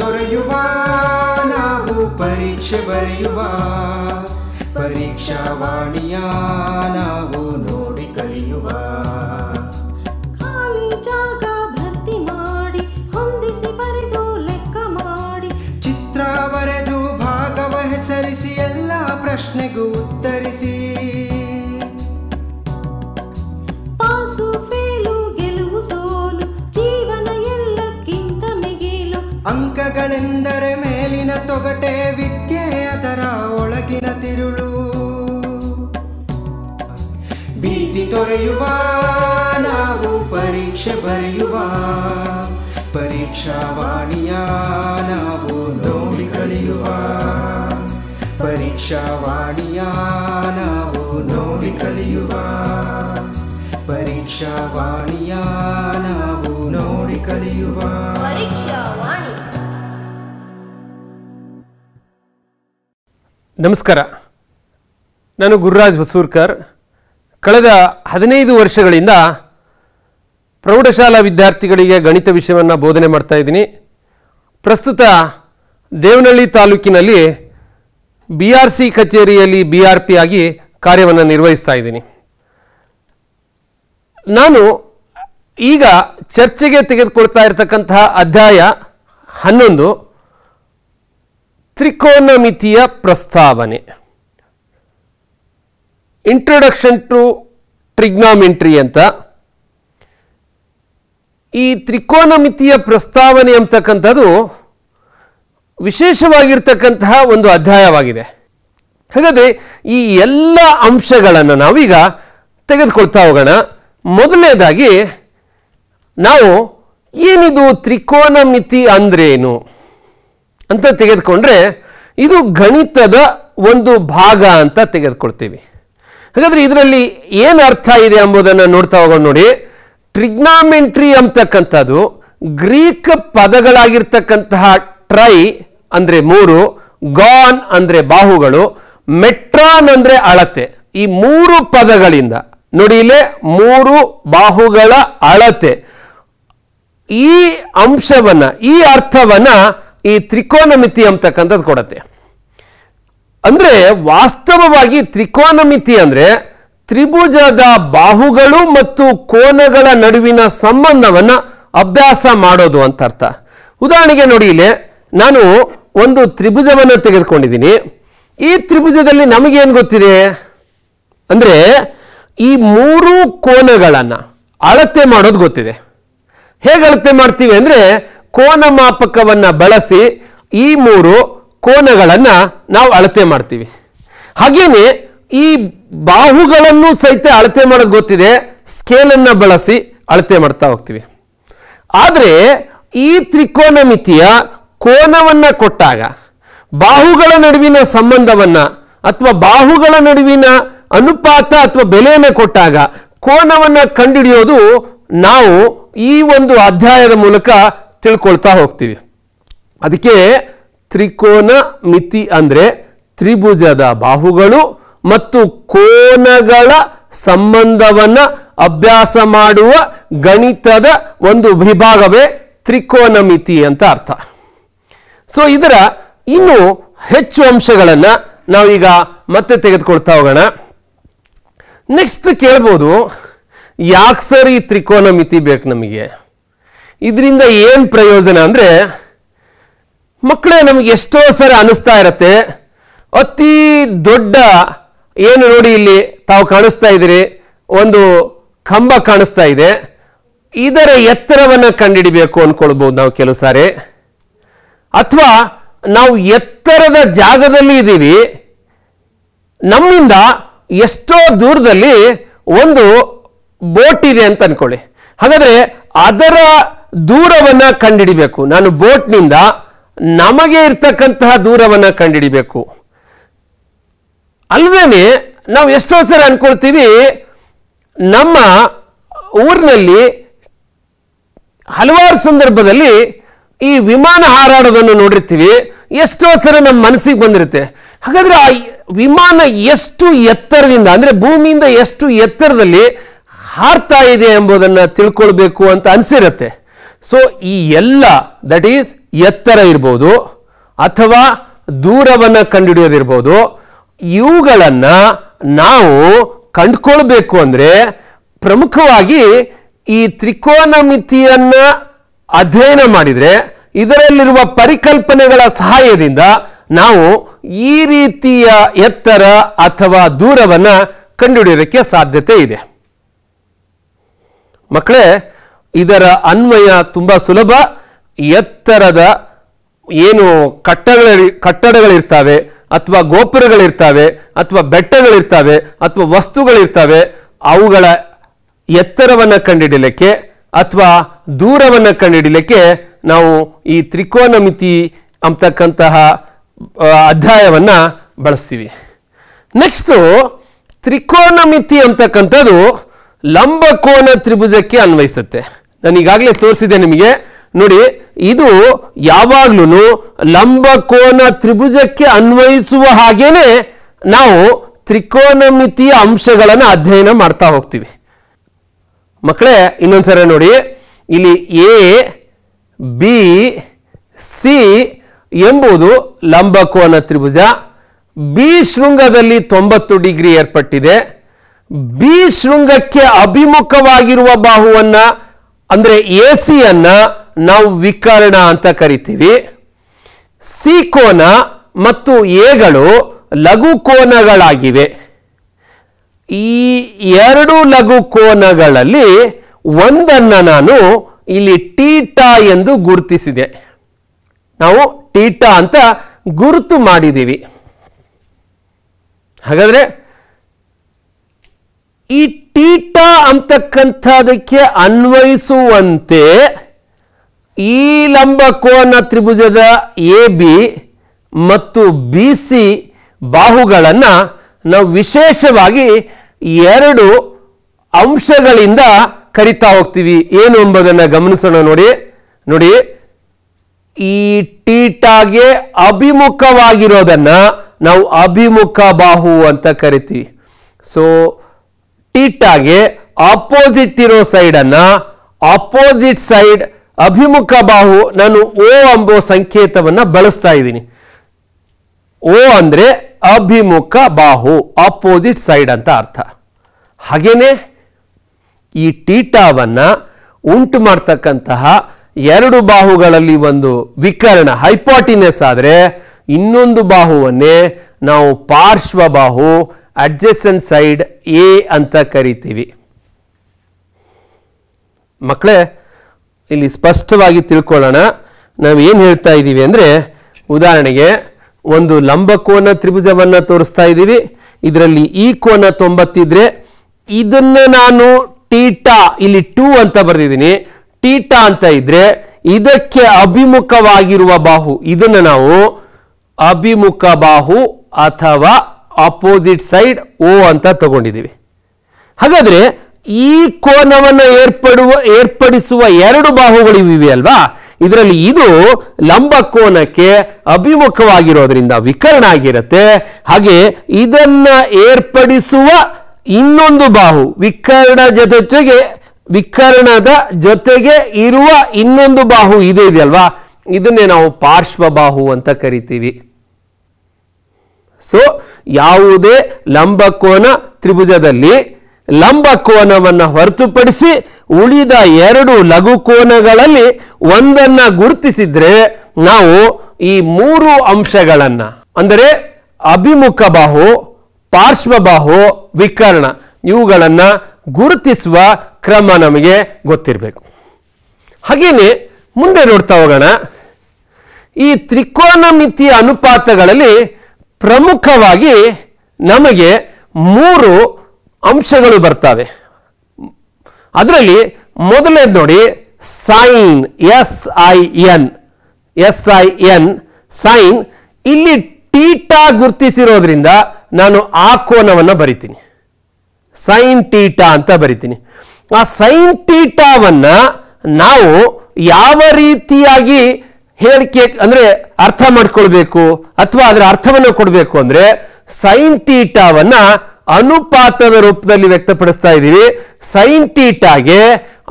तोरयुवा ನಾವು ಪರೀಕ್ಷೆ ಬರೆಯುವ ಪರೀಕ್ಷಾ ವಾಣಿಯ ನಾವು ಜ್ಞಾನವೆಂದರೆ ಮೇಲಿನ ತೊಗಟೆ ವಿದ್ಯೆ ಅದರ ಒಳಗಿನ ತಿರುಳು ಭೀತಿ ತೊರೆಯುವ ನಾವು ಪರೀಕ್ಷೆ ಬರೆಯುವ ಪರೀಕ್ಷಾ ವಾಣಿಯ ನಾವು ನೋಡಿ ಕಲಿಯುವ ಪರೀಕ್ಷಾ ವಾಣಿಯ ನಾವು ನೋಡಿ ಕಲಿಯುವ ಪರೀಕ್ಷಾ ವಾಣಿಯ ನಾವು ನೋಡಿ ಕಲಿಯುವ ಪರೀಕ್ಷಾ ನಮಸ್ಕಾರ ನಾನು ಗುರುರಾಜ್ ಹೊಸೂರ್ಕರ್ ಕಳೆದ ಹದಿನೈದು ವರ್ಷಗಳಿಂದ ಪ್ರೌಢಶಾಲಾ ವಿದ್ಯಾರ್ಥಿಗಳಿಗೆ ಗಣಿತ ವಿಷಯವನ್ನು ಬೋಧನೆ ಮಾಡ್ತಾ ಇದ್ದೀನಿ ಪ್ರಸ್ತುತ ದೇವನಹಳ್ಳಿ ತಾಲೂಕಿನಲ್ಲಿ ಬಿ ಆರ್ ಸಿ ಕಚೇರಿಯಲ್ಲಿ ಬಿ ಆರ್ ಪಿ ಆಗಿ ಕಾರ್ಯವನ್ನು ನಿರ್ವಹಿಸ್ತಾ ಇದ್ದೀನಿ ನಾನು ಈಗ ಚರ್ಚೆಗೆ ತೆಗೆದುಕೊಳ್ತಾ ಇರತಕ್ಕಂತಹ ಅಧ್ಯಾಯ ಹನ್ನೊಂದು ತ್ರಿಕೋನಮಿತಿಯ ಪ್ರಸ್ತಾವನೆ ಇಂಟ್ರೊಡಕ್ಷನ್ ಟು ಟ್ರಿಗ್ನಾಮೆಂಟ್ರಿ ಅಂತ ಈ ತ್ರಿಕೋನಮಿತಿಯ ಪ್ರಸ್ತಾವನೆ ಅಂತಕ್ಕಂಥದ್ದು ವಿಶೇಷವಾಗಿರ್ತಕ್ಕಂತಹ ಒಂದು ಅಧ್ಯಾಯವಾಗಿದೆ ಹಾಗಾದರೆ ಈ ಎಲ್ಲ ಅಂಶಗಳನ್ನು ನಾವೀಗ ತೆಗೆದುಕೊಳ್ತಾ ಹೋಗೋಣ ಮೊದಲನೇದಾಗಿ ನಾವು ಏನಿದು ತ್ರಿಕೋನಮಿತಿ ಅಂದ್ರೇನು ಅಂತ ತೆಗೆದುಕೊಂಡ್ರೆ ಇದು ಗಣಿತದ ಒಂದು ಭಾಗ ಅಂತ ತೆಗೆದುಕೊಳ್ತೀವಿ ಹಾಗಾದರೆ ಇದರಲ್ಲಿ ಏನು ಅರ್ಥ ಇದೆ ಎಂಬುದನ್ನು ನೋಡ್ತಾ ಹೋಗೋಣ ನೋಡಿ ಟ್ರಿಗ್ನಾಮೆಂಟ್ರಿ ಅಂತಕ್ಕಂಥದ್ದು ಗ್ರೀಕ್ ಪದಗಳಾಗಿರ್ತಕ್ಕಂತಹ ಟ್ರೈ ಅಂದರೆ ಮೂರು ಗಾನ್ ಅಂದರೆ ಬಾಹುಗಳು ಮೆಟ್ರಾನ್ ಅಂದರೆ ಅಳತೆ ಈ ಮೂರು ಪದಗಳಿಂದ ನೋಡಿ ಇಲ್ಲೇ ಮೂರು ಬಾಹುಗಳ ಅಳತೆ ಈ ಅಂಶವನ್ನು ಈ ಅರ್ಥವನ್ನು ಈ ತ್ರಿಕೋನಮಿತಿ ಅಂತಕ್ಕಂಥದ್ದು ಕೊಡತ್ತೆ ಅಂದರೆ ವಾಸ್ತವವಾಗಿ ತ್ರಿಕೋನಮಿತಿ ಅಂದರೆ ತ್ರಿಭುಜದ ಬಾಹುಗಳು ಮತ್ತು ಕೋನಗಳ ನಡುವಿನ ಸಂಬಂಧವನ್ನು ಅಭ್ಯಾಸ ಮಾಡೋದು ಅಂತ ಅರ್ಥ ಉದಾಹರಣೆಗೆ ನೋಡಿ ಇಲ್ಲಿ ನಾನು ಒಂದು ತ್ರಿಭುಜವನ್ನು ತೆಗೆದುಕೊಂಡಿದ್ದೀನಿ ಈ ತ್ರಿಭುಜದಲ್ಲಿ ನಮಗೇನು ಗೊತ್ತಿದೆ ಅಂದರೆ ಈ ಮೂರು ಕೋನಗಳನ್ನು ಅಳತೆ ಮಾಡೋದು ಗೊತ್ತಿದೆ ಹೇಗೆ ಅಳತೆ ಮಾಡ್ತೀವಿ ಅಂದರೆ ಕೋನ ಮಾಪಕವನ್ನು ಬಳಸಿ ಈ ಮೂರು ಕೋನಗಳನ್ನು ನಾವು ಅಳತೆ ಮಾಡ್ತೀವಿ ಹಾಗೆಯೇ ಈ ಬಾಹುಗಳನ್ನು ಸಹಿತ ಅಳತೆ ಮಾಡೋದು ಗೊತ್ತಿದೆ ಸ್ಕೇಲನ್ನು ಬಳಸಿ ಅಳತೆ ಮಾಡ್ತಾ ಹೋಗ್ತೀವಿ ಆದರೆ ಈ ಮಿತಿಯ ಕೋನವನ್ನು ಕೊಟ್ಟಾಗ ಬಾಹುಗಳ ನಡುವಿನ ಸಂಬಂಧವನ್ನು ಅಥವಾ ಬಾಹುಗಳ ನಡುವಿನ ಅನುಪಾತ ಅಥವಾ ಬೆಲೆಯನ್ನು ಕೊಟ್ಟಾಗ ಕೋನವನ್ನು ಕಂಡುಹಿಡಿಯೋದು ನಾವು ಈ ಒಂದು ಅಧ್ಯಾಯದ ಮೂಲಕ ತಿಳ್ಕೊಳ್ತಾ ಹೋಗ್ತೀವಿ ಅದಕ್ಕೆ ತ್ರಿಕೋನ ಮಿತಿ ಅಂದರೆ ತ್ರಿಭುಜದ ಬಾಹುಗಳು ಮತ್ತು ಕೋನಗಳ ಸಂಬಂಧವನ್ನು ಅಭ್ಯಾಸ ಮಾಡುವ ಗಣಿತದ ಒಂದು ವಿಭಾಗವೇ ತ್ರಿಕೋನ ಮಿತಿ ಅಂತ ಅರ್ಥ ಸೊ ಇದರ ಇನ್ನೂ ಹೆಚ್ಚು ಅಂಶಗಳನ್ನು ನಾವೀಗ ಮತ್ತೆ ತೆಗೆದುಕೊಳ್ತಾ ಹೋಗೋಣ ನೆಕ್ಸ್ಟ್ ಕೇಳ್ಬೋದು ಯಾಕೆ ಸರ್ ಈ ತ್ರಿಕೋನ ಮಿತಿ ಬೇಕು ನಮಗೆ ಇದರಿಂದ ಏನು ಪ್ರಯೋಜನ ಅಂದರೆ ಮಕ್ಕಳೇ ನಮಗೆ ಎಷ್ಟೋ ಸರಿ ಅನ್ನಿಸ್ತಾ ಇರತ್ತೆ ಅತಿ ದೊಡ್ಡ ಏನು ನೋಡಿ ಇಲ್ಲಿ ತಾವು ಕಾಣಿಸ್ತಾ ಇದ್ದೀರಿ ಒಂದು ಕಂಬ ಕಾಣಿಸ್ತಾ ಇದೆ ಇದರ ಎತ್ತರವನ್ನು ಕಂಡುಹಿಡಿಬೇಕು ಅಂದ್ಕೊಳ್ಬೋದು ನಾವು ಕೆಲವು ಸಾರಿ ಅಥವಾ ನಾವು ಎತ್ತರದ ಜಾಗದಲ್ಲಿ ಇದ್ದೀವಿ ನಮ್ಮಿಂದ ಎಷ್ಟೋ ದೂರದಲ್ಲಿ ಒಂದು ಬೋಟ್ ಇದೆ ಅಂತ ಅಂದ್ಕೊಳ್ಳಿ ಹಾಗಾದರೆ ಅದರ ದೂರವನ್ನು ಕಂಡುಹಿಡಿಬೇಕು ನಾನು ಬೋಟ್ನಿಂದ ನಮಗೆ ಇರ್ತಕ್ಕಂತಹ ದೂರವನ್ನು ಕಂಡುಹಿಡಿಬೇಕು ಅಲ್ಲದೇ ನಾವು ಎಷ್ಟೋ ಸರಿ ಅಂದ್ಕೊಳ್ತೀವಿ ನಮ್ಮ ಊರಿನಲ್ಲಿ ಹಲವಾರು ಸಂದರ್ಭದಲ್ಲಿ ಈ ವಿಮಾನ ಹಾರಾಡೋದನ್ನು ನೋಡಿರ್ತೀವಿ ಎಷ್ಟೋ ಸರಿ ನಮ್ಮ ಮನಸ್ಸಿಗೆ ಬಂದಿರುತ್ತೆ ಹಾಗಾದ್ರೆ ಆ ವಿಮಾನ ಎಷ್ಟು ಎತ್ತರದಿಂದ ಅಂದರೆ ಭೂಮಿಯಿಂದ ಎಷ್ಟು ಎತ್ತರದಲ್ಲಿ ಹಾರ್ತಾ ಇದೆ ಎಂಬುದನ್ನು ತಿಳ್ಕೊಳ್ಬೇಕು ಅಂತ ಅನಿಸಿರುತ್ತೆ ಸೊ ಈ ಎಲ್ಲ ದಟ್ ಈಸ್ ಎತ್ತರ ಇರ್ಬೋದು ಅಥವಾ ದೂರವನ್ನು ಕಂಡುಹಿಡಿಯೋದಿರ್ಬೋದು ಇವುಗಳನ್ನು ನಾವು ಕಂಡುಕೊಳ್ಬೇಕು ಅಂದರೆ ಪ್ರಮುಖವಾಗಿ ಈ ತ್ರಿಕೋನಮಿತಿಯನ್ನು ಅಧ್ಯಯನ ಮಾಡಿದರೆ ಇದರಲ್ಲಿರುವ ಪರಿಕಲ್ಪನೆಗಳ ಸಹಾಯದಿಂದ ನಾವು ಈ ರೀತಿಯ ಎತ್ತರ ಅಥವಾ ದೂರವನ್ನು ಕಂಡುಹಿಡಿಯೋದಕ್ಕೆ ಸಾಧ್ಯತೆ ಇದೆ ಮಕ್ಕಳೇ ಇದರ ಅನ್ವಯ ತುಂಬ ಸುಲಭ ಎತ್ತರದ ಏನು ಕಟ್ಟಡಗಳ ಕಟ್ಟಡಗಳಿರ್ತಾವೆ ಅಥವಾ ಗೋಪುರಗಳಿರ್ತಾವೆ ಅಥವಾ ಬೆಟ್ಟಗಳಿರ್ತಾವೆ ಅಥವಾ ವಸ್ತುಗಳಿರ್ತಾವೆ ಅವುಗಳ ಎತ್ತರವನ್ನು ಕಂಡುಹಿಡಲಿಕ್ಕೆ ಅಥವಾ ದೂರವನ್ನು ಕಂಡುಹಿಡಲಿಕ್ಕೆ ನಾವು ಈ ತ್ರಿಕೋನಮಿತಿ ಅಂತಕ್ಕಂತಹ ಅಧ್ಯಾಯವನ್ನು ಬಳಸ್ತೀವಿ ನೆಕ್ಸ್ಟು ತ್ರಿಕೋನಮಿತಿ ಅಂತಕ್ಕಂಥದ್ದು ಲಂಬಕೋನ ತ್ರಿಭುಜಕ್ಕೆ ಅನ್ವಯಿಸುತ್ತೆ ನಾನು ಈಗಾಗಲೇ ತೋರಿಸಿದೆ ನಿಮಗೆ ನೋಡಿ ಇದು ಯಾವಾಗ್ಲೂ ಲಂಬಕೋನ ತ್ರಿಭುಜಕ್ಕೆ ಅನ್ವಯಿಸುವ ಹಾಗೇನೆ ನಾವು ತ್ರಿಕೋನಮಿತಿಯ ಅಂಶಗಳನ್ನು ಅಧ್ಯಯನ ಮಾಡ್ತಾ ಹೋಗ್ತೀವಿ ಮಕ್ಕಳೇ ಇನ್ನೊಂದ್ಸಲ ನೋಡಿ ಇಲ್ಲಿ ಎ ಬಿ ಸಿ ಎಂಬುದು ಲಂಬಕೋನ ತ್ರಿಭುಜ ಬಿ ಶೃಂಗದಲ್ಲಿ ತೊಂಬತ್ತು ಡಿಗ್ರಿ ಏರ್ಪಟ್ಟಿದೆ ಬಿ ಶೃಂಗಕ್ಕೆ ಅಭಿಮುಖವಾಗಿರುವ ಬಾಹುವನ್ನು ಅಂದರೆ ಎ ಸಿಯನ್ನು ನಾವು ವಿಕರ್ಣ ಅಂತ ಕರಿತೀವಿ ಸಿ ಕೋನ ಮತ್ತು ಎಗಳು ಲಘು ಕೋನಗಳಾಗಿವೆ ಈ ಎರಡು ಲಘು ಕೋನಗಳಲ್ಲಿ ಒಂದನ್ನು ನಾನು ಇಲ್ಲಿ ಟೀಟಾ ಎಂದು ಗುರುತಿಸಿದೆ ನಾವು ಟೀಟಾ ಅಂತ ಗುರುತು ಮಾಡಿದ್ದೀವಿ ಹಾಗಾದರೆ ಈ ಟೀಟ ಅಂತಕ್ಕಂಥದಕ್ಕೆ ಅನ್ವಯಿಸುವಂತೆ ಈ ಲಂಬಕೋನ ತ್ರಿಭುಜದ ಎ ಬಿ ಮತ್ತು ಬಿ ಸಿ ಬಾಹುಗಳನ್ನು ನಾವು ವಿಶೇಷವಾಗಿ ಎರಡು ಅಂಶಗಳಿಂದ ಕರಿತಾ ಹೋಗ್ತೀವಿ ಏನು ಎಂಬುದನ್ನು ಗಮನಿಸೋಣ ನೋಡಿ ನೋಡಿ ಈ ಟೀಟಾಗೆ ಅಭಿಮುಖವಾಗಿರೋದನ್ನು ನಾವು ಅಭಿಮುಖ ಬಾಹು ಅಂತ ಕರಿತೀವಿ ಸೊ ಟೀಟಾಗೆ ಆಪೋಸಿಟ್ ಇರೋ ಅನ್ನ ಆಪೋಸಿಟ್ ಸೈಡ್ ಅಭಿಮುಖ ಬಾಹು ನಾನು ಓ ಅಂಬೋ ಸಂಕೇತವನ್ನು ಬಳಸ್ತಾ ಇದ್ದೀನಿ ಓ ಅಂದ್ರೆ ಅಭಿಮುಖ ಬಾಹು ಆಪೋಸಿಟ್ ಸೈಡ್ ಅಂತ ಅರ್ಥ ಹಾಗೇನೆ ಈ ಟೀಟಾವನ್ನ ಉಂಟು ಮಾಡ್ತಕ್ಕಂತಹ ಎರಡು ಬಾಹುಗಳಲ್ಲಿ ಒಂದು ವಿಕರಣ ಹೈಪಾಟಿನೆಸ್ ಆದರೆ ಇನ್ನೊಂದು ಬಾಹುವನ್ನೇ ನಾವು ಪಾರ್ಶ್ವ ಬಾಹು ಅಡ್ಜಸ್ಟೆಂಟ್ ಸೈಡ್ ಎ ಅಂತ ಕರಿತೀವಿ ಮಕ್ಕಳೇ ಇಲ್ಲಿ ಸ್ಪಷ್ಟವಾಗಿ ತಿಳ್ಕೊಳ್ಳೋಣ ನಾವು ಏನು ಹೇಳ್ತಾ ಇದ್ದೀವಿ ಅಂದರೆ ಉದಾಹರಣೆಗೆ ಒಂದು ಲಂಬಕೋನ ತ್ರಿಭುಜವನ್ನು ತೋರಿಸ್ತಾ ಇದ್ದೀವಿ ಇದರಲ್ಲಿ ಈ ಕೋನ ತೊಂಬತ್ತಿದ್ರೆ ಇದನ್ನು ನಾನು ಟೀಟಾ ಇಲ್ಲಿ ಟೂ ಅಂತ ಬರೆದಿದ್ದೀನಿ ಟೀಟಾ ಅಂತ ಇದ್ರೆ ಇದಕ್ಕೆ ಅಭಿಮುಖವಾಗಿರುವ ಬಾಹು ಇದನ್ನು ನಾವು ಅಭಿಮುಖ ಬಾಹು ಅಥವಾ ಆಪೋಸಿಟ್ ಸೈಡ್ ಓ ಅಂತ ತಗೊಂಡಿದ್ದೀವಿ ಹಾಗಾದರೆ ಈ ಕೋನವನ್ನು ಏರ್ಪಡುವ ಏರ್ಪಡಿಸುವ ಎರಡು ಬಾಹುಗಳು ಇವೆ ಅಲ್ವಾ ಇದರಲ್ಲಿ ಇದು ಲಂಬ ಕೋನಕ್ಕೆ ಅಭಿಮುಖವಾಗಿರೋದ್ರಿಂದ ವಿಕರಣ ಆಗಿರುತ್ತೆ ಹಾಗೆ ಇದನ್ನು ಏರ್ಪಡಿಸುವ ಇನ್ನೊಂದು ಬಾಹು ವಿಕರಣ ಜೊತೆಗೆ ವಿಕರಣದ ಜೊತೆಗೆ ಇರುವ ಇನ್ನೊಂದು ಬಾಹು ಇದೆ ಇದೆಯಲ್ವಾ ಇದನ್ನೇ ನಾವು ಪಾರ್ಶ್ವಬಾಹು ಅಂತ ಕರಿತೀವಿ ಸೊ ಯಾವುದೇ ಲಂಬಕೋನ ತ್ರಿಭುಜದಲ್ಲಿ ಲಂಬಕೋನವನ್ನು ಹೊರತುಪಡಿಸಿ ಉಳಿದ ಎರಡು ಲಘುಕೋನಗಳಲ್ಲಿ ಒಂದನ್ನ ಗುರುತಿಸಿದ್ರೆ ನಾವು ಈ ಮೂರು ಅಂಶಗಳನ್ನು ಅಂದರೆ ಅಭಿಮುಖ ಬಾಹು ಪಾರ್ಶ್ವಬಾಹು ವಿಕರ್ಣ ಇವುಗಳನ್ನು ಗುರುತಿಸುವ ಕ್ರಮ ನಮಗೆ ಗೊತ್ತಿರಬೇಕು ಹಾಗೇನೆ ಮುಂದೆ ನೋಡ್ತಾ ಹೋಗೋಣ ಈ ತ್ರಿಕೋನ ಮಿತಿಯ ಅನುಪಾತಗಳಲ್ಲಿ ಪ್ರಮುಖವಾಗಿ ನಮಗೆ ಮೂರು ಅಂಶಗಳು ಬರ್ತವೆ ಅದರಲ್ಲಿ ಮೊದಲನೇದು ನೋಡಿ sine S I N S I N sine ಇಲ್ಲಿ ಟೀಟಾ ಗುರುತಿಸಿರೋದ್ರಿಂದ ನಾನು ಆ ಕೋನವನ್ನು ಬರಿತೀನಿ ಸೈನ್ ಟೀಟಾ ಅಂತ ಬರಿತೀನಿ ಆ ಸೈನ್ ಟೀಟಾವನ್ನು ನಾವು ಯಾವ ರೀತಿಯಾಗಿ ಹೇಳಿಕೆ ಅಂದರೆ ಅರ್ಥ ಮಾಡ್ಕೊಳ್ಬೇಕು ಅಥವಾ ಅದರ ಅರ್ಥವನ್ನು ಕೊಡಬೇಕು ಅಂದರೆ ಸೈನ್ ಟೀಟಾವನ್ನು ಅನುಪಾತದ ರೂಪದಲ್ಲಿ ವ್ಯಕ್ತಪಡಿಸ್ತಾ ಇದ್ದೀವಿ ಸೈನ್ ಟೀಟಾಗೆ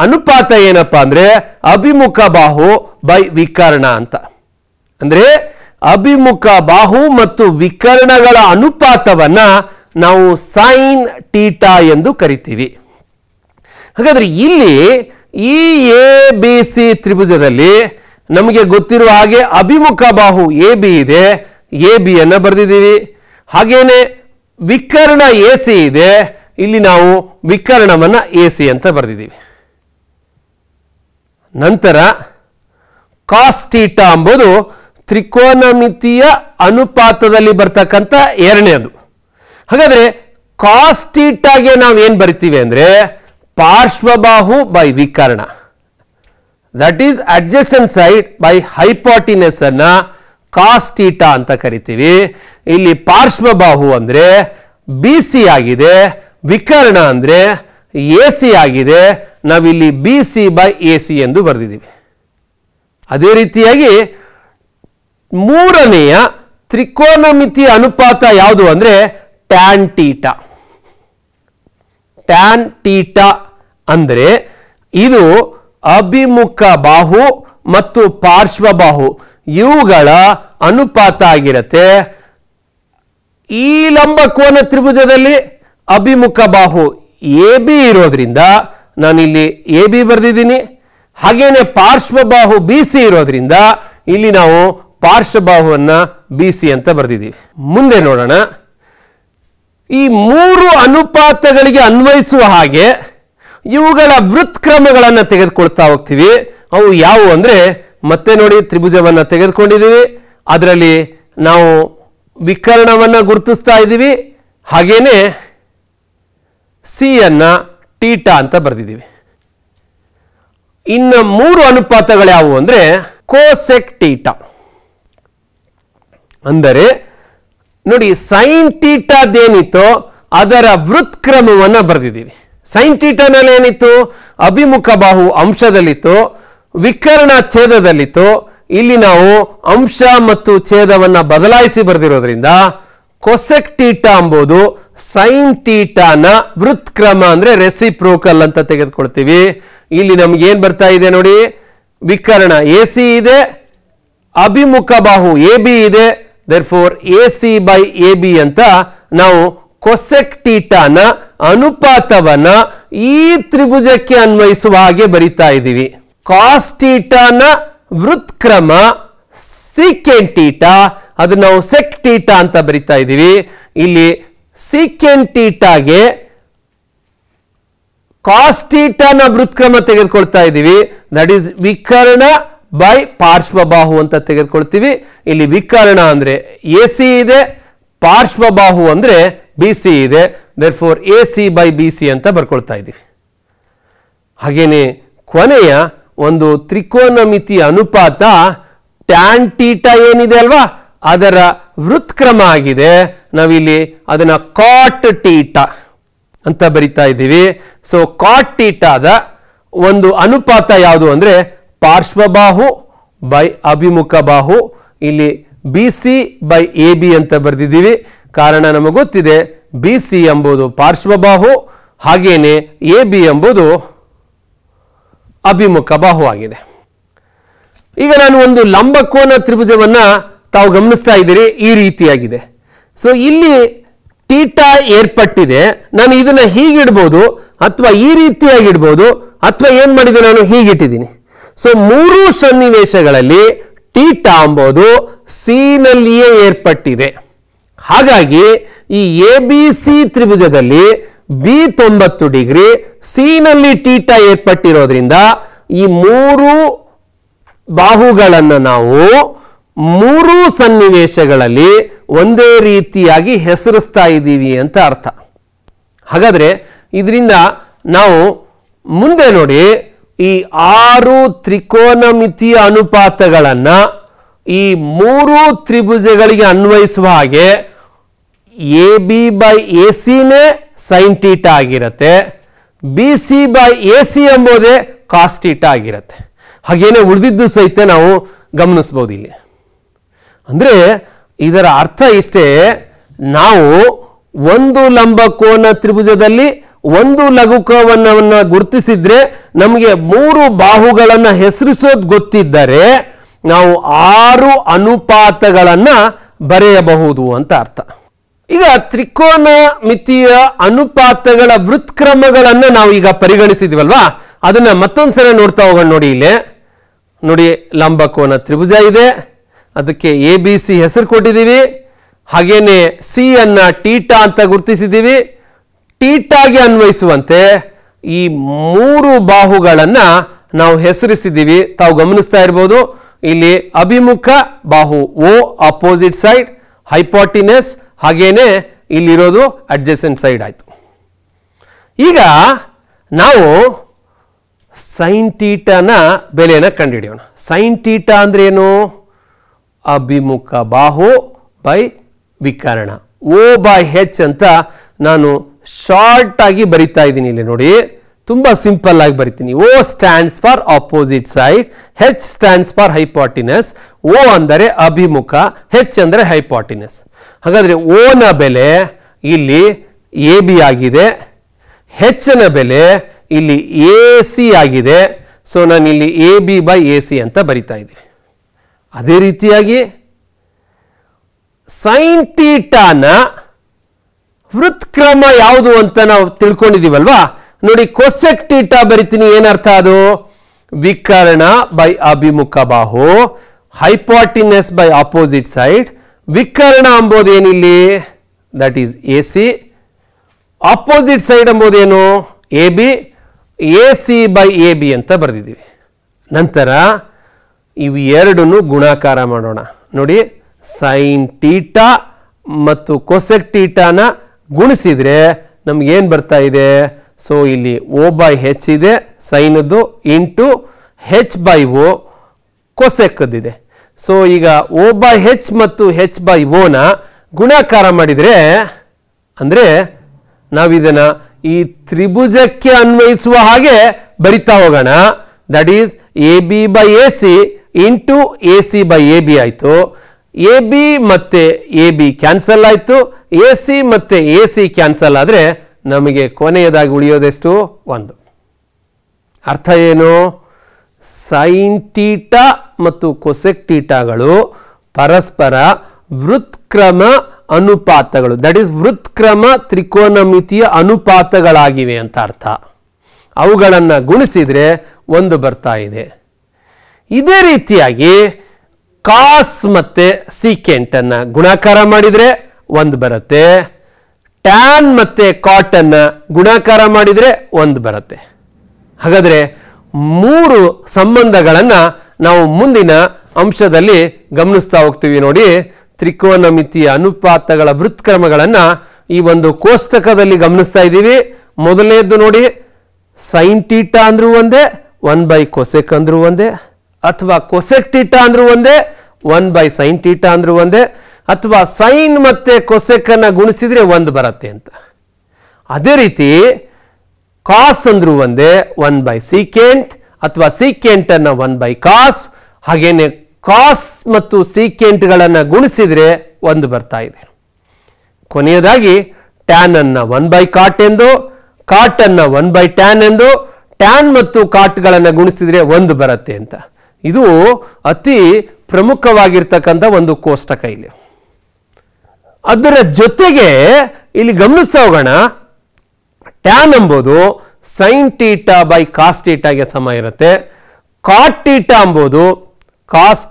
ಅನುಪಾತ ಏನಪ್ಪಾ ಅಂದರೆ ಅಭಿಮುಖ ಬಾಹು ಬೈ ವಿಕರ್ಣ ಅಂತ ಅಂದರೆ ಅಭಿಮುಖ ಬಾಹು ಮತ್ತು ವಿಕರ್ಣಗಳ ಅನುಪಾತವನ್ನ ನಾವು ಸೈನ್ ಟೀಟಾ ಎಂದು ಕರಿತೀವಿ ಹಾಗಾದ್ರೆ ಇಲ್ಲಿ ಈ ಎ ಬಿ ಸಿ ತ್ರಿಭುಜದಲ್ಲಿ ನಮಗೆ ಗೊತ್ತಿರುವ ಹಾಗೆ ಅಭಿಮುಖ ಬಾಹು ಎ ಬಿ ಇದೆ ಎ ಬಿಯನ್ನು ಬರೆದಿದ್ದೀವಿ ಹಾಗೇನೆ ವಿಕರ್ಣ ಎ ಸಿ ಇದೆ ಇಲ್ಲಿ ನಾವು ವಿಕರ್ಣವನ್ನು ಎ ಸಿ ಅಂತ ಬರೆದಿದ್ದೀವಿ ನಂತರ ಕಾಸ್ಟೀಟ ಎಂಬುದು ತ್ರಿಕೋನಮಿತಿಯ ಅನುಪಾತದಲ್ಲಿ ಬರ್ತಕ್ಕಂಥ ಎರಡನೇದು ಹಾಗಾದರೆ ಕಾಸ್ಟೀಟಾಗೆ ನಾವು ಏನು ಬರಿತೀವಿ ಅಂದರೆ ಪಾರ್ಶ್ವಬಾಹು ಬೈ ವಿಕರ್ಣ that is adjacent side by hypotenuse ಅನ್ನ ಕಾಸ್ಟೀಟಾ ಅಂತ ಕರಿತೀವಿ ಇಲ್ಲಿ ಪಾರ್ಶ್ವಬಾಹು ಅಂದರೆ ಬಿ ಸಿ ಆಗಿದೆ ವಿಕರ್ಣ ಅಂದರೆ ಎ ಸಿ ಆಗಿದೆ ನಾವಿಲ್ಲಿ B C by A C ಎಂದು ಬರೆದಿದ್ದೀವಿ ಅದೇ ರೀತಿಯಾಗಿ ಮೂರನೆಯ ತ್ರಿಕೋನಮಿತಿ ಅನುಪಾತ ಯಾವುದು ಅಂದರೆ ಟ್ಯಾನ್ ಟೀಟಾ ಟ್ಯಾನ್ ಟೀಟಾ ಅಂದರೆ ಇದು ಅಭಿಮುಖ ಬಾಹು ಮತ್ತು ಪಾರ್ಶ್ವಬಾಹು ಇವುಗಳ ಅನುಪಾತ ಆಗಿರುತ್ತೆ ಈ ಲಂಬ ಕೋನ ತ್ರಿಭುಜದಲ್ಲಿ ಅಭಿಮುಖ ಬಾಹು ಎ ಬಿ ಇರೋದ್ರಿಂದ ನಾನಿಲ್ಲಿ ಎ ಬಿ ಬರೆದಿದ್ದೀನಿ ಹಾಗೇನೆ ಪಾರ್ಶ್ವಬಾಹು ಬಿ ಸಿ ಇರೋದ್ರಿಂದ ಇಲ್ಲಿ ನಾವು ಪಾರ್ಶ್ವಬಾಹುವನ್ನು ಬಿ ಸಿ ಅಂತ ಬರೆದಿದ್ದೀವಿ ಮುಂದೆ ನೋಡೋಣ ಈ ಮೂರು ಅನುಪಾತಗಳಿಗೆ ಅನ್ವಯಿಸುವ ಹಾಗೆ ಇವುಗಳ ವೃತ್ಕ್ರಮಗಳನ್ನು ತೆಗೆದುಕೊಳ್ತಾ ಹೋಗ್ತೀವಿ ಅವು ಯಾವುವು ಅಂದರೆ ಮತ್ತೆ ನೋಡಿ ತ್ರಿಭುಜವನ್ನು ತೆಗೆದುಕೊಂಡಿದ್ದೀವಿ ಅದರಲ್ಲಿ ನಾವು ವಿಕರಣವನ್ನು ಗುರುತಿಸ್ತಾ ಇದ್ದೀವಿ ಹಾಗೇನೆ ಸಿಯನ್ನು ಟೀಟಾ ಅಂತ ಬರೆದಿದ್ದೀವಿ ಇನ್ನು ಮೂರು ಅನುಪಾತಗಳು ಯಾವುವು ಅಂದರೆ ಕೋಸೆಕ್ ಟೀಟಾ ಅಂದರೆ ನೋಡಿ ಸೈನ್ ಟೀಟಾದೇನಿತ್ತೋ ಅದರ ವೃತ್ಕ್ರಮವನ್ನು ಬರೆದಿದ್ದೀವಿ ಸೈನ್ ನಲ್ಲಿ ಏನಿತ್ತು ಅಭಿಮುಖ ಬಾಹು ಅಂಶದಲ್ಲಿತ್ತು ವಿಕರ್ಣ ಛೇದದಲ್ಲಿತ್ತು ಇಲ್ಲಿ ನಾವು ಅಂಶ ಮತ್ತು ಛೇದವನ್ನು ಬದಲಾಯಿಸಿ ಬರೆದಿರೋದ್ರಿಂದ ಕೊಸೆಕ್ ಟೀಟಾ ಅಂಬೋದು ಸೈನ್ ಥೀಟಾನ ವೃತ್ಕ್ರಮ ಅಂದರೆ ರೆಸಿಪ್ರೋಕಲ್ ಅಂತ ತೆಗೆದುಕೊಳ್ತೀವಿ ಇಲ್ಲಿ ನಮ್ಗೆ ಏನು ಬರ್ತಾ ಇದೆ ನೋಡಿ ವಿಕರ್ಣ ಎ ಸಿ ಇದೆ ಅಭಿಮುಖ ಬಾಹು ಎ ಬಿ ಇದೆ therefore A C by A B ಅಂತ ನಾವು ಕೊಸೆಕ್ ಟೀಟಾನ ಅನುಪಾತವನ್ನ ಈ ತ್ರಿಭುಜಕ್ಕೆ ಅನ್ವಯಿಸುವ ಹಾಗೆ ಬರಿತಾ ಇದ್ದೀವಿ ಕಾಸ್ಟೀಟಾನ ವೃತ್ಕ್ರಮ ಸೀಕೆಂಟ್ ಟೀಟಾ ಅದು ನಾವು ಸೆಕ್ ಟೀಟಾ ಅಂತ ಬರಿತಾ ಇದ್ದೀವಿ ಇಲ್ಲಿ ಸೀಕೆಂಟ್ ಟೀಟಾಗೆ ಕಾಸ್ಟೀಟಾನ ವೃತ್ಕ್ರಮ ತೆಗೆದುಕೊಳ್ತಾ ಇದ್ದೀವಿ ದಟ್ ಈಸ್ ವಿಕರ್ಣ ಬೈ ಪಾರ್ಶ್ವಬಾಹು ಅಂತ ತೆಗೆದುಕೊಳ್ತೀವಿ ಇಲ್ಲಿ ವಿಕರ್ಣ ಅಂದರೆ ಎ ಸಿ ಇದೆ ಪಾರ್ಶ್ವಬಾಹು ಅಂದರೆ ಬಿ ಸಿ ಇದೆ therefore A C by B C ಅಂತ ಬರ್ಕೊಳ್ತಾ ಇದ್ದೀವಿ ಹಾಗೆಯೇ ಕೊನೆಯ ಒಂದು ತ್ರಿಕೋನಮಿತಿ ಅನುಪಾತ ಟ್ಯಾನ್ ಟೀಟ ಏನಿದೆ ಅಲ್ವಾ ಅದರ ವೃತ್ಕ್ರಮ ಆಗಿದೆ ನಾವಿಲ್ಲಿ ಅದನ್ನು ಕಾಟ್ ಟೀಟ ಅಂತ ಬರಿತಾ ಇದ್ದೀವಿ ಸೊ ಕಾಟ್ ಟೀಟಾದ ಒಂದು ಅನುಪಾತ ಯಾವುದು ಅಂದರೆ ಪಾರ್ಶ್ವಬಾಹು ಬೈ ಅಭಿಮುಖ ಬಾಹು ಇಲ್ಲಿ B C by A B ಅಂತ ಬರೆದಿದ್ದೀವಿ ಕಾರಣ ನಮಗೆ ಗೊತ್ತಿದೆ ಬಿ ಸಿ ಎಂಬುದು ಪಾರ್ಶ್ವಬಾಹು ಹಾಗೇನೆ ಎ ಬಿ ಎಂಬುದು ಅಭಿಮುಖ ಬಾಹು ಆಗಿದೆ ಈಗ ನಾನು ಒಂದು ಲಂಬಕೋನ ತ್ರಿಭುಜವನ್ನು ತಾವು ಗಮನಿಸ್ತಾ ಇದ್ದೀರಿ ಈ ರೀತಿಯಾಗಿದೆ ಸೊ ಇಲ್ಲಿ ಟೀಟಾ ಏರ್ಪಟ್ಟಿದೆ ನಾನು ಇದನ್ನು ಹೀಗಿಡ್ಬೋದು ಅಥವಾ ಈ ರೀತಿಯಾಗಿಡ್ಬೋದು ಅಥವಾ ಏನು ಮಾಡಿದೆ ನಾನು ಹೀಗಿಟ್ಟಿದ್ದೀನಿ ಸೊ ಮೂರು ಸನ್ನಿವೇಶಗಳಲ್ಲಿ ಟೀಟಾ ಎಂಬುದು ಸೀನಲ್ಲಿಯೇ ಏರ್ಪಟ್ಟಿದೆ ಹಾಗಾಗಿ ಈ ಎ ಬಿ ಸಿ ತ್ರಿಭುಜದಲ್ಲಿ ಬಿ ತೊಂಬತ್ತು ಡಿಗ್ರಿ ಸಿ ನಲ್ಲಿ ಟೀಟಾ ಏರ್ಪಟ್ಟಿರೋದ್ರಿಂದ ಈ ಮೂರು ಬಾಹುಗಳನ್ನು ನಾವು ಮೂರು ಸನ್ನಿವೇಶಗಳಲ್ಲಿ ಒಂದೇ ರೀತಿಯಾಗಿ ಹೆಸರಿಸ್ತಾ ಇದ್ದೀವಿ ಅಂತ ಅರ್ಥ ಹಾಗಾದರೆ ಇದರಿಂದ ನಾವು ಮುಂದೆ ನೋಡಿ ಈ ಆರು ತ್ರಿಕೋನಮಿತಿಯ ಅನುಪಾತಗಳನ್ನು ಈ ಮೂರು ತ್ರಿಭುಜಗಳಿಗೆ ಅನ್ವಯಿಸುವ ಹಾಗೆ ಎ ಬಿ ಬೈ ಎ ಸಿನೇ ಸೈನ್ ಟೀಟ ಆಗಿರುತ್ತೆ B C by A C ಎಂಬುದೇ ಕಾಸ್ಟೀಟ ಆಗಿರುತ್ತೆ ಹಾಗೇನೆ ಉಳಿದಿದ್ದು ಸಹಿತ ನಾವು ಗಮನಿಸ್ಬೋದು ಇಲ್ಲಿ ಅಂದರೆ ಇದರ ಅರ್ಥ ಇಷ್ಟೇ ನಾವು ಒಂದು ಲಂಬಕೋನ ತ್ರಿಭುಜದಲ್ಲಿ ಒಂದು ಲಘುಕವನ್ನವನ್ನು ಗುರುತಿಸಿದ್ರೆ ನಮಗೆ ಮೂರು ಬಾಹುಗಳನ್ನು ಹೆಸರಿಸೋದು ಗೊತ್ತಿದ್ದರೆ ನಾವು ಆರು ಅನುಪಾತಗಳನ್ನು ಬರೆಯಬಹುದು ಅಂತ ಅರ್ಥ ಈಗ ತ್ರಿಕೋನ ಮಿತಿಯ ಅನುಪಾತಗಳ ವೃತ್ಕ್ರಮಗಳನ್ನು ನಾವು ಈಗ ಪರಿಗಣಿಸಿದ್ವಲ್ವಾ ಅದನ್ನ ಮತ್ತೊಂದ್ಸಲ ನೋಡ್ತಾ ಹೋಗೋಣ ನೋಡಿ ಇಲ್ಲಿ ನೋಡಿ ಕೋನ ತ್ರಿಭುಜ ಇದೆ ಅದಕ್ಕೆ ಎ ಬಿ ಸಿ ಹೆಸರು ಕೊಟ್ಟಿದ್ದೀವಿ ಹಾಗೇನೆ ಸಿ ಅನ್ನ ಟೀಟಾ ಅಂತ ಗುರುತಿಸಿದ್ದೀವಿ ಟೀಟಾಗೆ ಅನ್ವಯಿಸುವಂತೆ ಈ ಮೂರು ಬಾಹುಗಳನ್ನು ನಾವು ಹೆಸರಿಸಿದ್ದೀವಿ ತಾವು ಗಮನಿಸ್ತಾ ಇರ್ಬೋದು ಇಲ್ಲಿ ಅಭಿಮುಖ ಬಾಹು ಓ ಅಪೋಸಿಟ್ ಸೈಡ್ ಹೈಪಾಟಿನಸ್ ಹಾಗೇನೆ ಇಲ್ಲಿರೋದು ಅಡ್ಜಸೆಂಟ್ ಸೈಡ್ ಆಯಿತು ಈಗ ನಾವು ಸೈನ್ ಟೀಟನ ಬೆಲೆಯನ್ನು ಕಂಡುಹಿಡಿಯೋಣ ಸೈನ್ ಟೀಟ ಏನು ಅಭಿಮುಖ ಬಾಹು ಬೈ ವಿಕರಣ ಓ ಬೈ ಹೆಚ್ ಅಂತ ನಾನು ಶಾರ್ಟ್ ಆಗಿ ಬರಿತಾ ಇದ್ದೀನಿ ಇಲ್ಲಿ ನೋಡಿ ತುಂಬ ಸಿಂಪಲ್ ಆಗಿ ಬರಿತೀನಿ O stands for opposite side H stands for hypotenuse O ಅಂದರೆ ಅಭಿಮುಖ ಹೆಚ್ ಅಂದರೆ ಹೈಪಾಟಿನಸ್ ಹಾಗಾದರೆ ಓನ ಬೆಲೆ ಇಲ್ಲಿ ಎ ಬಿ ಆಗಿದೆ ಹೆಚ್ಚಿನ ಬೆಲೆ ಇಲ್ಲಿ ಎ ಸಿ ಆಗಿದೆ ಸೊ ನಾನು ಇಲ್ಲಿ A B by A C ಅಂತ ಬರಿತಾ ಇದ್ದೀನಿ ಅದೇ ರೀತಿಯಾಗಿ ಸೈನ್ ಟೀಟಾನ ವೃತ್ಕ್ರಮ ಯಾವುದು ಅಂತ ನಾವು ತಿಳ್ಕೊಂಡಿದ್ದೀವಲ್ವಾ ನೋಡಿ ಕೊಸೆಕ್ ಟೀಟಾ ಬರಿತೀನಿ ಏನರ್ಥ ಅದು ವಿಕರ್ಣ ಬೈ ಅಭಿಮುಖ ಬಾಹು ಹೈಪಾಟಿನಸ್ ಬೈ ಅಪೋಸಿಟ್ ಸೈಡ್ ವಿಕರ್ಣ ಅಂಬೋದೇನಿಲ್ಲಿ that is A C opposite side ಅಂಬೋದೇನು A B A C by A B ಅಂತ ಬರೆದಿದ್ದೀವಿ ನಂತರ ಇವು ಎರಡನ್ನು ಗುಣಾಕಾರ ಮಾಡೋಣ ನೋಡಿ ಸೈನ್ ಟೀಟಾ ಮತ್ತು ಕೊಸೆಕ್ ಟೀಟಾನ ಗುಣಿಸಿದರೆ ನಮಗೇನು ಬರ್ತಾ ಇದೆ ಸೊ ಇಲ್ಲಿ ಓ ಬೈ ಹೆಚ್ ಇದೆ ಸೈನದ್ದು ಇಂಟು ಹೆಚ್ ಬೈ ಓ ಕೊಸೆಕ್ಕದ್ದಿದೆ ಸೊ ಈಗ ಓ ಬೈ ಹೆಚ್ ಮತ್ತು ಹೆಚ್ ಬೈ ಓನ ಗುಣಾಕಾರ ಮಾಡಿದರೆ ಅಂದರೆ ನಾವಿದನ್ನು ಈ ತ್ರಿಭುಜಕ್ಕೆ ಅನ್ವಯಿಸುವ ಹಾಗೆ ಬರಿತಾ ಹೋಗೋಣ that is A B by A C into A C by A B ಆಯಿತು ಎ ಬಿ ಮತ್ತು ಎ ಬಿ ಕ್ಯಾನ್ಸಲ್ ಆಯಿತು ಎ ಸಿ ಮತ್ತು ಎ ಸಿ ಕ್ಯಾನ್ಸಲ್ ಆದರೆ ನಮಗೆ ಕೊನೆಯದಾಗಿ ಉಳಿಯೋದೆಷ್ಟು ಒಂದು ಅರ್ಥ ಏನು ಸೈನ್ ಟೀಟಾ ಮತ್ತು ಕೊಸೆಕ್ ಟೀಟಾಗಳು ಪರಸ್ಪರ ವೃತ್ಕ್ರಮ ಅನುಪಾತಗಳು ದಟ್ ಈಸ್ ವೃತ್ಕ್ರಮ ತ್ರಿಕೋನಮಿತಿಯ ಅನುಪಾತಗಳಾಗಿವೆ ಅಂತ ಅರ್ಥ ಅವುಗಳನ್ನು ಗುಣಿಸಿದರೆ ಒಂದು ಬರ್ತಾ ಇದೆ ಇದೇ ರೀತಿಯಾಗಿ ಕಾಸ್ ಮತ್ತು ಸೀಕೆಂಟನ್ನು ಗುಣಾಕಾರ ಮಾಡಿದರೆ ಒಂದು ಬರುತ್ತೆ ಟ್ಯಾನ್ ಮತ್ತು ಕಾಟನ್ನು ಗುಣಾಕಾರ ಮಾಡಿದರೆ ಒಂದು ಬರುತ್ತೆ ಹಾಗಾದರೆ ಮೂರು ಸಂಬಂಧಗಳನ್ನು ನಾವು ಮುಂದಿನ ಅಂಶದಲ್ಲಿ ಗಮನಿಸ್ತಾ ಹೋಗ್ತೀವಿ ನೋಡಿ ತ್ರಿಕೋನ ಮಿತಿಯ ಅನುಪಾತಗಳ ವೃತ್ಕ್ರಮಗಳನ್ನು ಈ ಒಂದು ಕೋಷ್ಟಕದಲ್ಲಿ ಗಮನಿಸ್ತಾ ಇದ್ದೀವಿ ಮೊದಲನೇದ್ದು ನೋಡಿ ಸೈನ್ ಟೀಟಾ ಅಂದ್ರೂ ಒಂದೇ ಒನ್ ಬೈ ಕೊಸೆಕ್ ಅಂದರೂ ಒಂದೇ ಅಥವಾ ಕೊಸೆಕ್ ಟೀಟಾ ಅಂದ್ರೂ ಒಂದೇ ಒನ್ ಬೈ ಸೈನ್ ಟೀಟಾ ಅಂದ್ರೂ ಒಂದೇ ಅಥವಾ ಸೈನ್ ಮತ್ತು ಕೊಸೆಕನ್ನು ಗುಣಿಸಿದರೆ ಒಂದು ಬರುತ್ತೆ ಅಂತ ಅದೇ ರೀತಿ ಕಾಸ್ ಅಂದರೂ ಒಂದೇ ಒನ್ ಬೈ ಸೀಕೆಂಟ್ ಅಥವಾ ಸೀಕೆಂಟ್ ಅನ್ನು ಒನ್ ಬೈ ಕಾಸ್ ಹಾಗೇನೆ ಕಾಸ್ ಮತ್ತು ಸೀಕೆಂಟ್ಗಳನ್ನು ಗುಣಿಸಿದರೆ ಒಂದು ಬರ್ತಾ ಇದೆ ಕೊನೆಯದಾಗಿ ಟ್ಯಾನ್ ಅನ್ನು ಒನ್ ಬೈ ಕಾಟ್ ಎಂದು ಕಾಟ್ ಒನ್ ಬೈ ಟ್ಯಾನ್ ಎಂದು ಟ್ಯಾನ್ ಮತ್ತು ಕಾಟ್ಗಳನ್ನು ಗುಣಿಸಿದರೆ ಒಂದು ಬರುತ್ತೆ ಅಂತ ಇದು ಅತಿ ಪ್ರಮುಖವಾಗಿರ್ತಕ್ಕಂಥ ಒಂದು ಕೋಷ್ಟಕ ಇಲ್ಲಿ ಅದರ ಜೊತೆಗೆ ಇಲ್ಲಿ ಗಮನಿಸ್ತಾ ಹೋಗೋಣ ಟ್ಯಾನ್ ಎಂಬುದು ಸೈನ್ ಟೀಟಾ ಬೈ ಕಾಸ್ ಸಮ ಇರುತ್ತೆ ಕಾಟ್ ಟೀಟಾ ಅಂಬೋದು ಕಾಸ್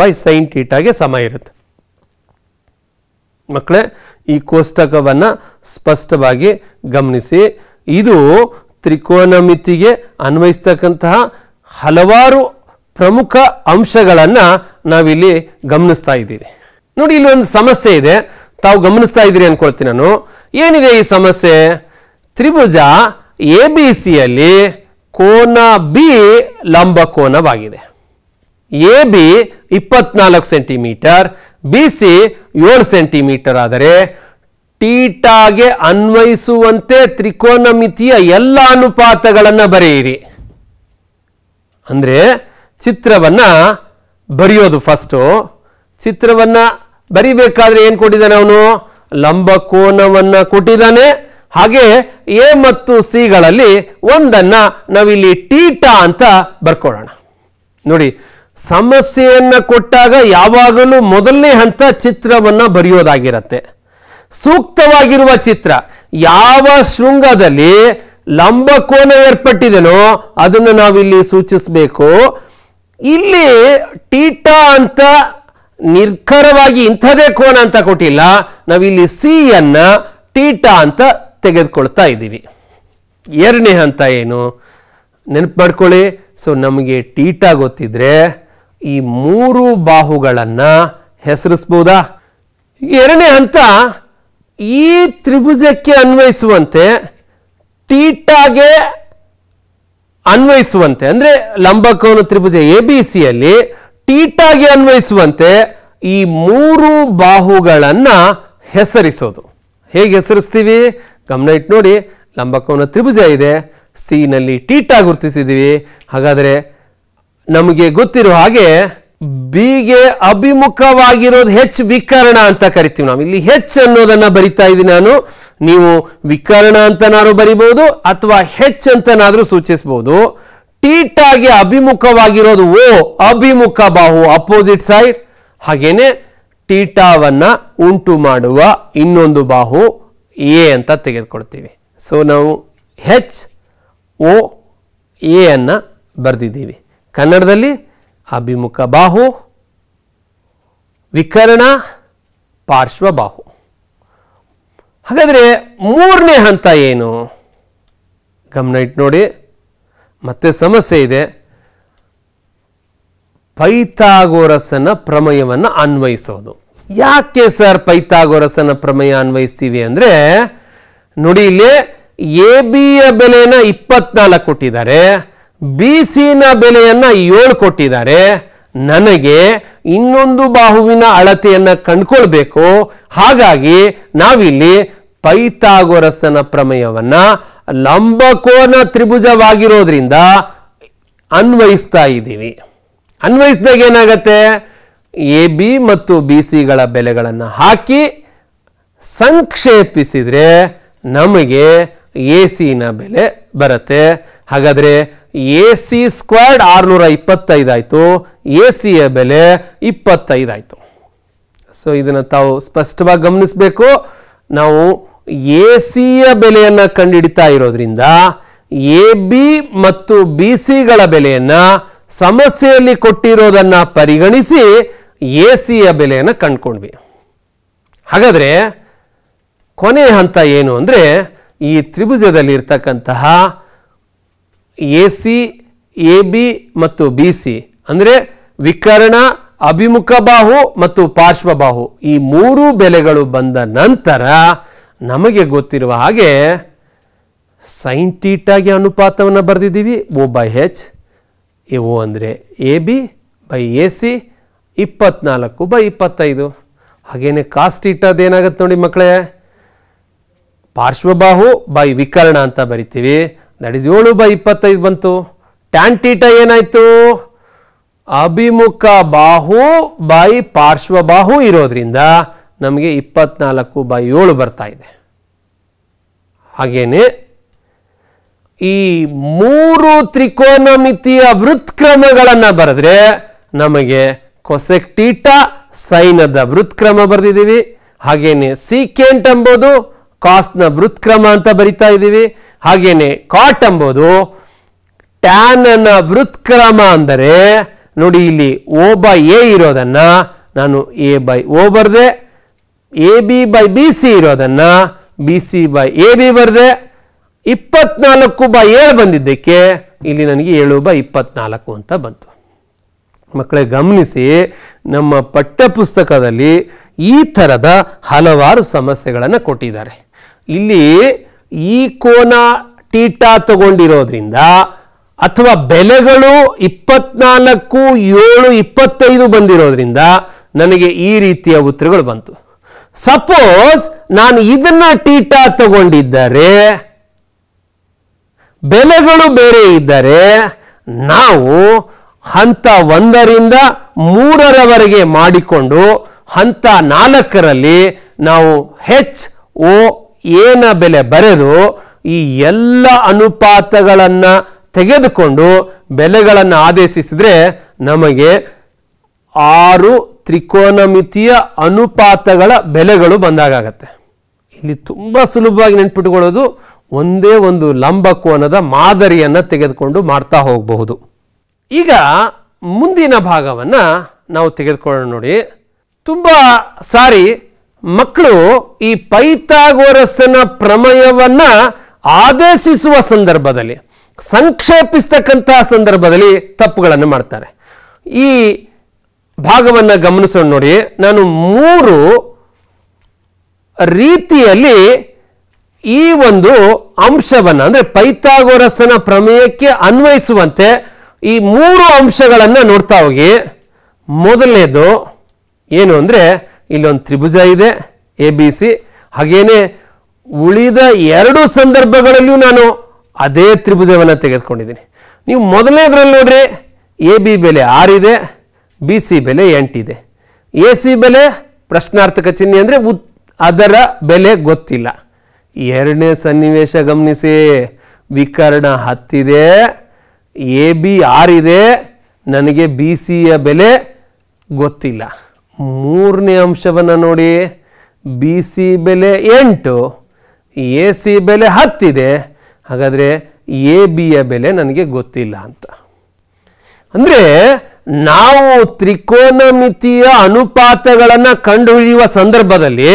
ಬೈ ಸೈನ್ ಟೀಟಾಗೆ ಸಮ ಇರುತ್ತೆ ಮಕ್ಕಳೇ ಈ ಕೋಷ್ಟಕವನ್ನು ಸ್ಪಷ್ಟವಾಗಿ ಗಮನಿಸಿ ಇದು ತ್ರಿಕೋನಮಿತಿಗೆ ಅನ್ವಯಿಸ್ತಕ್ಕಂತಹ ಹಲವಾರು ಪ್ರಮುಖ ಅಂಶಗಳನ್ನು ನಾವಿಲ್ಲಿ ಗಮನಿಸ್ತಾ ಇದ್ದೀವಿ ನೋಡಿ ಇಲ್ಲಿ ಒಂದು ಸಮಸ್ಯೆ ಇದೆ ತಾವು ಗಮನಿಸ್ತಾ ಇದ್ದೀರಿ ಅಂದ್ಕೊಳ್ತೀನಿ ನಾನು ಏನಿದೆ ಈ ಸಮಸ್ಯೆ ತ್ರಿಭುಜ ಎ ಬಿ ಸಿಯಲ್ಲಿ ಕೋನ ಬಿ ಲಂಬಕೋನವಾಗಿದೆ ಎ ಬಿ ಇಪ್ಪತ್ನಾಲ್ಕು ಸೆಂಟಿಮೀಟರ್ ಬಿ ಸಿ ಏಳು ಸೆಂಟಿಮೀಟರ್ ಆದರೆ ಟೀಟಾಗೆ ಅನ್ವಯಿಸುವಂತೆ ತ್ರಿಕೋನ ಮಿತಿಯ ಎಲ್ಲ ಅನುಪಾತಗಳನ್ನು ಬರೆಯಿರಿ ಅಂದರೆ ಚಿತ್ರವನ್ನು ಬರೆಯೋದು ಫಸ್ಟು ಚಿತ್ರವನ್ನು ಬರಿಬೇಕಾದ್ರೆ ಏನು ಕೊಟ್ಟಿದ್ದಾನೆ ಅವನು ಲಂಬಕೋನವನ್ನು ಕೊಟ್ಟಿದ್ದಾನೆ ಹಾಗೆ ಎ ಮತ್ತು ಸಿಗಳಲ್ಲಿ ಒಂದನ್ನ ನಾವಿಲ್ಲಿ ಟೀಟಾ ಅಂತ ಬರ್ಕೊಳ್ಳೋಣ ನೋಡಿ ಸಮಸ್ಯೆಯನ್ನು ಕೊಟ್ಟಾಗ ಯಾವಾಗಲೂ ಮೊದಲನೇ ಹಂತ ಚಿತ್ರವನ್ನ ಬರೆಯೋದಾಗಿರತ್ತೆ ಸೂಕ್ತವಾಗಿರುವ ಚಿತ್ರ ಯಾವ ಶೃಂಗದಲ್ಲಿ ಲಂಬ ಕೋನ ಏರ್ಪಟ್ಟಿದೆನೋ ಅದನ್ನು ನಾವಿಲ್ಲಿ ಸೂಚಿಸಬೇಕು ಇಲ್ಲಿ ಟೀಟಾ ಅಂತ ನಿರ್ಖರವಾಗಿ ಇಂಥದೇ ಕೋನ ಅಂತ ಕೊಟ್ಟಿಲ್ಲ ನಾವಿಲ್ಲಿ ಸಿಯನ್ನು ಟೀಟಾ ಅಂತ ತೆಗೆದುಕೊಳ್ತಾ ಇದ್ದೀವಿ ಎರಡನೇ ಹಂತ ಏನು ನೆನಪು ಮಾಡ್ಕೊಳ್ಳಿ ಸೊ ನಮಗೆ ಟೀಟಾ ಗೊತ್ತಿದ್ರೆ ಈ ಮೂರು ಬಾಹುಗಳನ್ನು ಹೆಸರಿಸ್ಬೋದಾ ಎರಡನೇ ಹಂತ ಈ ತ್ರಿಭುಜಕ್ಕೆ ಅನ್ವಯಿಸುವಂತೆ ಟೀಟಾಗೆ ಅನ್ವಯಿಸುವಂತೆ ಅಂದರೆ ಲಂಬಕೋನ ತ್ರಿಭುಜ ಎ ಬಿ ಸಿಯಲ್ಲಿ ಟೀಟಾಗೆ ಅನ್ವಯಿಸುವಂತೆ ಈ ಮೂರು ಬಾಹುಗಳನ್ನು ಹೆಸರಿಸೋದು ಹೇಗೆ ಹೆಸರಿಸ್ತೀವಿ ಗಮನ ಇಟ್ಟು ನೋಡಿ ಲಂಬಕೋನ ತ್ರಿಭುಜ ಇದೆ ನಲ್ಲಿ ಟೀಟಾ ಗುರುತಿಸಿದ್ದೀವಿ ಹಾಗಾದರೆ ನಮಗೆ ಗೊತ್ತಿರೋ ಹಾಗೆ ಬಿಗೆ ಅಭಿಮುಖವಾಗಿರೋದು ಹೆಚ್ ವಿಕರಣ ಅಂತ ಕರಿತೀವಿ ನಾವು ಇಲ್ಲಿ ಹೆಚ್ ಅನ್ನೋದನ್ನ ಬರಿತಾ ಇದ್ದೀನಿ ನಾನು ನೀವು ವಿಕರಣ ಅಂತನಾದ್ರೂ ಬರಿಬಹುದು ಅಥವಾ ಹೆಚ್ ಅಂತನಾದರೂ ಸೂಚಿಸಬಹುದು ಟೀಟಾಗೆ ಅಭಿಮುಖವಾಗಿರೋದು ಓ ಅಭಿಮುಖ ಬಾಹು ಅಪೋಸಿಟ್ ಸೈಡ್ ಹಾಗೇನೆ ಟೀಟಾವನ್ನ ಉಂಟು ಮಾಡುವ ಇನ್ನೊಂದು ಬಾಹು ಎ ಅಂತ ತೆಗೆದುಕೊಡ್ತೀವಿ ಸೊ ನಾವು ಹೆಚ್ ಒ ಎ ಅನ್ನು ಬರೆದಿದ್ದೀವಿ ಕನ್ನಡದಲ್ಲಿ ಅಭಿಮುಖ ಬಾಹು ವಿಕರ್ಣ ಪಾರ್ಶ್ವಬಾಹು ಹಾಗಾದರೆ ಮೂರನೇ ಹಂತ ಏನು ಗಮನ ಇಟ್ಟು ನೋಡಿ ಮತ್ತೆ ಸಮಸ್ಯೆ ಇದೆ ಪೈತಾಗೋರಸನ ಪ್ರಮೇಯವನ್ನು ಅನ್ವಯಿಸೋದು ಯಾಕೆ ಸರ್ ಪೈತಾಗೊರಸನ ಪ್ರಮೇಯ ಅನ್ವಯಿಸ್ತೀವಿ ಅಂದರೆ ನೋಡಿ ಇಲ್ಲಿ ಎ ಬಿಯ ಬೆಲೆಯನ್ನು ಇಪ್ಪತ್ನಾಲ್ಕು ಕೊಟ್ಟಿದ್ದಾರೆ ಬಿ ಸಿನ ಬೆಲೆಯನ್ನು ಏಳು ಕೊಟ್ಟಿದ್ದಾರೆ ನನಗೆ ಇನ್ನೊಂದು ಬಾಹುವಿನ ಅಳತೆಯನ್ನು ಕಂಡುಕೊಳ್ಬೇಕು ಹಾಗಾಗಿ ನಾವಿಲ್ಲಿ ಪೈತಾಗೊರಸನ ಪ್ರಮೇಯವನ್ನು ಲಂಬಕೋನ ತ್ರಿಭುಜವಾಗಿರೋದ್ರಿಂದ ಅನ್ವಯಿಸ್ತಾ ಇದ್ದೀವಿ ಅನ್ವಯಿಸಿದಾಗ ಏನಾಗತ್ತೆ ಎ ಬಿ ಮತ್ತು ಬಿ ಸಿಗಳ ಬೆಲೆಗಳನ್ನು ಹಾಕಿ ಸಂಕ್ಷೇಪಿಸಿದರೆ ನಮಗೆ ಎ ಸಿನ ಬೆಲೆ ಬರುತ್ತೆ ಹಾಗಾದರೆ ಎ ಸಿ ಸ್ಕ್ವಾಡ್ ಆರುನೂರ ಇಪ್ಪತ್ತೈದಾಯಿತು ಎ ಸಿಯ ಬೆಲೆ ಇಪ್ಪತ್ತೈದಾಯಿತು ಸೊ ಇದನ್ನು ತಾವು ಸ್ಪಷ್ಟವಾಗಿ ಗಮನಿಸಬೇಕು ನಾವು ಎ ಸಿಯ ಬೆಲೆಯನ್ನು ಕಂಡುಹಿಡಿತಾ ಇರೋದ್ರಿಂದ ಎ ಬಿ ಮತ್ತು ಬಿ ಸಿಗಳ ಬೆಲೆಯನ್ನು ಸಮಸ್ಯೆಯಲ್ಲಿ ಕೊಟ್ಟಿರೋದನ್ನು ಪರಿಗಣಿಸಿ ಎ ಸಿಯ ಬೆಲೆಯನ್ನು ಕಂಡುಕೊಂಡ್ವಿ ಹಾಗಾದರೆ ಕೊನೆ ಹಂತ ಏನು ಅಂದರೆ ಈ ತ್ರಿಭುಜದಲ್ಲಿರ್ತಕ್ಕಂತಹ ಎ ಸಿ ಎ ಬಿ ಮತ್ತು ಬಿ ಸಿ ಅಂದರೆ ವಿಕರ್ಣ ಅಭಿಮುಖ ಬಾಹು ಮತ್ತು ಪಾರ್ಶ್ವಬಾಹು ಈ ಮೂರು ಬೆಲೆಗಳು ಬಂದ ನಂತರ ನಮಗೆ ಗೊತ್ತಿರುವ ಹಾಗೆ ಸೈಂಟೀಟಾಗಿ ಅನುಪಾತವನ್ನು ಬರೆದಿದ್ದೀವಿ ಒ ಬೈ ಹೆಚ್ ಇವು ಅಂದರೆ A B by A C ಇಪ್ಪತ್ನಾಲ್ಕು ಬೈ ಇಪ್ಪತ್ತೈದು ಹಾಗೇನೆ ಕಾಸ್ಟ್ ಏನಾಗುತ್ತೆ ನೋಡಿ ಮಕ್ಕಳೇ ಪಾರ್ಶ್ವಬಾಹು ಬೈ ವಿಕರ್ಣ ಅಂತ ಬರಿತೀವಿ ದಟ್ ಇಸ್ ಏಳು ಬೈ ಇಪ್ಪತ್ತೈದು ಬಂತು ಟ್ಯಾನ್ ಟೀಟ ಏನಾಯಿತು ಅಭಿಮುಖ ಬಾಹು ಬೈ ಪಾರ್ಶ್ವಬಾಹು ಇರೋದ್ರಿಂದ ನಮಗೆ ಇಪ್ಪತ್ನಾಲ್ಕು ಬೈ ಏಳು ಬರ್ತಾ ಇದೆ ಹಾಗೇನೆ ಈ ಮೂರು ತ್ರಿಕೋನಮಿತಿಯ ವೃತ್ಕ್ರಮಗಳನ್ನು ಬರೆದ್ರೆ ನಮಗೆ ಕೊಸೆಕ್ ಸೈನದ ವೃತ್ಕ್ರಮ ಬರೆದಿದ್ದೀವಿ ಹಾಗೇನೆ ಸೀಕೆಂಟ್ ಎಂಬುದು ಕಾಸ್ನ ವೃತ್ಕ್ರಮ ಅಂತ ಬರಿತಾ ಇದ್ದೀವಿ ಹಾಗೇನೆ ಕಾಟ್ ಎಂಬುದು ಟ್ಯಾನನ ವೃತ್ಕ್ರಮ ಅಂದರೆ ನೋಡಿ ಇಲ್ಲಿ ಓ ಬೈ ಎ ಇರೋದನ್ನು ನಾನು ಎ ಬೈ ಓ ಬರ್ದೆ A B by B C ಇರೋದನ್ನು B C by A B ಬರೆದೆ ಇಪ್ಪತ್ನಾಲ್ಕು ಬೈ ಏಳು ಬಂದಿದ್ದಕ್ಕೆ ಇಲ್ಲಿ ನನಗೆ ಏಳು ಬೈ ಇಪ್ಪತ್ನಾಲ್ಕು ಅಂತ ಬಂತು ಮಕ್ಕಳೇ ಗಮನಿಸಿ ನಮ್ಮ ಪಠ್ಯಪುಸ್ತಕದಲ್ಲಿ ಈ ಥರದ ಹಲವಾರು ಸಮಸ್ಯೆಗಳನ್ನು ಕೊಟ್ಟಿದ್ದಾರೆ ಇಲ್ಲಿ ಈ ಕೋನ ಟೀಟಾ ತಗೊಂಡಿರೋದ್ರಿಂದ ಅಥವಾ ಬೆಲೆಗಳು ಇಪ್ಪತ್ನಾಲ್ಕು ಏಳು ಇಪ್ಪತ್ತೈದು ಬಂದಿರೋದ್ರಿಂದ ನನಗೆ ಈ ರೀತಿಯ ಉತ್ತರಗಳು ಬಂತು ಸಪೋಸ್ ನಾನು ಇದನ್ನು ಟೀಟಾ ತಗೊಂಡಿದ್ದರೆ ಬೆಲೆಗಳು ಬೇರೆ ಇದ್ದರೆ ನಾವು ಹಂತ ಒಂದರಿಂದ ಮೂರರವರೆಗೆ ಮಾಡಿಕೊಂಡು ಹಂತ ನಾಲ್ಕರಲ್ಲಿ ನಾವು ಹೆಚ್ ಒ ಏನ ಬೆಲೆ ಬರೆದು ಈ ಎಲ್ಲ ಅನುಪಾತಗಳನ್ನು ತೆಗೆದುಕೊಂಡು ಬೆಲೆಗಳನ್ನು ಆದೇಶಿಸಿದರೆ ನಮಗೆ ಆರು ತ್ರಿಕೋನಮಿತಿಯ ಅನುಪಾತಗಳ ಬೆಲೆಗಳು ಬಂದಾಗತ್ತೆ ಇಲ್ಲಿ ತುಂಬ ಸುಲಭವಾಗಿ ನೆನ್ಪಿಟ್ಕೊಳ್ಳೋದು ಒಂದೇ ಒಂದು ಲಂಬಕೋನದ ಮಾದರಿಯನ್ನು ತೆಗೆದುಕೊಂಡು ಮಾಡ್ತಾ ಹೋಗಬಹುದು ಈಗ ಮುಂದಿನ ಭಾಗವನ್ನು ನಾವು ತೆಗೆದುಕೊಳ್ಳೋಣ ನೋಡಿ ತುಂಬ ಸಾರಿ ಮಕ್ಕಳು ಈ ಪೈತಾಗೋರಸ್ಸನ ಪ್ರಮೇಯವನ್ನು ಆದೇಶಿಸುವ ಸಂದರ್ಭದಲ್ಲಿ ಸಂಕ್ಷೇಪಿಸ್ತಕ್ಕಂಥ ಸಂದರ್ಭದಲ್ಲಿ ತಪ್ಪುಗಳನ್ನು ಮಾಡ್ತಾರೆ ಈ ಭಾಗವನ್ನು ಗಮನಿಸೋಣ ನೋಡಿ ನಾನು ಮೂರು ರೀತಿಯಲ್ಲಿ ಈ ಒಂದು ಅಂಶವನ್ನು ಅಂದರೆ ಪೈತಾಗೋರಸನ ಪ್ರಮೇಯಕ್ಕೆ ಅನ್ವಯಿಸುವಂತೆ ಈ ಮೂರು ಅಂಶಗಳನ್ನು ನೋಡ್ತಾ ಹೋಗಿ ಮೊದಲನೇದು ಏನು ಅಂದರೆ ಇಲ್ಲೊಂದು ತ್ರಿಭುಜ ಇದೆ ಎ ಬಿ ಸಿ ಹಾಗೇನೆ ಉಳಿದ ಎರಡು ಸಂದರ್ಭಗಳಲ್ಲಿಯೂ ನಾನು ಅದೇ ತ್ರಿಭುಜವನ್ನು ತೆಗೆದುಕೊಂಡಿದ್ದೀನಿ ನೀವು ಮೊದಲನೇದ್ರಲ್ಲಿ ನೋಡ್ರಿ ಎ ಬಿ ಬೆಲೆ ಆರಿದೆ ಬಿ ಸಿ ಬೆಲೆ ಎಂಟಿದೆ ಎ ಸಿ ಬೆಲೆ ಪ್ರಶ್ನಾರ್ಥಕ ಚಿಹ್ನೆ ಅಂದರೆ ಉತ್ ಅದರ ಬೆಲೆ ಗೊತ್ತಿಲ್ಲ ಎರಡನೇ ಸನ್ನಿವೇಶ ಗಮನಿಸಿ ವಿಕರ್ಣ ಹತ್ತಿದೆ ಎ ಬಿ ಆರಿದೆ ನನಗೆ ಬಿ ಸಿಯ ಬೆಲೆ ಗೊತ್ತಿಲ್ಲ ಮೂರನೇ ಅಂಶವನ್ನು ನೋಡಿ ಬಿ ಸಿ ಬೆಲೆ ಎಂಟು ಎ ಸಿ ಬೆಲೆ ಹತ್ತಿದೆ ಹಾಗಾದರೆ ಎ ಬಿಯ ಬೆಲೆ ನನಗೆ ಗೊತ್ತಿಲ್ಲ ಅಂತ ಅಂದರೆ ನಾವು ತ್ರಿಕೋನಮಿತಿಯ ಅನುಪಾತಗಳನ್ನು ಕಂಡುಹಿಡಿಯುವ ಸಂದರ್ಭದಲ್ಲಿ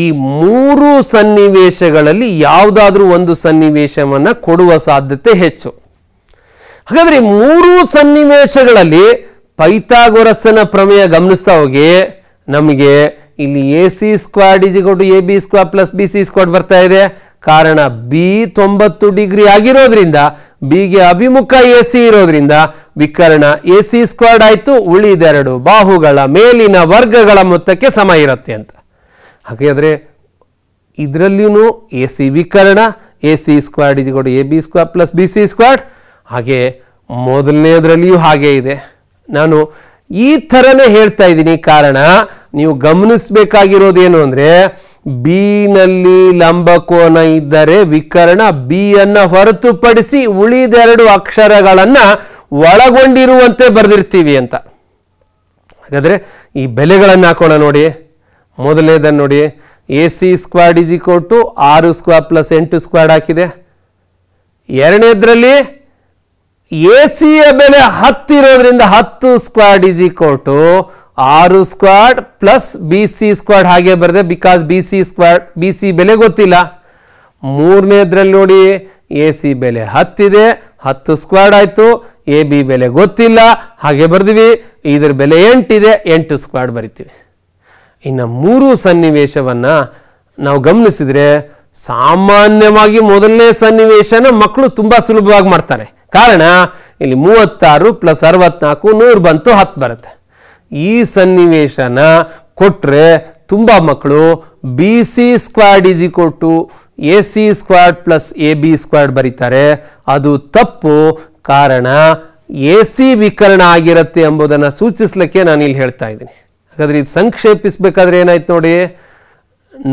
ಈ ಮೂರು ಸನ್ನಿವೇಶಗಳಲ್ಲಿ ಯಾವುದಾದ್ರೂ ಒಂದು ಸನ್ನಿವೇಶವನ್ನು ಕೊಡುವ ಸಾಧ್ಯತೆ ಹೆಚ್ಚು ಹಾಗಾದರೆ ಮೂರು ಸನ್ನಿವೇಶಗಳಲ್ಲಿ ಪೈತಾಗೊರಸ್ಸನ ಪ್ರಮೇಯ ಗಮನಿಸ್ತಾ ಹೋಗಿ ನಮಗೆ ಇಲ್ಲಿ A C squared is equal to A B squared plus B C squared ಬರ್ತಾ ಇದೆ ಕಾರಣ ಬಿ ತೊಂಬತ್ತು ಡಿಗ್ರಿ ಆಗಿರೋದ್ರಿಂದ ಬಿಗೆ ಅಭಿಮುಖ ಎ ಸಿ ಇರೋದ್ರಿಂದ ವಿಕರಣ ಎ ಸಿ ಸ್ಕ್ವಾಡ್ ಆಯಿತು ಉಳಿದೆರಡು ಬಾಹುಗಳ ಮೇಲಿನ ವರ್ಗಗಳ ಮೊತ್ತಕ್ಕೆ ಸಮ ಇರುತ್ತೆ ಅಂತ ಹಾಗಾದರೆ ಇದರಲ್ಲಿಯೂ ಎ ಸಿ ವಿಕರಣ A C squared is equal to A B squared plus B C squared ಹಾಗೆ ಮೊದಲನೇದರಲ್ಲಿಯೂ ಹಾಗೆ ಇದೆ ನಾನು ಈ ಥರನೇ ಹೇಳ್ತಾ ಇದ್ದೀನಿ ಕಾರಣ ನೀವು ಗಮನಿಸಬೇಕಾಗಿರೋದೇನು ಅಂದರೆ ಬಿನಲ್ಲಿ ಲಂಬಕೋನ ಇದ್ದರೆ ವಿಕರಣ ಬಿ ಅನ್ನು ಹೊರತುಪಡಿಸಿ ಉಳಿದೆರಡು ಅಕ್ಷರಗಳನ್ನು ಒಳಗೊಂಡಿರುವಂತೆ ಬರೆದಿರ್ತೀವಿ ಅಂತ ಹಾಗಾದರೆ ಈ ಬೆಲೆಗಳನ್ನು ಹಾಕೋಣ ನೋಡಿ ಮೊದಲನೇದನ್ನು ನೋಡಿ A C squared is equal to ಆರು ಸ್ಕ್ವಾಡ್ ಪ್ಲಸ್ ಎಂಟು ಸ್ಕ್ವಾಡ್ ಹಾಕಿದೆ ಎರಡನೇದ್ರಲ್ಲಿ ಎ ಸಿಯ ಬೆಲೆ ಹತ್ತಿರೋದ್ರಿಂದ ಹತ್ತು ಸ್ಕ್ವಾಡ್ ಇಜ್ ಈಕ್ವಲ್ ಟು ಆರು squared plus B C squared ಹಾಗೆ ಬರದೆ because B C squared B C ಬೆಲೆ ಗೊತ್ತಿಲ್ಲ ಮೂರನೇದ್ರಲ್ಲಿ ನೋಡಿ ಎ ಸಿ ಬೆಲೆ ಹತ್ತಿದೆ ಹತ್ತು ಸ್ಕ್ವಾಡ್ ಆಯಿತು ಎ ಬಿ ಬೆಲೆ ಗೊತ್ತಿಲ್ಲ ಹಾಗೆ ಬರ್ದಿವಿ ಇದ್ರ ಬೆಲೆ ಎಂಟಿದೆ ಎಂಟು ಸ್ಕ್ವಾಡ್ ಬರಿತೀವಿ ಇನ್ನು ಮೂರು ಸನ್ನಿವೇಶವನ್ನು ನಾವು ಗಮನಿಸಿದರೆ ಸಾಮಾನ್ಯವಾಗಿ ಮೊದಲನೇ ಸನ್ನಿವೇಶನ ಮಕ್ಕಳು ತುಂಬ ಸುಲಭವಾಗಿ ಮಾಡ್ತಾರೆ ಕಾರಣ ಇಲ್ಲಿ ಮೂವತ್ತಾರು ಪ್ಲಸ್ ಅರವತ್ನಾಲ್ಕು ನೂರು ಬಂತು ಹತ್ತು ಬರುತ್ತೆ ಈ ಸನ್ನಿವೇಶನ ಕೊಟ್ಟರೆ ತುಂಬ ಮಕ್ಕಳು B C squared is equal to A C squared plus A B squared ಬರೀತಾರೆ ಅದು ತಪ್ಪು ಕಾರಣ ಎ ಸಿ ವಿಕರಣ ಆಗಿರುತ್ತೆ ಎಂಬುದನ್ನು ಸೂಚಿಸ್ಲಿಕ್ಕೆ ನಾನು ಇಲ್ಲಿ ಹೇಳ್ತಾ ಇದ್ದೀನಿ ಹಾಗಾದರೆ ಇದು ಸಂಕ್ಷೇಪಿಸಬೇಕಾದ್ರೆ ಏನಾಯ್ತು ನೋಡಿ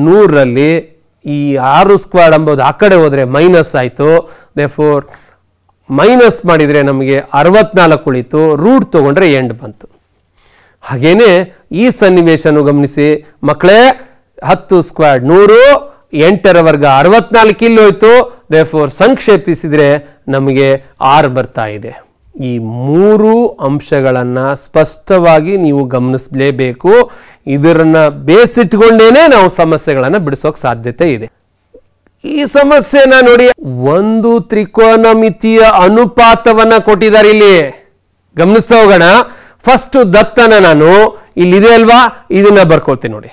ನೂರರಲ್ಲಿ ಈ ಆರು ಸ್ಕ್ವಾಡ್ ಅಂಬೋದು ಆ ಕಡೆ ಹೋದರೆ ಮೈನಸ್ ಆಯಿತು ದೆ ಫೋರ್ ಮೈನಸ್ ಮಾಡಿದರೆ ನಮಗೆ ಅರವತ್ನಾಲ್ಕು ಉಳಿತು ರೂಟ್ ತೊಗೊಂಡ್ರೆ ಎಂಡ್ ಬಂತು ಹಾಗೇನೆ ಈ ಸನ್ನಿವೇಶನು ಗಮನಿಸಿ ಮಕ್ಕಳೇ ಹತ್ತು ಸ್ಕ್ವಾಡ್ ನೂರು ಎಂಟರ ವರ್ಗ ಅರವತ್ನಾಲ್ಕು ಇಲ್ಲಿ ಹೋಯಿತು ದೇ ಫೋರ್ ಸಂಕ್ಷೇಪಿಸಿದರೆ ನಮಗೆ ಆರು ಬರ್ತಾ ಇದೆ ಈ ಮೂರು ಅಂಶಗಳನ್ನು ಸ್ಪಷ್ಟವಾಗಿ ನೀವು ಗಮನಿಸಲೇಬೇಕು ಇದರನ್ನು ಬೇಸಿಟ್ಕೊಂಡೇನೆ ನಾವು ಸಮಸ್ಯೆಗಳನ್ನು ಬಿಡಿಸೋಕೆ ಸಾಧ್ಯತೆ ಇದೆ ಈ ಸಮಸ್ಯೆನ ನೋಡಿ ಒಂದು ತ್ರಿಕೋನಮಿತಿಯ ಅನುಪಾತವನ್ನ ಕೊಟ್ಟಿದ್ದಾರೆ ಇಲ್ಲಿ ಗಮನಿಸ್ತಾ ಹೋಗೋಣ ಫಸ್ಟ್ ದತ್ತನ ನಾನು ಇಲ್ಲಿದೆ ಅಲ್ವಾ ಇದನ್ನ ಬರ್ಕೊಳ್ತೀನಿ ನೋಡಿ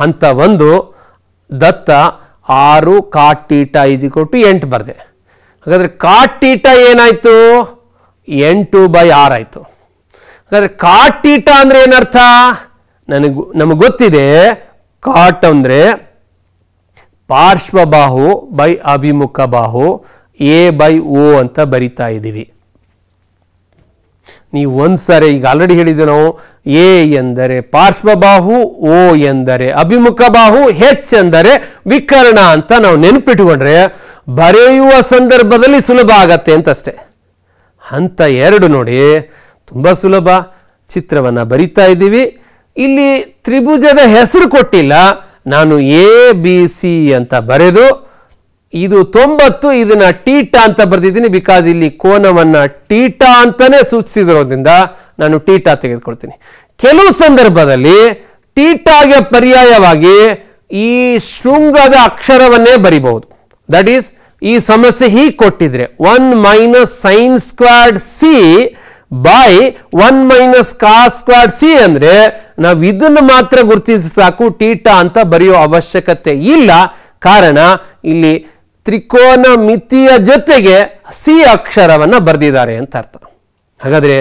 ಹಂತ ಒಂದು ದತ್ತ ಆರು ಕಾಟೀಟ ಇಜಿ ಕೊಟ್ಟು ಎಂಟು ಬರ್ದೆ ಹಾಗಾದ್ರೆ ಕಾಟೀಟ ಏನಾಯಿತು ಏನಾಯ್ತು ಎಂಟು ಬೈ ಆರ್ ಆಯಿತು ಹಾಗಾದರೆ ಕಾಟ್ ಟೀಟಾ ಅಂದರೆ ಏನರ್ಥ ನನಗೆ ನಮಗೆ ಗೊತ್ತಿದೆ ಕಾಟ್ ಅಂದರೆ ಪಾರ್ಶ್ವಬಾಹು ಬೈ ಅಭಿಮುಖ ಬಾಹು ಎ ಬೈ ಓ ಅಂತ ಬರಿತಾ ಇದ್ದೀವಿ ನೀವು ಒಂದು ಸಾರಿ ಈಗ ಆಲ್ರೆಡಿ ಹೇಳಿದ್ದೆ ನಾವು ಎ ಎಂದರೆ ಪಾರ್ಶ್ವಬಾಹು ಓ ಎಂದರೆ ಅಭಿಮುಖ ಬಾಹು ಹೆಚ್ ಎಂದರೆ ವಿಕರ್ಣ ಅಂತ ನಾವು ನೆನಪಿಟ್ಟುಕೊಂಡ್ರೆ ಬರೆಯುವ ಸಂದರ್ಭದಲ್ಲಿ ಸುಲಭ ಆಗತ್ತೆ ಅಂತಷ್ಟೇ ಹಂತ ಎರಡು ನೋಡಿ ತುಂಬ ಸುಲಭ ಚಿತ್ರವನ್ನು ಬರಿತಾ ಇದ್ದೀವಿ ಇಲ್ಲಿ ತ್ರಿಭುಜದ ಹೆಸರು ಕೊಟ್ಟಿಲ್ಲ ನಾನು ಎ ಬಿ ಸಿ ಅಂತ ಬರೆದು ಇದು ತೊಂಬತ್ತು ಇದನ್ನು ಟೀಟಾ ಅಂತ ಬರೆದಿದ್ದೀನಿ ಬಿಕಾಸ್ ಇಲ್ಲಿ ಕೋನವನ್ನು ಟೀಟಾ ಅಂತಲೇ ಸೂಚಿಸಿರೋದ್ರಿಂದ ನಾನು ಟೀಟಾ ತೆಗೆದುಕೊಳ್ತೀನಿ ಕೆಲವು ಸಂದರ್ಭದಲ್ಲಿ ಟೀಟಾಗೆ ಪರ್ಯಾಯವಾಗಿ ಈ ಶೃಂಗದ ಅಕ್ಷರವನ್ನೇ ಬರಿಬಹುದು ದಟ್ ಈಸ್ ಈ ಸಮಸ್ಯೆ ಹೀಗೆ ಕೊಟ್ಟಿದ್ರೆ one minus sine squared C by one minus cos squared C ಅಂದರೆ ನಾವು ಇದನ್ನು ಮಾತ್ರ ಗುರುತಿಸಿ ಸಾಕು ಟೀಟಾ ಅಂತ ಬರೆಯೋ ಅವಶ್ಯಕತೆ ಇಲ್ಲ ಕಾರಣ ಇಲ್ಲಿ ತ್ರಿಕೋನ ಮಿತಿಯ ಜೊತೆಗೆ ಸಿ ಅಕ್ಷರವನ್ನು ಬರೆದಿದ್ದಾರೆ ಅಂತ ಅರ್ಥ ಹಾಗಾದರೆ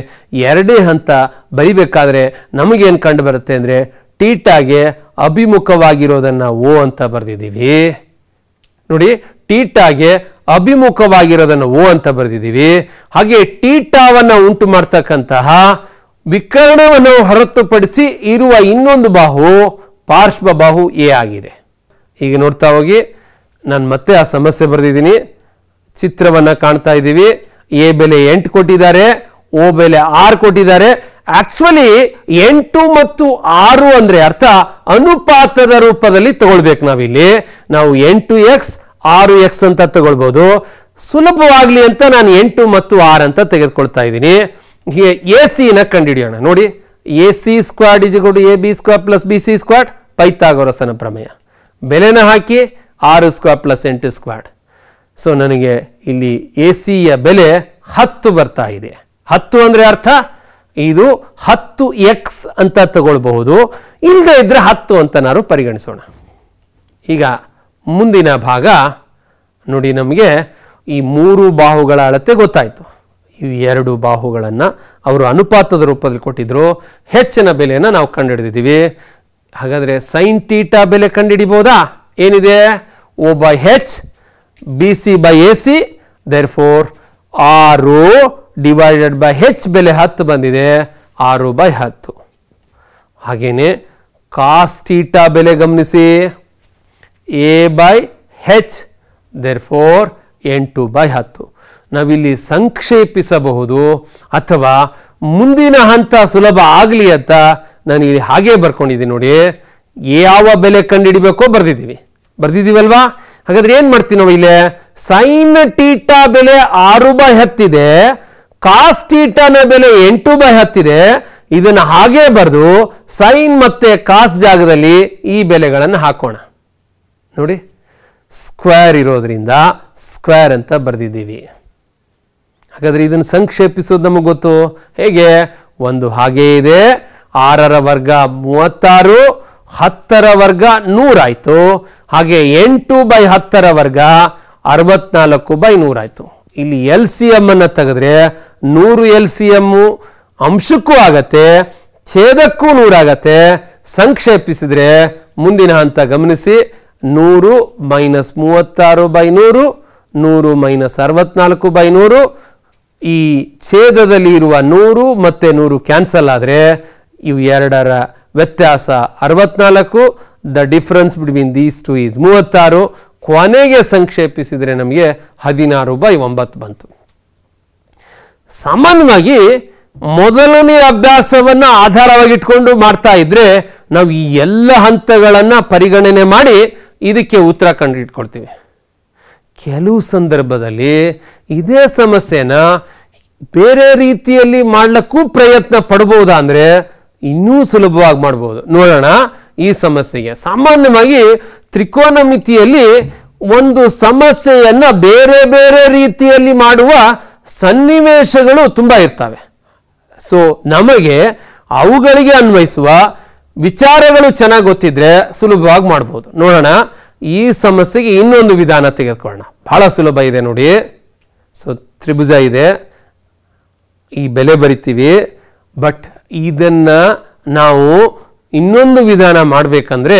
ಎರಡೇ ಹಂತ ಬರಿಬೇಕಾದ್ರೆ ನಮಗೇನು ಕಂಡು ಬರುತ್ತೆ ಅಂದರೆ ಟೀಟಾಗೆ ಅಭಿಮುಖವಾಗಿರೋದನ್ನ ಓ ಅಂತ ಬರೆದಿದ್ದೀವಿ ನೋಡಿ ಟೀಟಾಗೆ ಅಭಿಮುಖವಾಗಿರೋದನ್ನು ಓ ಅಂತ ಬರೆದಿದ್ದೀವಿ ಹಾಗೆ ಟೀಟಾವನ್ನು ಉಂಟು ಮಾಡ್ತಕ್ಕಂತಹ ವಿಕರಣವನ್ನು ಹೊರತುಪಡಿಸಿ ಇರುವ ಇನ್ನೊಂದು ಬಾಹು ಪಾರ್ಶ್ವ ಬಾಹು ಎ ಆಗಿದೆ ಈಗ ನೋಡ್ತಾ ಹೋಗಿ ನಾನು ಮತ್ತೆ ಆ ಸಮಸ್ಯೆ ಬರೆದಿದ್ದೀನಿ ಚಿತ್ರವನ್ನು ಕಾಣ್ತಾ ಇದ್ದೀವಿ ಎ ಬೆಲೆ ಎಂಟು ಕೊಟ್ಟಿದ್ದಾರೆ ಓ ಬೆಲೆ ಆರು ಕೊಟ್ಟಿದ್ದಾರೆ ಆಕ್ಚುಲಿ ಎಂಟು ಮತ್ತು ಆರು ಅಂದರೆ ಅರ್ಥ ಅನುಪಾತದ ರೂಪದಲ್ಲಿ ತಗೊಳ್ಬೇಕು ನಾವಿಲ್ಲಿ ನಾವು ಎಂಟು ಎಕ್ಸ್ ಆರು ಎಕ್ಸ್ ಅಂತ ತಗೊಳ್ಬೋದು ಸುಲಭವಾಗಲಿ ಅಂತ ನಾನು ಎಂಟು ಮತ್ತು ಆರು ಅಂತ ತೆಗೆದುಕೊಳ್ತಾ ಇದ್ದೀನಿ ಎ ಸಿನ ಕಂಡುಹಿಡಿಯೋಣ ನೋಡಿ A C squared is equal to A B square plus B C squared ಪೈತಾಗೋರಸನ ಪ್ರಮೇಯ ಬೆಲೆನ ಹಾಕಿ ಆರು ಸ್ಕ್ವಾರ್ ಪ್ಲಸ್ ಎಂಟು ಸ್ಕ್ವಾಡ್ ಸೊ ನನಗೆ ಇಲ್ಲಿ ಎ ಸಿಯ ಬೆಲೆ ಹತ್ತು ಬರ್ತಾ ಇದೆ ಹತ್ತು ಅಂದರೆ ಅರ್ಥ ಇದು ಹತ್ತು ಎಕ್ಸ್ ಅಂತ ತಗೊಳ್ಬಹುದು ಇಲ್ಲದೇ ಇದ್ರೆ ಹತ್ತು ಅಂತ ನಾನು ಪರಿಗಣಿಸೋಣ ಈಗ ಮುಂದಿನ ಭಾಗ ನೋಡಿ ನಮಗೆ ಈ ಮೂರು ಬಾಹುಗಳ ಅಳತೆ ಗೊತ್ತಾಯಿತು ಈ ಎರಡು ಬಾಹುಗಳನ್ನು ಅವರು ಅನುಪಾತದ ರೂಪದಲ್ಲಿ ಕೊಟ್ಟಿದ್ದರು ಹೆಚ್ಚಿನ ಬೆಲೆಯನ್ನು ನಾವು ಕಂಡುಹಿಡಿದಿದ್ದೀವಿ ಹಾಗಾದರೆ ಸೈನ್ ಟೀಟಾ ಬೆಲೆ ಕಂಡುಹಿಡಿಬೋದಾ ಏನಿದೆ O by H B C by A C therefore ಆರು ಡಿವೈಡೆಡ್ ಬೈ ಹೆಚ್ ಬೆಲೆ ಹತ್ತು ಬಂದಿದೆ ಆರು ಬೈ ಹತ್ತು ಹಾಗೆಯೇ ಕಾಸ್ಟೀಟಾ ಬೆಲೆ ಗಮನಿಸಿ a by h therefore n2 by 10 ನಾವಿಲ್ಲಿ ಸಂಕ್ಷೇಪಿಸಬಹುದು ಅಥವಾ ಮುಂದಿನ ಹಂತ ಸುಲಭ ಆಗಲಿ ಅಂತ ನಾನು ಇಲ್ಲಿ ಹಾಗೆ ಬರ್ಕೊಂಡಿದ್ದೀನಿ ನೋಡಿ ಯಾವ ಬೆಲೆ ಕಂಡು ಕಂಡುಹಿಡಬೇಕೋ ಬರೆದಿದ್ದೀವಿ ಬರೆದಿದ್ದೀವಲ್ವಾ ಹಾಗಾದ್ರೆ ಏನು ಮಾಡ್ತೀವಿ ನಾವು ಇಲ್ಲಿ ಸೈನ್ ಟೀಟಾ ಬೆಲೆ ಆರು ಬೈ ಹತ್ತಿದೆ ಕಾಸ್ ಟೀಟಾನ ಬೆಲೆ ಎಂಟು ಬೈ ಹತ್ತಿದೆ ಇದನ್ನು ಹಾಗೆ ಬರೆದು ಸೈನ್ ಮತ್ತು ಕಾಸ್ ಜಾಗದಲ್ಲಿ ಈ ಬೆಲೆಗಳನ್ನು ಹಾಕೋಣ ನೋಡಿ ಸ್ಕ್ವೇರ್ ಇರೋದರಿಂದ ಸ್ಕ್ವೇರ್ ಅಂತ ಬರೆದಿದ್ದೀವಿ ಹಾಗಾದರೆ ಇದನ್ನು ಸಂಕ್ಷೇಪಿಸೋದು ನಮಗೆ ಗೊತ್ತು ಹೇಗೆ ಒಂದು ಹಾಗೆ ಇದೆ ಆರರ ವರ್ಗ ಮೂವತ್ತಾರು ಹತ್ತರ ವರ್ಗ ನೂರಾಯಿತು ಹಾಗೆ ಎಂಟು ಬೈ ಹತ್ತರ ವರ್ಗ ಅರವತ್ನಾಲ್ಕು ಬೈ ನೂರಾಯಿತು ಇಲ್ಲಿ ಎಲ್ ಸಿ ಎಂ ಅನ್ನು ತೆಗೆದ್ರೆ ನೂರು ಎಲ್ ಸಿ ಎಮ್ಮು ಅಂಶಕ್ಕೂ ಆಗತ್ತೆ ಛೇದಕ್ಕೂ ನೂರಾಗತ್ತೆ ಸಂಕ್ಷೇಪಿಸಿದ್ರೆ ಮುಂದಿನ ಹಂತ ಗಮನಿಸಿ ನೂರು ಮೈನಸ್ ಮೂವತ್ತಾರು ಬೈ ನೂರು ನೂರು ಮೈನಸ್ ಅರವತ್ನಾಲ್ಕು ಬೈ ನೂರು ಈ ಛೇದದಲ್ಲಿ ಇರುವ ನೂರು ಮತ್ತು ನೂರು ಕ್ಯಾನ್ಸಲ್ ಆದರೆ ಇವು ಎರಡರ ವ್ಯತ್ಯಾಸ ಅರವತ್ನಾಲ್ಕು the difference between these two is ಮೂವತ್ತಾರು ಕೊನೆಗೆ ಸಂಕ್ಷೇಪಿಸಿದರೆ ನಮಗೆ ಹದಿನಾರು ಬೈ ಒಂಬತ್ತು ಬಂತು ಸಾಮಾನ್ಯವಾಗಿ ಮೊದಲನೇ ಅಭ್ಯಾಸವನ್ನು ಆಧಾರವಾಗಿಟ್ಕೊಂಡು ಮಾಡ್ತಾ ಇದ್ದರೆ ನಾವು ಈ ಎಲ್ಲ ಹಂತಗಳನ್ನು ಪರಿಗಣನೆ ಮಾಡಿ ಇದಕ್ಕೆ ಉತ್ತರ ಕಂಡುಹಿಡ್ಕೊಳ್ತೀವಿ ಕೆಲವು ಸಂದರ್ಭದಲ್ಲಿ ಇದೇ ಸಮಸ್ಯೆನ ಬೇರೆ ರೀತಿಯಲ್ಲಿ ಮಾಡಲಿಕ್ಕೂ ಪ್ರಯತ್ನ ಪಡ್ಬೋದಾ ಅಂದರೆ ಇನ್ನೂ ಸುಲಭವಾಗಿ ಮಾಡ್ಬೋದು ನೋಡೋಣ ಈ ಸಮಸ್ಯೆಗೆ ಸಾಮಾನ್ಯವಾಗಿ ತ್ರಿಕೋನಮಿತಿಯಲ್ಲಿ ಒಂದು ಸಮಸ್ಯೆಯನ್ನು ಬೇರೆ ಬೇರೆ ರೀತಿಯಲ್ಲಿ ಮಾಡುವ ಸನ್ನಿವೇಶಗಳು ತುಂಬ ಇರ್ತವೆ ಸೊ ನಮಗೆ ಅವುಗಳಿಗೆ ಅನ್ವಯಿಸುವ ವಿಚಾರಗಳು ಚೆನ್ನಾಗಿ ಗೊತ್ತಿದ್ರೆ ಸುಲಭವಾಗಿ ಮಾಡ್ಬೋದು ನೋಡೋಣ ಈ ಸಮಸ್ಯೆಗೆ ಇನ್ನೊಂದು ವಿಧಾನ ತೆಗೆದುಕೊಳ್ಳೋಣ ಭಾಳ ಸುಲಭ ಇದೆ ನೋಡಿ ಸೊ ತ್ರಿಭುಜ ಇದೆ ಈ ಬೆಲೆ ಬರಿತೀವಿ ಬಟ್ ಇದನ್ನು ನಾವು ಇನ್ನೊಂದು ವಿಧಾನ ಮಾಡಬೇಕಂದ್ರೆ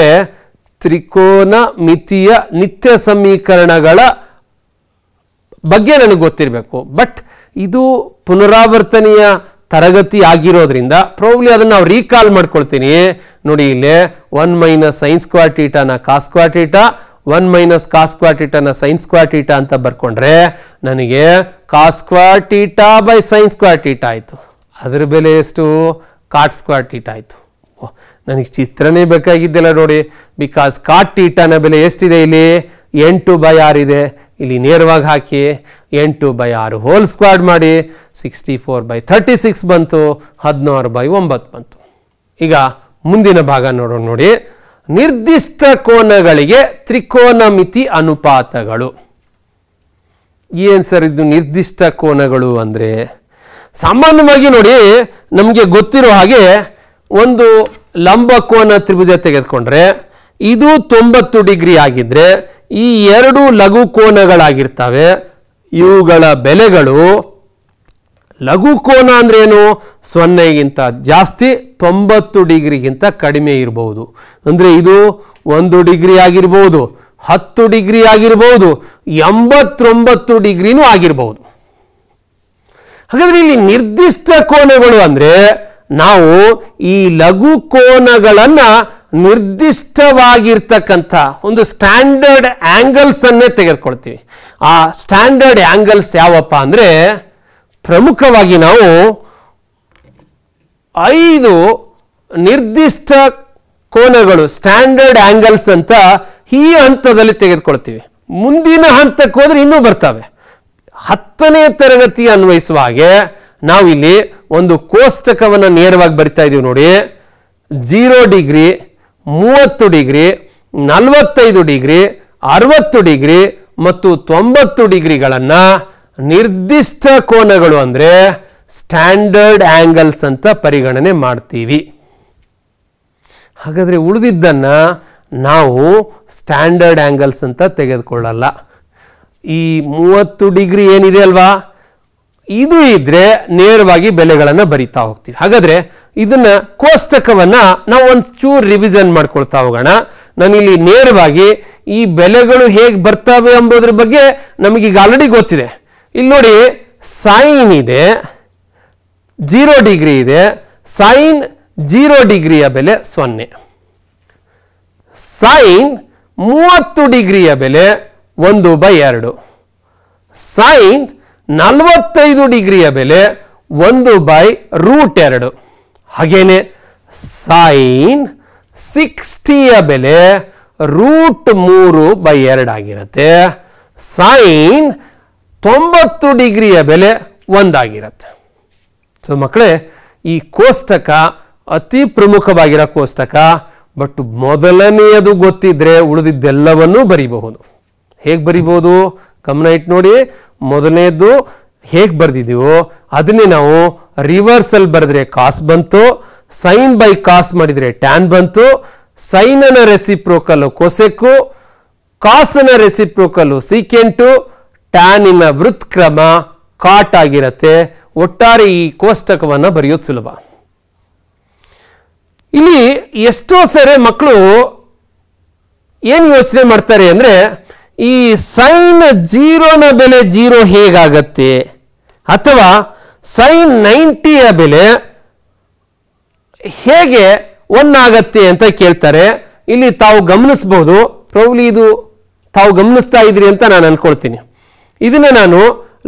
ತ್ರಿಕೋನ ಮಿತಿಯ ನಿತ್ಯ ಸಮೀಕರಣಗಳ ಬಗ್ಗೆ ನನಗೆ ಗೊತ್ತಿರಬೇಕು ಬಟ್ ಇದು ಪುನರಾವರ್ತನೆಯ ತರಗತಿ ಆಗಿರೋದ್ರಿಂದ ಪ್ರೋಬ್ಲಿ ಅದನ್ನು ನಾವು ರೀಕಾಲ್ ಮಾಡ್ಕೊಳ್ತೀನಿ ನೋಡಿ ಇಲ್ಲಿ ಒನ್ ಮೈನಸ್ ಸೈನ್ ಸ್ಕ್ವಾರ್ ಟೀಟಾನ cos theta one minus cos ಟೀಟಾನ ಸೈನ್ ಸ್ಕ್ವಾರ್ ಟೀಟಾ ಅಂತ ಬರ್ಕೊಂಡ್ರೆ ನನಗೆ cos theta by sine square theta ಆಯಿತು ಅದ್ರ ಬೆಲೆ ಎಷ್ಟು ಕಾಟ್ ಸ್ಕ್ವಾರ್ ಟೀಟಾ ಆಯಿತು ನನಗೆ ಚಿತ್ರನೇ ಬೇಕಾಗಿದ್ದಿಲ್ಲ ನೋಡಿ ಬಿಕಾಸ್ ಕಾಟ್ ಟೀಟಾನ ಬೆಲೆ ಎಷ್ಟಿದೆ ಇಲ್ಲಿ ಎಂಟು ಬೈ ಆರ್ ಇದೆ ಇಲ್ಲಿ ನೇರವಾಗಿ ಹಾಕಿ ಎಂಟು ಬೈ ಆರು ಹೋಲ್ ಸ್ಕ್ವಾಡ್ ಮಾಡಿ sixty four by thirty six ಬಂತು ಹದಿನಾರು ಬೈ ಒಂಬತ್ತು ಬಂತು ಈಗ ಮುಂದಿನ ಭಾಗ ನೋಡೋಣ ನೋಡಿ ನಿರ್ದಿಷ್ಟ ಕೋನಗಳಿಗೆ ತ್ರಿಕೋನ ಮಿತಿ ಅನುಪಾತಗಳು ಏನು ಸರ್ ಇದು ನಿರ್ದಿಷ್ಟ ಕೋನಗಳು ಅಂದರೆ ಸಾಮಾನ್ಯವಾಗಿ ನೋಡಿ ನಮಗೆ ಗೊತ್ತಿರೋ ಹಾಗೆ ಒಂದು ಲಂಬಕೋನ ತ್ರಿಭುಜ ತೆಗೆದುಕೊಂಡ್ರೆ ಇದು ತೊಂಬತ್ತು ಡಿಗ್ರಿ ಆಗಿದ್ದರೆ ಈ ಎರಡು ಲಘು ಕೋನಗಳಾಗಿರ್ತವೆ ಇವುಗಳ ಬೆಲೆಗಳು ಲಘು ಕೋನ ಅಂದ್ರೇನು ಸೊನ್ನೆಗಿಂತ ಜಾಸ್ತಿ ತೊಂಬತ್ತು ಡಿಗ್ರಿಗಿಂತ ಕಡಿಮೆ ಇರಬಹುದು ಅಂದರೆ ಇದು ಒಂದು ಡಿಗ್ರಿ ಆಗಿರ್ಬೋದು ಹತ್ತು ಡಿಗ್ರಿ ಆಗಿರ್ಬೋದು ಎಂಬತ್ತೊಂಬತ್ತು ಡಿಗ್ರಿನೂ ಆಗಿರ್ಬೋದು ಹಾಗಾದರೆ ಇಲ್ಲಿ ನಿರ್ದಿಷ್ಟ ಕೋನಗಳು ಅಂದರೆ ನಾವು ಈ ಲಘು ಕೋನಗಳನ್ನು ನಿರ್ದಿಷ್ಟವಾಗಿರ್ತಕ್ಕಂಥ ಒಂದು ಸ್ಟ್ಯಾಂಡರ್ಡ್ ಆ್ಯಂಗಲ್ಸನ್ನೇ ತೆಗೆದುಕೊಳ್ತೀವಿ ಆ ಸ್ಟ್ಯಾಂಡರ್ಡ್ ಆ್ಯಂಗಲ್ಸ್ ಯಾವಪ್ಪ ಅಂದರೆ ಪ್ರಮುಖವಾಗಿ ನಾವು ಐದು ನಿರ್ದಿಷ್ಟ ಕೋನಗಳು ಸ್ಟ್ಯಾಂಡರ್ಡ್ ಆ್ಯಂಗಲ್ಸ್ ಅಂತ ಈ ಹಂತದಲ್ಲಿ ತೆಗೆದುಕೊಳ್ತೀವಿ ಮುಂದಿನ ಹಂತಕ್ಕೆ ಹೋದರೆ ಇನ್ನೂ ಬರ್ತವೆ ಹತ್ತನೇ ತರಗತಿ ಅನ್ವಯಿಸುವ ಹಾಗೆ ನಾವು ಇಲ್ಲಿ ಒಂದು ಕೋಷ್ಟಕವನ್ನು ನೇರವಾಗಿ ಬರಿತಾ ಇದ್ದೀವಿ ನೋಡಿ ಜೀರೋ ಡಿಗ್ರಿ ಮೂವತ್ತು ಡಿಗ್ರಿ ನಲವತ್ತೈದು ಡಿಗ್ರಿ ಅರವತ್ತು ಡಿಗ್ರಿ ಮತ್ತು ತೊಂಬತ್ತು ಡಿಗ್ರಿಗಳನ್ನು ನಿರ್ದಿಷ್ಟ ಕೋನಗಳು ಅಂದರೆ ಸ್ಟ್ಯಾಂಡರ್ಡ್ ಆ್ಯಂಗಲ್ಸ್ ಅಂತ ಪರಿಗಣನೆ ಮಾಡ್ತೀವಿ ಹಾಗಾದರೆ ಉಳಿದಿದ್ದನ್ನು ನಾವು ಸ್ಟ್ಯಾಂಡರ್ಡ್ ಆ್ಯಂಗಲ್ಸ್ ಅಂತ ತೆಗೆದುಕೊಳ್ಳಲ್ಲ ಈ ಮೂವತ್ತು ಡಿಗ್ರಿ ಏನಿದೆ ಅಲ್ವಾ ಇದು ಇದ್ರೆ ನೇರವಾಗಿ ಬೆಲೆಗಳನ್ನು ಬರಿತಾ ಹೋಗ್ತೀವಿ ಹಾಗಾದ್ರೆ ಇದನ್ನ ಕೋಷ್ಟಕವನ್ನ ನಾವು ಒಂದು ಚೂರು ರಿವಿಸನ್ ಮಾಡ್ಕೊಳ್ತಾ ಹೋಗೋಣ ಇಲ್ಲಿ ನೇರವಾಗಿ ಈ ಬೆಲೆಗಳು ಹೇಗೆ ಬರ್ತವೆ ಎಂಬುದ್ರ ಬಗ್ಗೆ ನಮಗೀಗ ಆಲ್ರೆಡಿ ಗೊತ್ತಿದೆ ಇಲ್ಲಿ ನೋಡಿ ಸೈನ್ ಇದೆ ಜೀರೋ ಡಿಗ್ರಿ ಇದೆ ಸೈನ್ ಜೀರೋ ಡಿಗ್ರಿಯ ಬೆಲೆ ಸೊನ್ನೆ ಸೈನ್ ಮೂವತ್ತು ಡಿಗ್ರಿಯ ಬೆಲೆ ಒಂದು ಬೈ ಎರಡು ಸೈನ್ ನಲವತ್ತೈದು ಡಿಗ್ರಿಯ ಬೆಲೆ ಒಂದು ಬೈ ರೂಟ್ ಎರಡು ಹಾಗೇನೆ ಸೈನ್ ಸಿಕ್ಸ್ಟಿಯ ಬೆಲೆ ರೂಟ್ ಮೂರು ಬೈ ಎರಡಾಗಿರುತ್ತೆ ಸೈನ್ ತೊಂಬತ್ತು ಡಿಗ್ರಿಯ ಬೆಲೆ ಒಂದಾಗಿರುತ್ತೆ ಸೊ ಮಕ್ಕಳೇ ಈ ಕೋಷ್ಟಕ ಅತಿ ಪ್ರಮುಖವಾಗಿರೋ ಕೋಷ್ಟಕ ಬಟ್ ಮೊದಲನೆಯದು ಗೊತ್ತಿದ್ರೆ ಉಳಿದಿದ್ದೆಲ್ಲವನ್ನೂ ಬರಿಬಹುದು ಹೇಗೆ ಬರಿಬೋದು ಗಮನ ಇಟ್ಟು ನೋಡಿ ಮೊದಲನೇದು ಹೇಗೆ ಬರೆದಿದ್ದೀವೋ ಅದನ್ನೇ ನಾವು ರಿವರ್ಸಲ್ ಬರೆದ್ರೆ ಕಾಸ್ ಬಂತು ಸೈನ್ ಬೈ ಕಾಸ್ ಮಾಡಿದರೆ ಟ್ಯಾನ್ ಬಂತು ಸೈನನ ರೆಸಿಪ್ರೋಕಲ್ಲು ಕೋಸೆಕು ಕಾಸನ ರೆಸಿಪ್ರೋಕಲ್ಲು ಸೀಕೆಂಟು ಟ್ಯಾನಿನ ವೃತ್ಕ್ರಮ ಕಾಟ್ ಆಗಿರತ್ತೆ ಒಟ್ಟಾರೆ ಈ ಕೋಷ್ಟಕವನ್ನು ಬರೆಯೋದು ಸುಲಭ ಇಲ್ಲಿ ಎಷ್ಟೋ ಸರಿ ಮಕ್ಕಳು ಏನು ಯೋಚನೆ ಮಾಡ್ತಾರೆ ಅಂದರೆ ಈ ಸೈನ್ ಜೀರೋನ ಬೆಲೆ ಜೀರೋ ಹೇಗಾಗತ್ತೆ ಅಥವಾ ಸೈನ್ ನೈಂಟಿಯ ಬೆಲೆ ಹೇಗೆ ಆಗತ್ತೆ ಅಂತ ಕೇಳ್ತಾರೆ ಇಲ್ಲಿ ತಾವು ಗಮನಿಸ್ಬೋದು ಪ್ರೌಲಿ ಇದು ತಾವು ಗಮನಿಸ್ತಾ ಇದ್ರಿ ಅಂತ ನಾನು ಅನ್ಕೊಳ್ತೀನಿ ಇದನ್ನ ನಾನು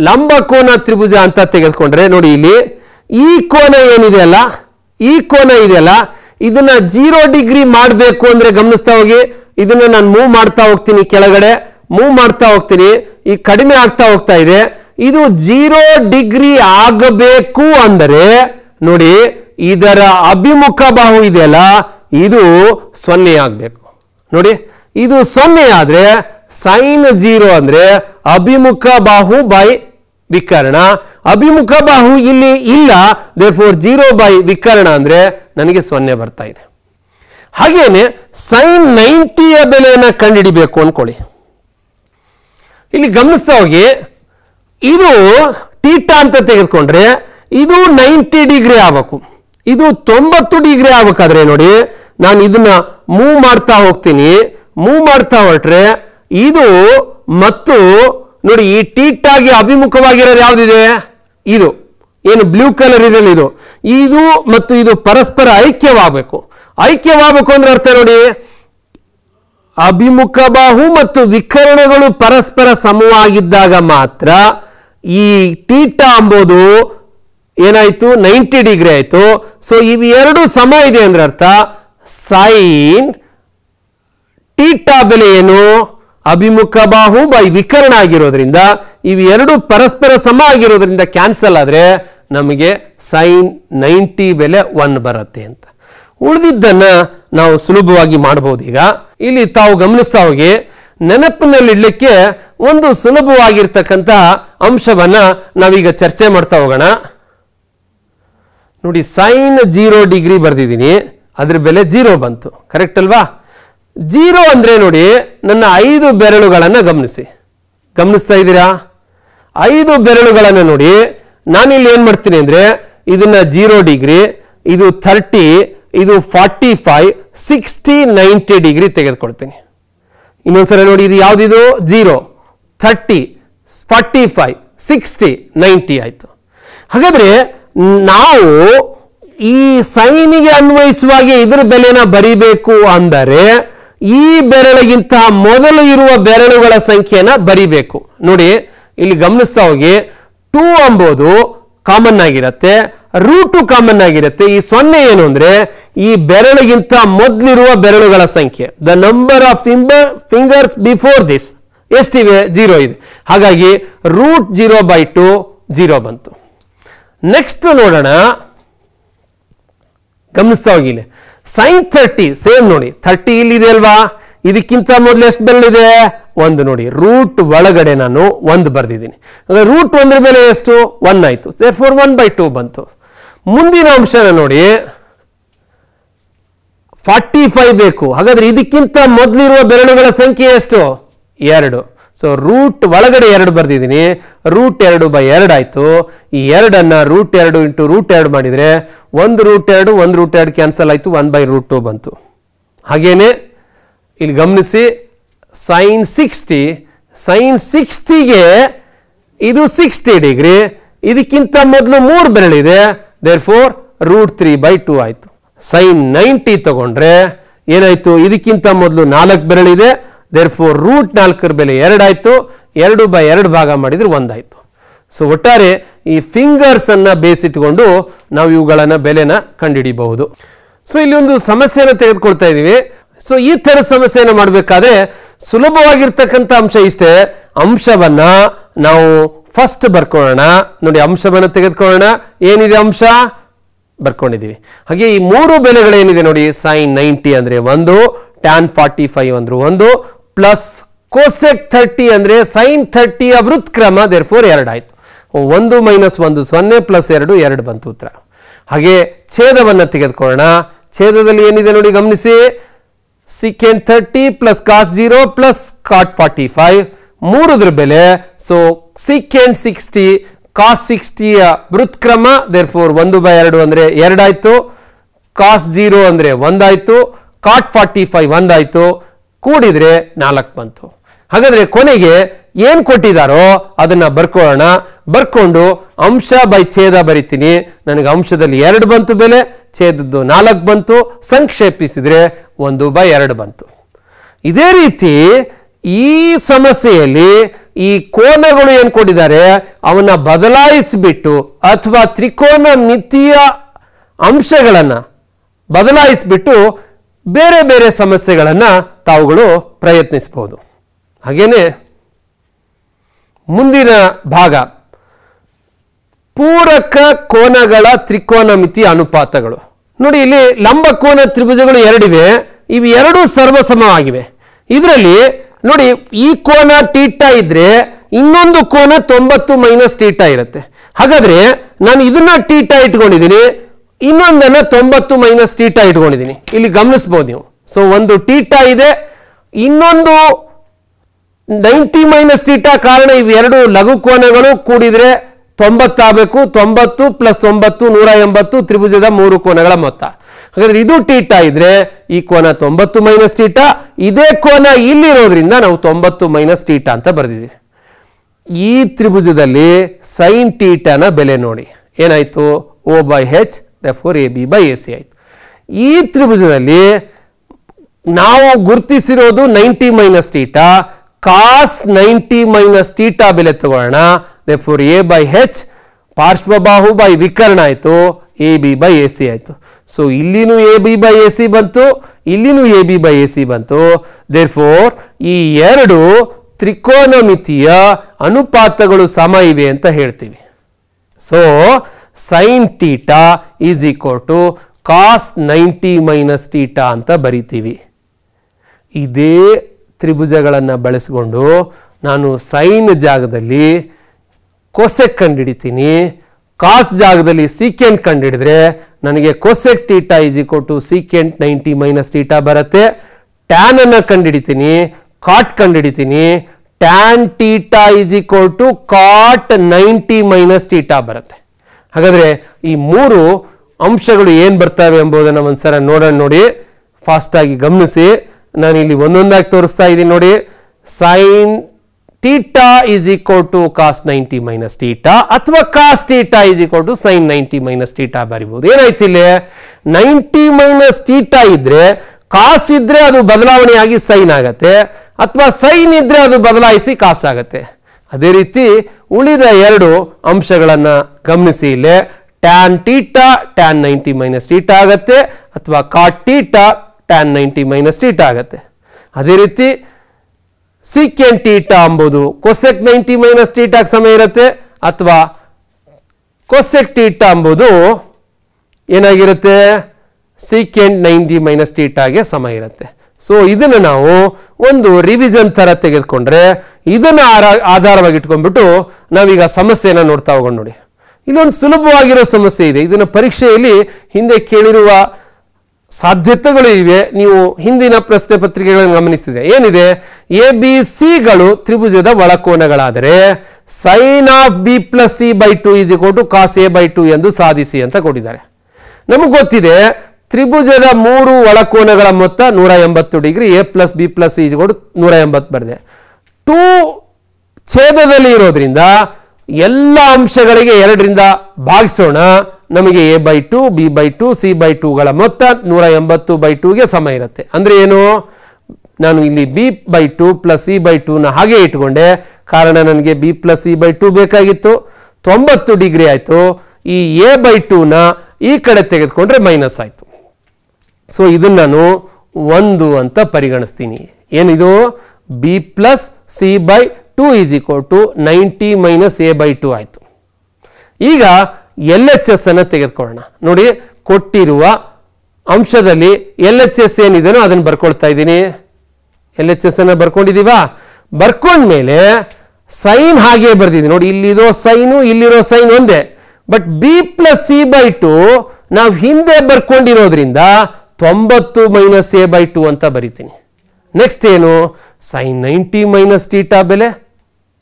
ಲಂಬ ಕೋನ ತ್ರಿಭುಜ ಅಂತ ತೆಗೆದುಕೊಂಡ್ರೆ ನೋಡಿ ಇಲ್ಲಿ ಈ ಕೋನ ಏನಿದೆ ಅಲ್ಲ ಈ ಕೋನ ಇದೆಯಲ್ಲ ಇದನ್ನ ಜೀರೋ ಡಿಗ್ರಿ ಮಾಡಬೇಕು ಅಂದ್ರೆ ಗಮನಿಸ್ತಾ ಹೋಗಿ ಇದನ್ನ ನಾನು ಮೂವ್ ಮಾಡ್ತಾ ಹೋಗ್ತೀನಿ ಕೆಳಗಡೆ ಮೂವ್ ಮಾಡ್ತಾ ಹೋಗ್ತೀನಿ ಈ ಕಡಿಮೆ ಆಗ್ತಾ ಹೋಗ್ತಾ ಇದೆ ಇದು ಜೀರೋ ಡಿಗ್ರಿ ಆಗಬೇಕು ಅಂದರೆ ನೋಡಿ ಇದರ ಅಭಿಮುಖ ಬಾಹು ಇದೆಯಲ್ಲ ಇದು ಸೊನ್ನೆ ಆಗಬೇಕು ನೋಡಿ ಇದು ಸೊನ್ನೆ ಆದರೆ ಸೈನ್ ಜೀರೋ ಅಂದರೆ ಅಭಿಮುಖ ಬಾಹು ಬೈ ವಿಕರಣ ಅಭಿಮುಖ ಬಾಹು ಇಲ್ಲಿ ಇಲ್ಲ ಫೋರ್ ಜೀರೋ ಬೈ ವಿಕರಣ ಅಂದರೆ ನನಗೆ ಸೊನ್ನೆ ಬರ್ತಾ ಇದೆ ಹಾಗೇನೆ ಸೈನ್ ನೈಂಟಿಯ ಬೆಲೆಯನ್ನು ಕಂಡುಹಿಡಿಬೇಕು ಅಂದ್ಕೊಳ್ಳಿ ಇಲ್ಲಿ ಗಮನಿಸ್ತಾ ಹೋಗಿ ಇದು ಟೀಟಾ ಅಂತ ತೆಗೆದುಕೊಂಡ್ರೆ ಇದು ನೈಂಟಿ ಡಿಗ್ರಿ ಆಗಬೇಕು ಇದು ತೊಂಬತ್ತು ಡಿಗ್ರಿ ಆಗ್ಬೇಕಾದ್ರೆ ನೋಡಿ ನಾನು ಇದನ್ನ ಮೂವ್ ಮಾಡ್ತಾ ಹೋಗ್ತೀನಿ ಮೂವ್ ಮಾಡ್ತಾ ಹೊರಟ್ರೆ ಇದು ಮತ್ತು ನೋಡಿ ಈ ಟೀಟಾಗಿ ಅಭಿಮುಖವಾಗಿರೋದು ಯಾವುದಿದೆ ಇದು ಏನು ಬ್ಲೂ ಕಲರ್ ಇದೆಲ್ಲ ಇದು ಇದು ಮತ್ತು ಇದು ಪರಸ್ಪರ ಐಕ್ಯವಾಗಬೇಕು ಐಕ್ಯವಾಗಬೇಕು ಅಂದ್ರೆ ಅರ್ಥ ನೋಡಿ ಅಭಿಮುಖ ಬಾಹು ಮತ್ತು ವಿಕರಣಗಳು ಪರಸ್ಪರ ಸಮವಾಗಿದ್ದಾಗ ಮಾತ್ರ ಈ ಟೀಟ ಅಂಬೋದು ಏನಾಯಿತು ನೈಂಟಿ ಡಿಗ್ರಿ ಆಯಿತು ಸೊ ಇವೆರಡು ಸಮ ಇದೆ ಅಂದ್ರೆ ಅರ್ಥ ಸೈನ್ ಟೀಟಾ ಬೆಲೆ ಏನು ಅಭಿಮುಖ ಬಾಹು ಬೈ ವಿಕರಣ ಆಗಿರೋದ್ರಿಂದ ಇವೆರಡು ಪರಸ್ಪರ ಸಮ ಆಗಿರೋದ್ರಿಂದ ಕ್ಯಾನ್ಸಲ್ ಆದರೆ ನಮಗೆ ಸೈನ್ ನೈಂಟಿ ಬೆಲೆ ಒನ್ ಬರುತ್ತೆ ಅಂತ ಉಳಿದಿದ್ದನ್ನು ನಾವು ಸುಲಭವಾಗಿ ಮಾಡಬಹುದು ಈಗ ಇಲ್ಲಿ ತಾವು ಗಮನಿಸ್ತಾ ಹೋಗಿ ನೆನಪಿನಲ್ಲಿಡ್ಲಿಕ್ಕೆ ಒಂದು ಸುಲಭವಾಗಿರ್ತಕ್ಕಂಥ ಅಂಶವನ್ನು ನಾವೀಗ ಚರ್ಚೆ ಮಾಡ್ತಾ ಹೋಗೋಣ ನೋಡಿ ಸೈನ್ ಜೀರೋ ಡಿಗ್ರಿ ಬರೆದಿದ್ದೀನಿ ಅದ್ರ ಬೆಲೆ ಜೀರೋ ಬಂತು ಕರೆಕ್ಟ್ ಅಲ್ವಾ ಜೀರೋ ಅಂದರೆ ನೋಡಿ ನನ್ನ ಐದು ಬೆರಳುಗಳನ್ನು ಗಮನಿಸಿ ಗಮನಿಸ್ತಾ ಇದ್ದೀರಾ ಐದು ಬೆರಳುಗಳನ್ನು ನೋಡಿ ನಾನಿಲ್ಲಿ ಏನು ಮಾಡ್ತೀನಿ ಅಂದರೆ ಇದನ್ನು ಜೀರೋ ಡಿಗ್ರಿ ಇದು ಥರ್ಟಿ ಇದು forty five sixty ninety degree ತೆಗೆದುಕೊಳ್ತೀನಿ ಇನ್ನೊಂದ್ಸಲ ನೋಡಿ ಇದು ಯಾವುದಿದು zero thirty forty five sixty ninety ಆಯಿತು ಹಾಗಾದರೆ ನಾವು ಈ ಸೈನಿಗೆ ಅನ್ವಯಿಸುವಾಗೆ ಇದರ ಬೆಲೆನ ಬರಿಬೇಕು ಅಂದರೆ ಈ ಬೆರಳಿಗಿಂತ ಮೊದಲು ಇರುವ ಬೆರಳುಗಳ ಸಂಖ್ಯೆನ ಬರಿಬೇಕು ನೋಡಿ ಇಲ್ಲಿ ಗಮನಿಸ್ತಾ ಹೋಗಿ ಟೂ ಅಂಬೋದು ಕಾಮನ್ ಆಗಿರುತ್ತೆ ರೂಟು ಕಾಮನ್ ಆಗಿರುತ್ತೆ ಈ ಸೊನ್ನೆ ಏನು ಅಂದ್ರೆ ಈ ಬೆರಳಿಗಿಂತ ಮೊದಲಿರುವ ಬೆರಳುಗಳ ಸಂಖ್ಯೆ the number of finger fingers before this ಎಷ್ಟಿವೆ ಜೀರೋ ಇದೆ ಹಾಗಾಗಿ root zero by two zero ಬಂತು ನೆಕ್ಸ್ಟ್ ನೋಡೋಣ ಗಮನಿಸ್ತಾ ಹೋಗಿಲ್ಲ ಸೈನ್ ಥರ್ಟಿ ಸೇಮ್ ನೋಡಿ ಥರ್ಟಿ ಇಲ್ಲಿದೆ ಅಲ್ವಾ ಇದಕ್ಕಿಂತ ಮೊದಲು ಎಷ್ಟು ಇದೆ ಒಂದು ನೋಡಿ ರೂಟ್ ಒಳಗಡೆ ನಾನು ಒಂದು ಬರೆದಿದ್ದೀನಿ ರೂಟ್ ಒಂದ್ರ ಮೇಲೆ ಎಷ್ಟು ಒನ್ ಆಯಿತು ಫೋರ್ ಒನ್ ಬೈ ಟೂ ಬಂತು ಮುಂದಿನ ಅಂಶನ ನೋಡಿ ಫಾರ್ಟಿ ಫೈವ್ ಬೇಕು ಹಾಗಾದ್ರೆ ಇದಕ್ಕಿಂತ ಮೊದಲಿರುವ ಬೆರಳುಗಳ ಸಂಖ್ಯೆ ಎಷ್ಟು ಎರಡು ಸೊ ರೂಟ್ ಒಳಗಡೆ ಎರಡು ಬರೆದಿದ್ದೀನಿ ರೂಟ್ ಎರಡು ಬೈ ಎರಡು ಆಯಿತು ಈ ಎರಡನ್ನು ರೂಟ್ ಎರಡು ಇಂಟು ರೂಟ್ ಎರಡು ಮಾಡಿದರೆ ಒಂದು ರೂಟ್ ಎರಡು ಒಂದು ರೂಟ್ ಎರಡು ಕ್ಯಾನ್ಸಲ್ ಆಯಿತು ಒನ್ ಬೈ ರೂಟ್ ಟು ಬಂತು ಹಾಗೇನೆ ಇಲ್ಲಿ ಗಮನಿಸಿ ಸೈನ್ ಸಿಕ್ಸ್ಟಿ ಸೈನ್ ಸಿಕ್ಸ್ಟಿಗೆ ಇದು ಸಿಕ್ಸ್ಟಿ ಡಿಗ್ರಿ ಇದಕ್ಕಿಂತ ಮೊದಲು ಮೂರು ಬೆರಳಿದೆ therefore root three by two ಆಯಿತು ಸೈನ್ ನೈಂಟಿ ತಗೊಂಡ್ರೆ ಏನಾಯ್ತು ಇದಕ್ಕಿಂತ ಮೊದಲು ನಾಲ್ಕು ಬೆರಳಿದೆ ದೇರ್ ಫೋರ್ ರೂಟ್ ನಾಲ್ಕರ ಬೆಲೆ ಎರಡಾಯಿತು ಎರಡು ಬೈ ಎರಡು ಭಾಗ ಮಾಡಿದರೆ ಒಂದಾಯಿತು ಸೊ ಒಟ್ಟಾರೆ ಈ ಫಿಂಗರ್ಸನ್ನು ಬೇಸಿಟ್ಕೊಂಡು ನಾವು ಇವುಗಳನ್ನು ಬೆಲೆನ ಕಂಡುಹಿಡಿಬಹುದು ಸೊ ಇಲ್ಲಿ ಒಂದು ಸಮಸ್ಯೆಯನ್ನು ತೆಗೆದುಕೊಳ್ತಾ ಇದ್ದೀವಿ ಸೊ ಈ ಥರ ಸಮಸ್ಯೆಯನ್ನು ಮಾಡಬೇಕಾದ್ರೆ ಸುಲಭವಾಗಿರ್ತಕ್ಕಂಥ ಅಂಶ ಇಷ್ಟೇ ಅಂಶವನ್ನು ನಾವು ಫಸ್ಟ್ ಬರ್ಕೊಳ್ಳೋಣ ನೋಡಿ ಅಂಶವನ್ನು ತೆಗೆದುಕೊಳ್ಳೋಣ ಏನಿದೆ ಅಂಶ ಬರ್ಕೊಂಡಿದ್ದೀವಿ ಹಾಗೆ ಈ ಮೂರು ಬೆಲೆಗಳೇನಿದೆ ನೋಡಿ ಸೈನ್ ನೈಂಟಿ ಅಂದರೆ ಒಂದು ಟ್ಯಾನ್ ಫಾರ್ಟಿ ಫೈವ್ ಅಂದ್ರೆ ಒಂದು ಪ್ಲಸ್ ಕೋಸೆಕ್ ಥರ್ಟಿ ಅಂದರೆ ಸೈನ್ ಥರ್ಟಿಯ ವೃತ್ಕ್ರಮ ದೇರ್ ಫೋರ್ ಎರಡಾಯಿತು ಒಂದು ಮೈನಸ್ ಒಂದು ಸೊನ್ನೆ ಪ್ಲಸ್ ಎರಡು ಎರಡು ಬಂತು ಉತ್ತರ ಹಾಗೆ ಛೇದವನ್ನು ತೆಗೆದುಕೊಳ್ಳೋಣ ಛೇದದಲ್ಲಿ ಏನಿದೆ ನೋಡಿ ಗಮನಿಸಿ secant thirty plus cos zero plus cot forty five ಮೂರದ್ರ ಬೆಲೆ ಸೊ ಎಂಡ್ ಸಿಕ್ಸ್ಟಿ ಕಾಸ್ ಸಿಕ್ಸ್ಟಿಯ ವೃತ್ಕ್ರಮ ದೇರ್ ಫೋರ್ ಒಂದು ಬೈ ಎರಡು ಅಂದರೆ ಎರಡಾಯಿತು ಕಾಸ್ ಜೀರೋ ಅಂದರೆ ಒಂದಾಯಿತು ಕಾಟ್ ಫಾರ್ಟಿ ಫೈವ್ ಒಂದಾಯಿತು ಕೂಡಿದರೆ ನಾಲ್ಕು ಬಂತು ಹಾಗಾದರೆ ಕೊನೆಗೆ ಏನು ಕೊಟ್ಟಿದ್ದಾರೋ ಅದನ್ನು ಬರ್ಕೊಳ್ಳೋಣ ಬರ್ಕೊಂಡು ಅಂಶ ಬೈ ಛೇದ ಬರಿತೀನಿ ನನಗೆ ಅಂಶದಲ್ಲಿ ಎರಡು ಬಂತು ಬೆಲೆ ಛೇದದ್ದು ನಾಲ್ಕು ಬಂತು ಸಂಕ್ಷೇಪಿಸಿದರೆ ಒಂದು ಬೈ ಎರಡು ಬಂತು ಇದೇ ರೀತಿ ಈ ಸಮಸ್ಯೆಯಲ್ಲಿ ಈ ಕೋನಗಳು ಏನು ಕೊಟ್ಟಿದ್ದಾರೆ ಅವನ್ನ ಬದಲಾಯಿಸಿಬಿಟ್ಟು ಅಥವಾ ತ್ರಿಕೋನ ಮಿತಿಯ ಅಂಶಗಳನ್ನು ಬದಲಾಯಿಸ್ಬಿಟ್ಟು ಬೇರೆ ಬೇರೆ ಸಮಸ್ಯೆಗಳನ್ನು ತಾವುಗಳು ಪ್ರಯತ್ನಿಸಬಹುದು ಹಾಗೇನೆ ಮುಂದಿನ ಭಾಗ ಪೂರಕ ಕೋನಗಳ ತ್ರಿಕೋನ ಮಿತಿ ಅನುಪಾತಗಳು ನೋಡಿ ಇಲ್ಲಿ ಲಂಬಕೋನ ತ್ರಿಭುಜಗಳು ಎರಡಿವೆ ಇವು ಎರಡೂ ಸರ್ವಸಮವಾಗಿವೆ ಇದರಲ್ಲಿ ನೋಡಿ ಈ ಕೋನ ಟೀಟ ಇದ್ರೆ ಇನ್ನೊಂದು ಕೋನ ತೊಂಬತ್ತು ಮೈನಸ್ ಟೀಟ ಇರುತ್ತೆ ಹಾಗಾದ್ರೆ ನಾನು ಇದನ್ನ ಟೀಟ ಇಟ್ಕೊಂಡಿದ್ದೀನಿ ಇನ್ನೊಂದನ್ನ ತೊಂಬತ್ತು ಮೈನಸ್ ಟೀಟಾ ಇಟ್ಕೊಂಡಿದ್ದೀನಿ ಇಲ್ಲಿ ಗಮನಿಸ್ಬೋದು ನೀವು ಸೊ ಒಂದು ಟೀಟಾ ಇದೆ ಇನ್ನೊಂದು ನೈಂಟಿ ಮೈನಸ್ ಟೀಟಾ ಕಾರಣ ಇವೆರಡು ಲಘು ಕೋನಗಳು ಕೂಡಿದ್ರೆ ತೊಂಬತ್ತಾಗಬೇಕು ತೊಂಬತ್ತು ಪ್ಲಸ್ ತೊಂಬತ್ತು ನೂರ ಎಂಬತ್ತು ತ್ರಿಭುಜದ ಮೂರು ಕೋನಗಳ ಮೊತ್ತ ಹಾಗಾದ್ರೆ ಇದು ಟೀಟಾ ಇದ್ರೆ ಈ ಕೋನ ತೊಂಬತ್ತು ಮೈನಸ್ ಟೀಟಾ ಇದೇ ಕೋನ ಇಲ್ಲಿರೋದ್ರಿಂದ ನಾವು ತೊಂಬತ್ತು ಮೈನಸ್ ಟೀಟಾ ಅಂತ ಬರೆದಿದ್ದೀವಿ ಈ ತ್ರಿಭುಜದಲ್ಲಿ ಸೈನ್ ಟೀಟಾನ ಬೆಲೆ ನೋಡಿ ಏನಾಯಿತು O by H for A B by A C ಆಯಿತು ಈ ತ್ರಿಭುಜದಲ್ಲಿ ನಾವು ಗುರುತಿಸಿರೋದು ninety minus theta cos ninety minus theta ಬೆಲೆ ತಗೊಳ್ಳೋಣ ಫೋರ್ ಎ ಬೈ ಹೆಚ್ ಪಾರ್ಶ್ವಬಾಹು ಬೈ ವಿಕರ್ಣ ಆಯಿತು A B by A C ಆಯಿತು ಸೊ ಇಲ್ಲಿನೂ A B by A C ಬಂತು ಇಲ್ಲಿನೂ A B by A C ಬಂತು ದೇರ್ ಫೋರ್ ಈ ಎರಡು ತ್ರಿಕೋನಮಿತಿಯ ಅನುಪಾತಗಳು ಸಮ ಇವೆ ಅಂತ ಹೇಳ್ತೀವಿ so sine theta is equal to cos ninety minus theta ಅಂತ ಬರಿತೀವಿ ಇದೇ ತ್ರಿಭುಜಗಳನ್ನು ಬಳಸಿಕೊಂಡು ನಾನು ಸೈನ್ ಜಾಗದಲ್ಲಿ ಕೊಸೆಕ್ ಹಿಡಿತೀನಿ ಕಾಸ್ಟ್ ಜಾಗದಲ್ಲಿ ಸೀಕೆಂಟ್ ಹಿಡಿದ್ರೆ ನನಗೆ cosec theta is equal to secant ninety minus theta ಬರುತ್ತೆ ಟ್ಯಾನ್ ಅನ್ನು ಹಿಡಿತೀನಿ ಕಾಟ್ ಹಿಡಿತೀನಿ tan theta is equal to cot ninety minus theta ಬರುತ್ತೆ ಹಾಗಾದರೆ ಈ ಮೂರು ಅಂಶಗಳು ಏನು ಬರ್ತವೆ ಎಂಬುದನ್ನು ಒಂದ್ಸಲ ನೋಡೋಣ ನೋಡಿ ಫಾಸ್ಟಾಗಿ ಗಮನಿಸಿ ನಾನು ಇಲ್ಲಿ ಒಂದೊಂದಾಗಿ ತೋರಿಸ್ತಾ ಇದ್ದೀನಿ ನೋಡಿ sine theta is equal to cos ninety minus theta ಅಥವಾ cos theta is equal to sine ninety minus theta ಬರಿಬಹುದು ಏನಾಯ್ತು ಇಲ್ಲಿ ನೈಂಟಿ ಮೈನಸ್ ಟೀಟಾ ಇದ್ರೆ ಕಾಸ್ ಇದ್ರೆ ಅದು ಬದಲಾವಣೆಯಾಗಿ ಸೈನ್ ಆಗತ್ತೆ ಅಥವಾ ಸೈನ್ ಇದ್ರೆ ಅದು ಬದಲಾಯಿಸಿ ಕಾಸ್ ಆಗತ್ತೆ ಅದೇ ರೀತಿ ಉಳಿದ ಎರಡು ಅಂಶಗಳನ್ನು ಗಮನಿಸಿ ಇಲ್ಲೇ tan theta tan ninety minus theta ಆಗತ್ತೆ ಅಥವಾ cot theta tan ninety minus theta ಆಗತ್ತೆ ಅದೇ ರೀತಿ ಟಿ ಟೀಟಾ ಅಂಬೋದು ಕೊಸೆಕ್ ನೈಂಟಿ ಮೈನಸ್ ಆಗಿ ಸಮಯ ಇರುತ್ತೆ ಅಥವಾ ಕೊಸೆಕ್ ಟೀಟಾ ಅಂಬುದು ಏನಾಗಿರುತ್ತೆ ಸಿಕೆಂಡ್ ನೈಂಟಿ ಮೈನಸ್ ಟೀಟಾಗೆ ಸಮ ಇರುತ್ತೆ ಸೊ ಇದನ್ನು ನಾವು ಒಂದು ರಿವಿಷನ್ ಥರ ತೆಗೆದುಕೊಂಡ್ರೆ ಇದನ್ನು ಆರ ಆಧಾರವಾಗಿ ಇಟ್ಕೊಂಡ್ಬಿಟ್ಟು ನಾವೀಗ ಸಮಸ್ಯೆಯನ್ನು ನೋಡ್ತಾ ಹೋಗೋಣ ನೋಡಿ ಇಲ್ಲೊಂದು ಸುಲಭವಾಗಿರೋ ಸಮಸ್ಯೆ ಇದೆ ಇದನ್ನು ಪರೀಕ್ಷೆಯಲ್ಲಿ ಹಿಂದೆ ಕೇಳಿರುವ ಸಾಧ್ಯತೆಗಳು ಇವೆ ನೀವು ಹಿಂದಿನ ಪ್ರಶ್ನೆ ಪತ್ರಿಕೆಗಳನ್ನು ಗಮನಿಸಿದರೆ ಏನಿದೆ ಎ ಬಿ ಸಿಗಳು ತ್ರಿಭುಜದ ಒಳಕೋನಗಳಾದರೆ sine of B plus C by two is equal to cos A by two ಎಂದು ಸಾಧಿಸಿ ಅಂತ ಕೊಟ್ಟಿದ್ದಾರೆ ನಮಗೆ ಗೊತ್ತಿದೆ ತ್ರಿಭುಜದ ಮೂರು ಒಳಕೋನಗಳ ಮೊತ್ತ ನೂರ ಎಂಬತ್ತು ಡಿಗ್ರಿ A plus B plus C equal to ನೂರ ಎಂಬತ್ತು ಬರೆದೆ ಟೂ ಛೇದದಲ್ಲಿ ಇರೋದ್ರಿಂದ ಎಲ್ಲ ಅಂಶಗಳಿಗೆ ಎರಡರಿಂದ ಭಾಗಿಸೋಣ ನಮಗೆ A by two B by two C by ಟೂಗಳ ಮೊತ್ತ ನೂರ ಎಂಬತ್ತು ಬೈ ಟೂಗೆ ಸಮ ಇರುತ್ತೆ ಅಂದರೆ ಏನು ನಾನು ಇಲ್ಲಿ B by two plus C by ಟೂನ ಹಾಗೆ ಇಟ್ಕೊಂಡೆ ಕಾರಣ ನನಗೆ B plus C by two ಬೇಕಾಗಿತ್ತು ತೊಂಬತ್ತು ಡಿಗ್ರಿ ಆಯಿತು ಈ ಎ ಬೈ ಟೂನ ಈ ಕಡೆ ತೆಗೆದುಕೊಂಡ್ರೆ ಮೈನಸ್ ಆಯಿತು ಸೊ ಇದನ್ನು ನಾನು ಒಂದು ಅಂತ ಪರಿಗಣಿಸ್ತೀನಿ ಏನಿದು B plus C by two is equal to ninety minus A by two ಆಯಿತು ಈಗ ಎಲ್ ಎಚ್ ಎಸ್ ಅನ್ನು ತೆಗೆದುಕೊಳ್ಳೋಣ ನೋಡಿ ಕೊಟ್ಟಿರುವ ಅಂಶದಲ್ಲಿ ಎಲ್ ಎಚ್ ಎಸ್ ಏನಿದೆಯೋ ಅದನ್ನು ಬರ್ಕೊಳ್ತಾ ಇದ್ದೀನಿ ಎಲ್ ಎಚ್ ಎಸ್ ಅನ್ನು ಬರ್ಕೊಂಡಿದ್ದೀವಾ ಬರ್ಕೊಂಡ್ಮೇಲೆ ಸೈನ್ ಹಾಗೆ ಬರ್ದಿದ್ದೀನಿ ನೋಡಿ ಇಲ್ಲಿರೋ ಸೈನು ಇಲ್ಲಿರೋ ಸೈನ್ ಒಂದೇ but B plus C by two ನಾವು ಹಿಂದೆ ಬರ್ಕೊಂಡಿರೋದ್ರಿಂದ ತೊಂಬತ್ತು ಮೈನಸ್ ಎ ಬೈ ಟು ಅಂತ ಬರಿತೀನಿ ನೆಕ್ಸ್ಟ್ ಏನು ಸೈನ್ ನೈಂಟಿ ಮೈನಸ್ ಟೀಟಾ ಬೆಲೆ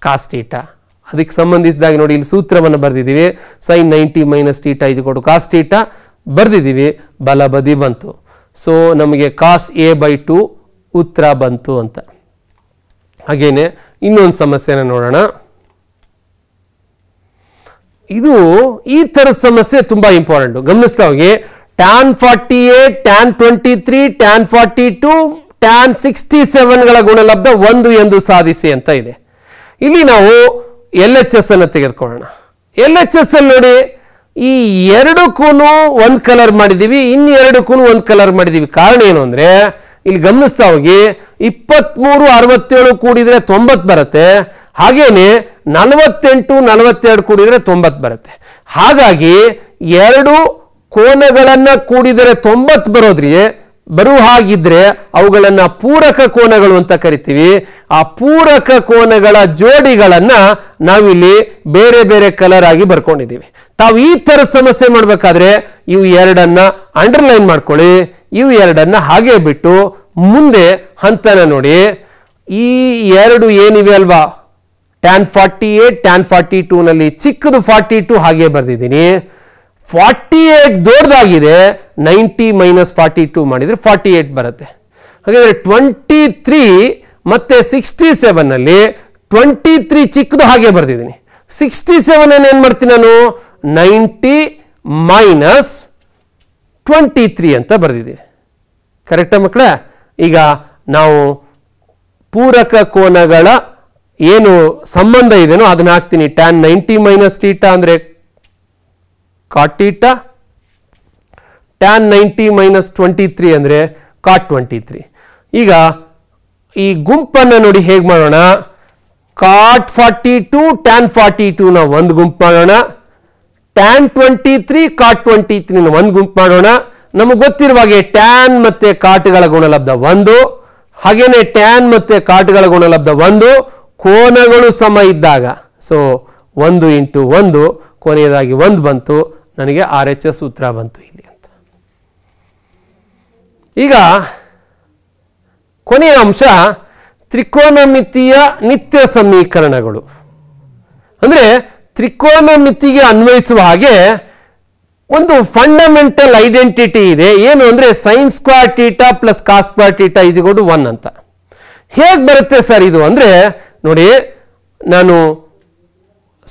ಕಾಸ್ ಟೀಟಾ ಅದಕ್ಕೆ ಸಂಬಂಧಿಸಿದಾಗ ನೋಡಿ ಇಲ್ಲಿ ಸೂತ್ರವನ್ನು ಬರೆದಿದ್ದೀವಿ ಸೈನ್ ನೈಂಟಿ ಮೈನಸ್ ಟೀಟಾ ಇದು ಕೊಟ್ಟು ಕಾಸ್ ಟೀಟಾ ಬರೆದಿದ್ದೀವಿ ಬಲ ಬದಿ ಬಂತು ಸೊ ನಮಗೆ ಕಾಸ್ ಎ ಬೈ ಟು ಉತ್ತರ ಬಂತು ಅಂತ ಹಾಗೇನೆ ಇನ್ನೊಂದು ಸಮಸ್ಯೆನ ನೋಡೋಣ ಇದು ಈ ಥರದ ಸಮಸ್ಯೆ ತುಂಬ ಇಂಪಾರ್ಟೆಂಟು ಗಮನಿಸ್ತಾ ಹೋಗಿ tan forty eight tan twenty three tan forty two tan sixty ಸೆವೆನ್ಗಳ ಗುಣಲಬ್ಧ ಒಂದು ಎಂದು ಸಾಧಿಸಿ ಅಂತ ಇದೆ ಇಲ್ಲಿ ನಾವು ಎಲ್ ಎಚ್ ಎಸ್ ಅನ್ನು ತೆಗೆದುಕೊಳ್ಳೋಣ ಎಲ್ ಎಚ್ ಎಸ್ ಅಲ್ಲಿ ನೋಡಿ ಈ ಎರಡಕ್ಕೂ ಒಂದು ಕಲರ್ ಮಾಡಿದ್ದೀವಿ ಕೂನು ಒಂದು ಕಲರ್ ಮಾಡಿದ್ದೀವಿ ಕಾರಣ ಏನು ಅಂದರೆ ಇಲ್ಲಿ ಗಮನಿಸ್ತಾ ಹೋಗಿ ಇಪ್ಪತ್ತ್ಮೂರು ಅರವತ್ತೇಳು ಕೂಡಿದರೆ ತೊಂಬತ್ತು ಬರುತ್ತೆ ಹಾಗೇನೆ ನಲವತ್ತೆಂಟು ನಲವತ್ತೆರಡು ಕೂಡಿದರೆ ತೊಂಬತ್ತು ಬರುತ್ತೆ ಹಾಗಾಗಿ ಎರಡು ಕೋನಗಳನ್ನು ಕೂಡಿದರೆ ತೊಂಬತ್ತು ಬರೋದ್ರಿಗೆ ಬರುವ ಹಾಗಿದ್ರೆ ಅವುಗಳನ್ನು ಪೂರಕ ಕೋನಗಳು ಅಂತ ಕರಿತೀವಿ ಆ ಪೂರಕ ಕೋನಗಳ ಜೋಡಿಗಳನ್ನು ನಾವಿಲ್ಲಿ ಬೇರೆ ಬೇರೆ ಕಲರ್ ಆಗಿ ಬರ್ಕೊಂಡಿದ್ದೀವಿ ತಾವು ಈ ಥರ ಸಮಸ್ಯೆ ಮಾಡಬೇಕಾದ್ರೆ ಇವು ಎರಡನ್ನು ಅಂಡರ್ಲೈನ್ ಮಾಡ್ಕೊಳ್ಳಿ ಇವು ಎರಡನ್ನು ಹಾಗೆ ಬಿಟ್ಟು ಮುಂದೆ ಹಂತನ ನೋಡಿ ಈ ಎರಡು ಏನಿವೆ ಅಲ್ವಾ tan forty eight tan forty ಟೂನಲ್ಲಿ ಚಿಕ್ಕದು ಫಾರ್ಟಿ ಟೂ ಹಾಗೆ ಬರೆದಿದ್ದೀನಿ ಫಾರ್ಟಿ ಏಯ್ಟ್ ದೊಡ್ಡದಾಗಿದೆ ನೈಂಟಿ ಮೈನಸ್ ಫಾರ್ಟಿ ಟು ಮಾಡಿದರೆ ಫಾರ್ಟಿ ಏಯ್ಟ್ ಬರುತ್ತೆ ಹಾಗಾದರೆ ಟ್ವೆಂಟಿ ತ್ರೀ ಮತ್ತು ಸಿಕ್ಸ್ಟಿ ಸೆವೆನಲ್ಲಿ ಟ್ವೆಂಟಿ ತ್ರೀ ಚಿಕ್ಕದು ಹಾಗೆ ಬರೆದಿದ್ದೀನಿ ಸಿಕ್ಸ್ಟಿ ಸೆವೆನನ್ನು ಏನು ಮಾಡ್ತೀನಿ ನಾನು ನೈಂಟಿ ಮೈನಸ್ ಟ್ವೆಂಟಿ ತ್ರೀ ಅಂತ ಬರೆದಿದ್ದೀವಿ ಕರೆಕ್ಟಾ ಮಕ್ಕಳೇ ಈಗ ನಾವು ಪೂರಕ ಕೋನಗಳ ಏನು ಸಂಬಂಧ ಇದೆಯೋ ಅದನ್ನ ಹಾಕ್ತೀನಿ ಟ್ಯಾನ್ ನೈಂಟಿ ಮೈನಸ್ ಟೀಟಾ ಅಂದರೆ cot tan ninety minus twenty three ಅಂದರೆ ಕಾಟ್ ಟ್ವೆಂಟಿ ತ್ರೀ ಈಗ ಈ ಗುಂಪನ್ನು ನೋಡಿ ಹೇಗೆ ಮಾಡೋಣ cot forty two tan forty ಟೂನ ಒಂದು ಗುಂಪು ಮಾಡೋಣ tan twenty three cot twenty ತ್ರೀನ ಒಂದು ಗುಂಪು ಮಾಡೋಣ ನಮಗೆ ಗೊತ್ತಿರುವ ಹಾಗೆ ಟ್ಯಾನ್ ಮತ್ತು ಕಾಟ್ಗಳ ಗುಣಲಬ್ಧ ಒಂದು ಹಾಗೇನೆ ಟ್ಯಾನ್ ಮತ್ತು ಕಾಟ್ಗಳ ಗುಣಲಬ್ಧ ಒಂದು ಕೋನಗಳು ಸಮ ಇದ್ದಾಗ ಸೊ ಒಂದು ಇಂಟು ಒಂದು ಕೊನೆಯದಾಗಿ ಒಂದು ಬಂತು ನನಗೆ ಆರ್ ಎಚ್ ಎಸ್ ಉತ್ತರ ಬಂತು ಇಲ್ಲಿ ಅಂತ ಈಗ ಕೊನೆಯ ಅಂಶ ತ್ರಿಕೋನಮಿತಿಯ ನಿತ್ಯ ಸಮೀಕರಣಗಳು ಅಂದರೆ ತ್ರಿಕೋನಮಿತಿಗೆ ಅನ್ವಯಿಸುವ ಹಾಗೆ ಒಂದು ಫಂಡಮೆಂಟಲ್ ಐಡೆಂಟಿಟಿ ಇದೆ ಏನು ಅಂದರೆ sine square theta plus cos square theta one ಅಂತ ಹೇಗೆ ಬರುತ್ತೆ ಸರ್ ಇದು ಅಂದರೆ ನೋಡಿ ನಾನು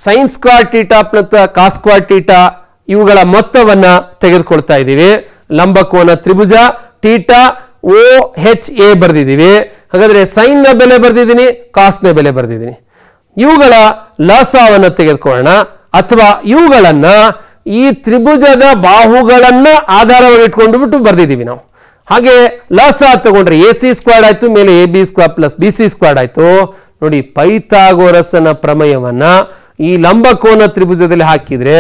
sine square theta plus cos square theta ಇವುಗಳ ಮೊತ್ತವನ್ನ ತೆಗೆದುಕೊಳ್ತಾ ಇದ್ದೀವಿ ಲಂಬಕೋನ ತ್ರಿಭುಜ ಟೀಟಾ ಓ ಹೆಚ್ ಎ ಬರೆದಿದ್ದೀವಿ ಹಾಗಾದರೆ ಸೈನ್ನ ಬೆಲೆ ಬರೆದಿದ್ದೀನಿ ಕಾಸ್ನ ಬೆಲೆ ಬರೆದಿದ್ದೀನಿ ಇವುಗಳ ಲಸವನ್ನು ತೆಗೆದುಕೊಳ್ಳೋಣ ಅಥವಾ ಇವುಗಳನ್ನು ಈ ತ್ರಿಭುಜದ ಬಾಹುಗಳನ್ನು ಆಧಾರವಾಗಿ ಇಟ್ಕೊಂಡು ಬಿಟ್ಟು ಬರೆದಿದ್ದೀವಿ ನಾವು ಹಾಗೆ ಲಸ ತಗೊಂಡ್ರೆ ಎ ಸಿ ಸ್ಕ್ವಾಡ್ ಆಯಿತು ಮೇಲೆ A B squared plus B C squared ಆಯಿತು ನೋಡಿ ಪೈತಾಗೋರಸನ ಪ್ರಮೇಯವನ್ನ ಈ ಲಂಬಕೋನ ತ್ರಿಭುಜದಲ್ಲಿ ಹಾಕಿದರೆ